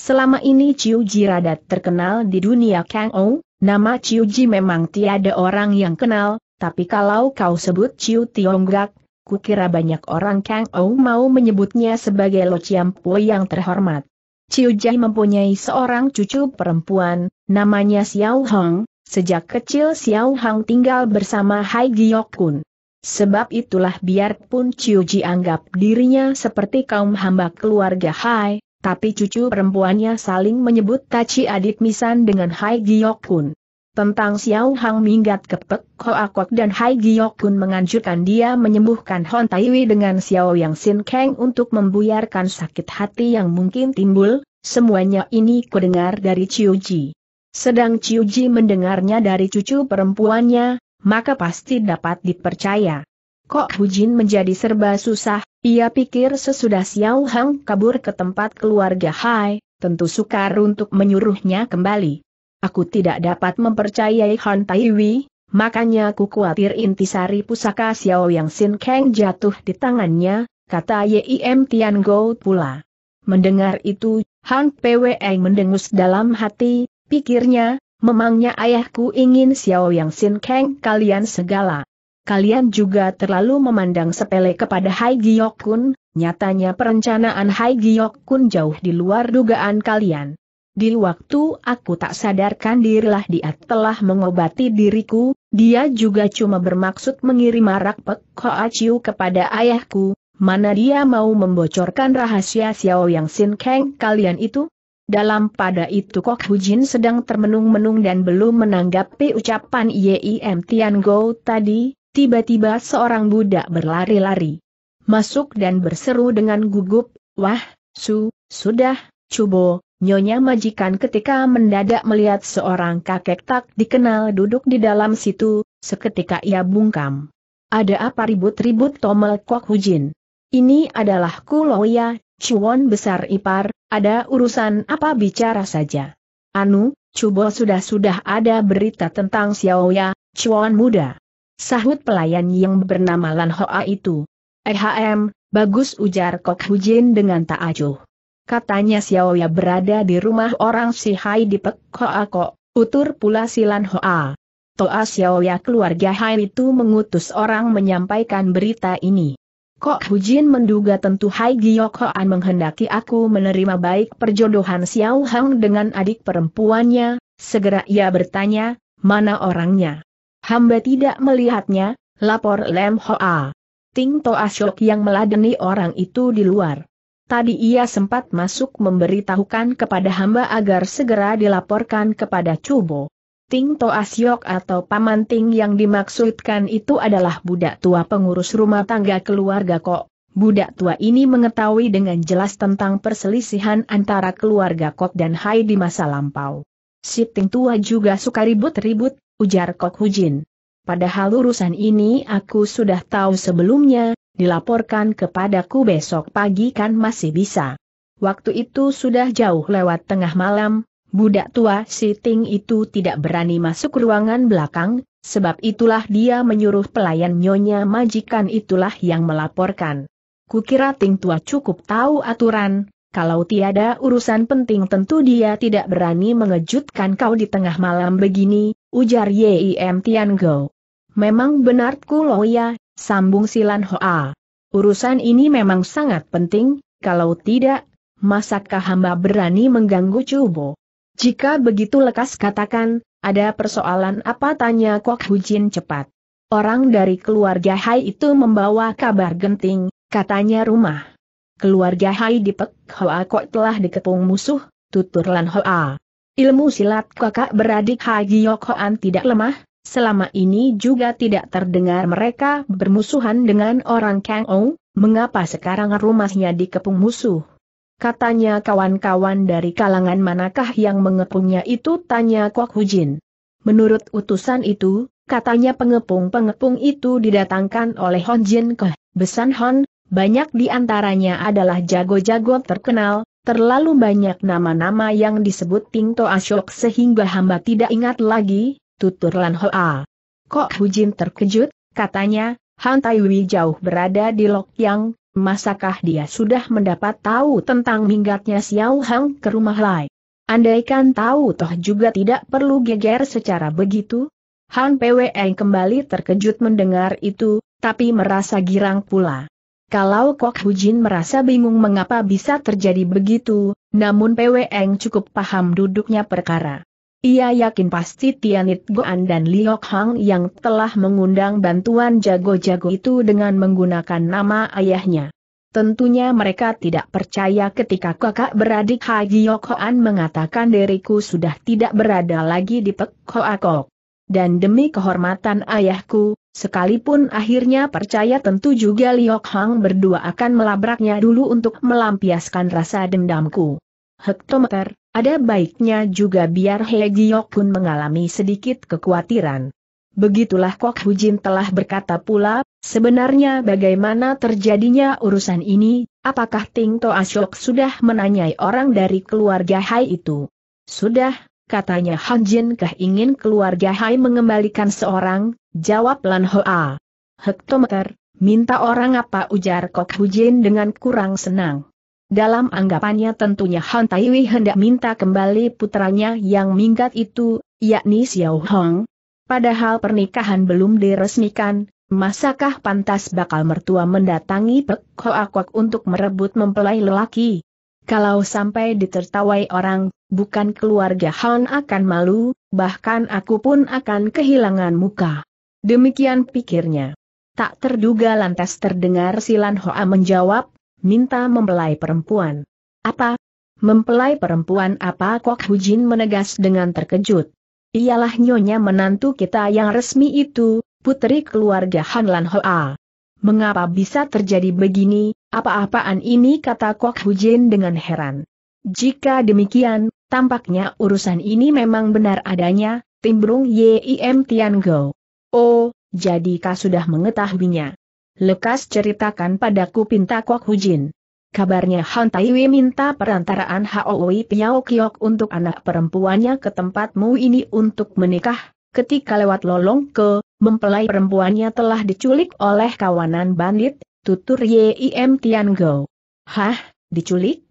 Selama ini Chiu Ji rada terkenal di dunia Kang Ou, nama Chiu Ji memang tiada orang yang kenal, tapi kalau kau sebut Chiu Tionggak, kukira banyak orang Kang Ou mau menyebutnya sebagai Lo Chiam Pui yang terhormat. Chiu Ji mempunyai seorang cucu perempuan, namanya Xiao Hong, sejak kecil Xiao Hong tinggal bersama Hai Giok Kun. Sebab itulah biarpun Ciuji anggap dirinya seperti kaum hamba keluarga Hai, tapi cucu perempuannya saling menyebut taci adik Misan dengan Hai Giokun. Tentang Xiao Hang minggat kepek Hoakok dan Hai Giokun menganjurkan dia menyembuhkan Hon Taiwi dengan Xiao Yang Sin Kang untuk membuyarkan sakit hati yang mungkin timbul, semuanya ini kudengar dari Ciuji. Sedang Ciuji mendengarnya dari cucu perempuannya, maka pasti dapat dipercaya. Kok Hujin menjadi serba susah, ia pikir sesudah Xiao Hang kabur ke tempat keluarga Hai, tentu sukar untuk menyuruhnya kembali. Aku tidak dapat mempercayai Han Taiwi, makanya aku khawatir intisari pusaka Xiao Yang Sin Kang jatuh di tangannya, kata Yim Tian Go pula. Mendengar itu, Han Wei mendengus dalam hati, pikirnya, memangnya ayahku ingin Xiao Yang Sin Kang kalian segala. Kalian juga terlalu memandang sepele kepada Hai Giok Kun, nyatanya perencanaan Hai Giok Kun jauh di luar dugaan kalian. Di waktu aku tak sadarkan dirilah dia telah mengobati diriku, dia juga cuma bermaksud mengirim arak Pek Koaciu kepada ayahku, mana dia mau membocorkan rahasia Xiao Yang Sin Kang kalian itu? Dalam pada itu Kok Hujin sedang termenung-menung dan belum menanggapi ucapan Yim Tian Go tadi, tiba-tiba seorang budak berlari-lari. Masuk dan berseru dengan gugup, Wah, su, sudah, cubo, nyonya majikan ketika mendadak melihat seorang kakek tak dikenal duduk di dalam situ, seketika ia bungkam. Ada apa ribut-ribut Tomel Kok Hujin? Ini adalah Kuloya, Cuan besar ipar, ada urusan apa bicara saja. Anu, Cubo sudah-sudah ada berita tentang Xiaoya, Cuan muda. Sahut pelayan yang bernama Lan Hoa itu. Ehm, bagus ujar Kok Hujin dengan tak acuh. Katanya Xiaoya berada di rumah orang si Hai di Pek Hoa Kok, utur pula si Lan Hoa. Toa Xiaoya keluarga Hai itu mengutus orang menyampaikan berita ini. Kok Hu Jin menduga tentu Hai Giok Hoan menghendaki aku menerima baik perjodohan Xiao Hang dengan adik perempuannya, segera ia bertanya, mana orangnya? Hamba tidak melihatnya, lapor Lem Hoa. Ting Toa Syok yang meladeni orang itu di luar. Tadi ia sempat masuk memberitahukan kepada hamba agar segera dilaporkan kepada Chubo. Ting Asyok atau Paman Ting yang dimaksudkan itu adalah budak tua pengurus rumah tangga keluarga Kok. Budak tua ini mengetahui dengan jelas tentang perselisihan antara keluarga Kok dan Hai di masa lampau. Si Ting tua juga suka ribut-ribut, ujar Kok Hujin. Padahal urusan ini aku sudah tahu sebelumnya, dilaporkan kepadaku besok pagi kan masih bisa. Waktu itu sudah jauh lewat tengah malam, Budak tua si Ting itu tidak berani masuk ruangan belakang, sebab itulah dia menyuruh pelayan nyonya majikan itulah yang melaporkan. Kukira Ting tua cukup tahu aturan, kalau tiada urusan penting tentu dia tidak berani mengejutkan kau di tengah malam begini, ujar Yim Tian Go. Memang benar ya, sambung Silan Hoa. Urusan ini memang sangat penting, kalau tidak, masakkah hamba berani mengganggu Cubo? Jika begitu lekas katakan, ada persoalan apa tanya Kok Hujin cepat. Orang dari keluarga Hai itu membawa kabar genting, katanya rumah. Keluarga Hai di Pek Hoa Kok telah dikepung musuh, tutur Lan Hoa. Ilmu silat kakak beradik Hai Giyok Hoan tidak lemah, selama ini juga tidak terdengar mereka bermusuhan dengan orang Kang Ou, mengapa sekarang rumahnya dikepung musuh. Katanya kawan-kawan dari kalangan manakah yang mengepungnya itu tanya Kok Hujin. Menurut utusan itu, katanya pengepung-pengepung itu didatangkan oleh Hon Jin ke Besan Hon, banyak di antaranya adalah jago-jago terkenal, terlalu banyak nama-nama yang disebut Tingto Ashok sehingga hamba tidak ingat lagi, tutur Lan Hoa. Kok Hujin terkejut, katanya, Han Taiwi jauh berada di Lok Yang, Masakah dia sudah mendapat tahu tentang minggatnya Xiao Hang ke rumah Lai? Andaikan tahu toh juga tidak perlu geger secara begitu? Han Pwe kembali terkejut mendengar itu, tapi merasa girang pula. Kalau Kok Hu Jin merasa bingung mengapa bisa terjadi begitu, namun Pwe cukup paham duduknya perkara. Ia yakin pasti Tianit Goan dan Liok Hang yang telah mengundang bantuan jago-jago itu dengan menggunakan nama ayahnya. Tentunya mereka tidak percaya ketika kakak beradik Haji Yokohan mengatakan diriku sudah tidak berada lagi di Pek Akok. Dan demi kehormatan ayahku, sekalipun akhirnya percaya tentu juga Liok Hang berdua akan melabraknya dulu untuk melampiaskan rasa dendamku. Hektometer, ada baiknya juga biar He Giok pun mengalami sedikit kekhawatiran. Begitulah Kok Hujin telah berkata pula, sebenarnya bagaimana terjadinya urusan ini, apakah Ting To Asyok sudah menanyai orang dari keluarga Hai itu? Sudah, katanya Han Jin Kah ingin keluarga Hai mengembalikan seorang, jawab Lan Hoa. Hektometer, minta orang apa ujar Kok Hujin dengan kurang senang. Dalam anggapannya tentunya Han Taiwi hendak minta kembali putranya yang minggat itu, yakni Xiao Hong. Padahal pernikahan belum diresmikan, masakah pantas bakal mertua mendatangi Pek Hoa Kwak untuk merebut mempelai lelaki? Kalau sampai ditertawai orang, bukan keluarga Han akan malu, bahkan aku pun akan kehilangan muka. Demikian pikirnya. Tak terduga lantas terdengar Silan Hoa menjawab, minta mempelai perempuan. Apa? Mempelai perempuan apa Kok Hujin menegas dengan terkejut. Ialah nyonya menantu kita yang resmi itu, putri keluarga Han Lan Hoa. Mengapa bisa terjadi begini, apa-apaan ini kata Kok Hujin dengan heran. Jika demikian, tampaknya urusan ini memang benar adanya, timbrung Yim Tian Go. Oh, jadi kau sudah mengetahuinya lekas ceritakan padaku pinta Kok Hujin. Kabarnya Han Taiwi minta perantaraan Haowi Piao Kiok untuk anak perempuannya ke tempatmu ini untuk menikah, ketika lewat lolong ke, mempelai perempuannya telah diculik oleh kawanan bandit, tutur Yim Tian Go. Hah, diculik?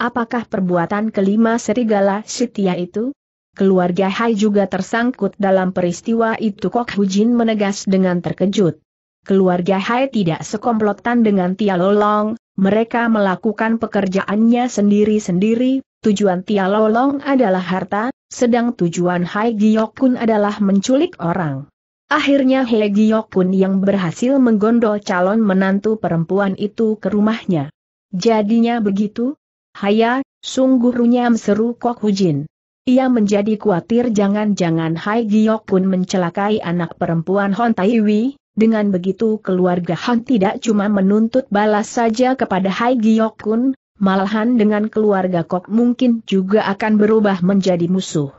Apakah perbuatan kelima serigala setia itu? Keluarga Hai juga tersangkut dalam peristiwa itu Kok Hujin menegas dengan terkejut keluarga Hai tidak sekomplotan dengan Tialolong, mereka melakukan pekerjaannya sendiri-sendiri, tujuan Tialolong adalah harta, sedang tujuan Hai Giokun adalah menculik orang. Akhirnya He Giokun yang berhasil menggondol calon menantu perempuan itu ke rumahnya. Jadinya begitu? Haya, sungguh runyam seru Kok Hujin. Ia menjadi khawatir jangan-jangan Hai Giokun mencelakai anak perempuan Hon Taiwi, dengan begitu keluarga Han tidak cuma menuntut balas saja kepada Hai Kun, malahan dengan keluarga Kok mungkin juga akan berubah menjadi musuh.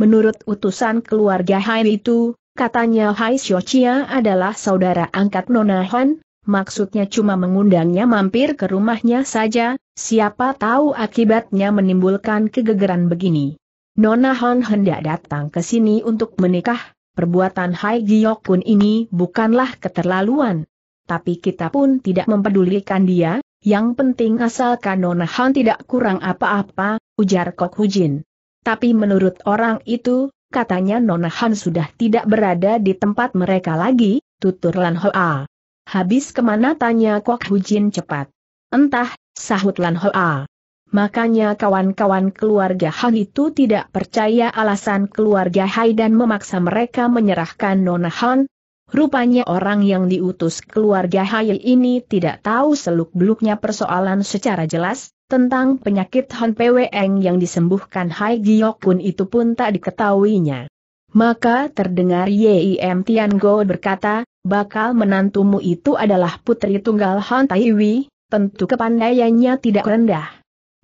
Menurut utusan keluarga Hai itu, katanya Hai Chia adalah saudara angkat Nona Han, maksudnya cuma mengundangnya mampir ke rumahnya saja, siapa tahu akibatnya menimbulkan kegegeran begini. Nona Han hendak datang ke sini untuk menikah, perbuatan Hai Giok pun ini bukanlah keterlaluan. Tapi kita pun tidak mempedulikan dia, yang penting asalkan Nona Han tidak kurang apa-apa, ujar Kok Hujin. Tapi menurut orang itu, katanya Nona Han sudah tidak berada di tempat mereka lagi, tutur Lan Hoa. Habis kemana tanya Kok Hujin cepat. Entah, sahut Lan Hoa. Makanya kawan-kawan keluarga Han itu tidak percaya alasan keluarga Hai dan memaksa mereka menyerahkan Nona Han. Rupanya orang yang diutus keluarga Hai ini tidak tahu seluk-beluknya persoalan secara jelas, tentang penyakit Han Pweng yang disembuhkan Hai Giokun itu pun tak diketahuinya. Maka terdengar Yim Tiango berkata, bakal menantumu itu adalah putri tunggal Han Taiwi, tentu kepandaiannya tidak rendah.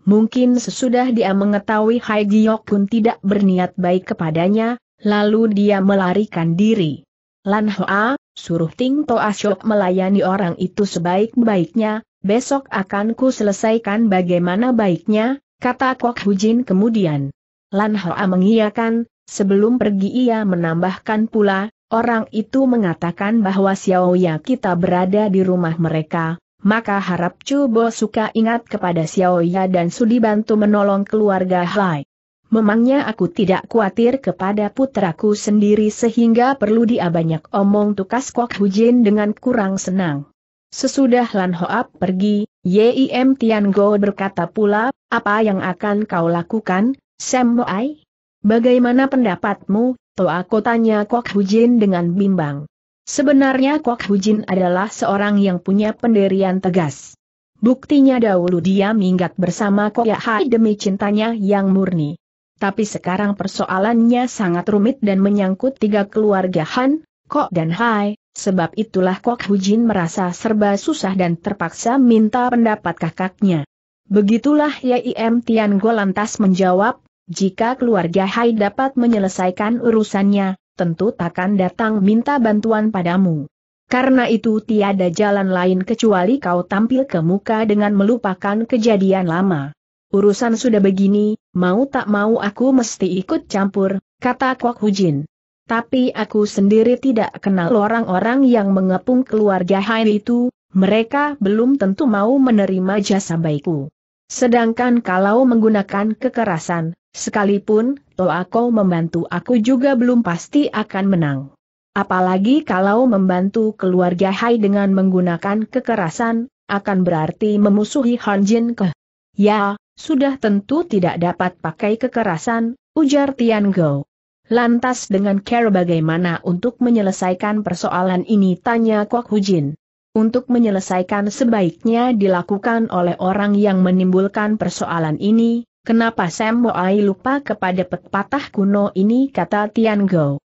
Mungkin sesudah dia mengetahui Hai Giok pun tidak berniat baik kepadanya, lalu dia melarikan diri. Lan Hoa, suruh Ting Toa Asyok melayani orang itu sebaik-baiknya, besok akan ku selesaikan bagaimana baiknya, kata Kok Hujin kemudian. Lan Hoa mengiyakan, sebelum pergi ia menambahkan pula, orang itu mengatakan bahwa Xiao Ya kita berada di rumah mereka, maka harap Chu Bo suka ingat kepada Xiao Xiaoya dan sudi bantu menolong keluarga Hai. Memangnya aku tidak khawatir kepada putraku sendiri sehingga perlu dia banyak omong tukas Kok Hujin dengan kurang senang. Sesudah Lan Hoap pergi, Yim Tian Go berkata pula, apa yang akan kau lakukan, Sam Moai? Bagaimana pendapatmu, Toa Kotanya Kok Hujin dengan bimbang. Sebenarnya Kok Hujin adalah seorang yang punya pendirian tegas. Buktinya dahulu dia minggat bersama Kok Ya Hai demi cintanya yang murni. Tapi sekarang persoalannya sangat rumit dan menyangkut tiga keluarga Han, Kok dan Hai, sebab itulah Kok Hujin merasa serba susah dan terpaksa minta pendapat kakaknya. Begitulah Yim Tian Go lantas menjawab, jika keluarga Hai dapat menyelesaikan urusannya, tentu takkan datang minta bantuan padamu. Karena itu tiada jalan lain kecuali kau tampil ke muka dengan melupakan kejadian lama. Urusan sudah begini, mau tak mau aku mesti ikut campur, kata Kwok Hujin. Tapi aku sendiri tidak kenal orang-orang yang mengepung keluarga Hai itu, mereka belum tentu mau menerima jasa baikku. Sedangkan kalau menggunakan kekerasan, sekalipun toa kau membantu aku juga belum pasti akan menang. Apalagi kalau membantu keluarga Hai dengan menggunakan kekerasan, akan berarti memusuhi Han Jin Ke. Ya, sudah tentu tidak dapat pakai kekerasan, ujar Tian Go. Lantas dengan care bagaimana untuk menyelesaikan persoalan ini tanya Hu Hujin. Untuk menyelesaikan sebaiknya dilakukan oleh orang yang menimbulkan persoalan ini, Kenapa Sam Boai lupa kepada pepatah kuno ini kata Tian Go.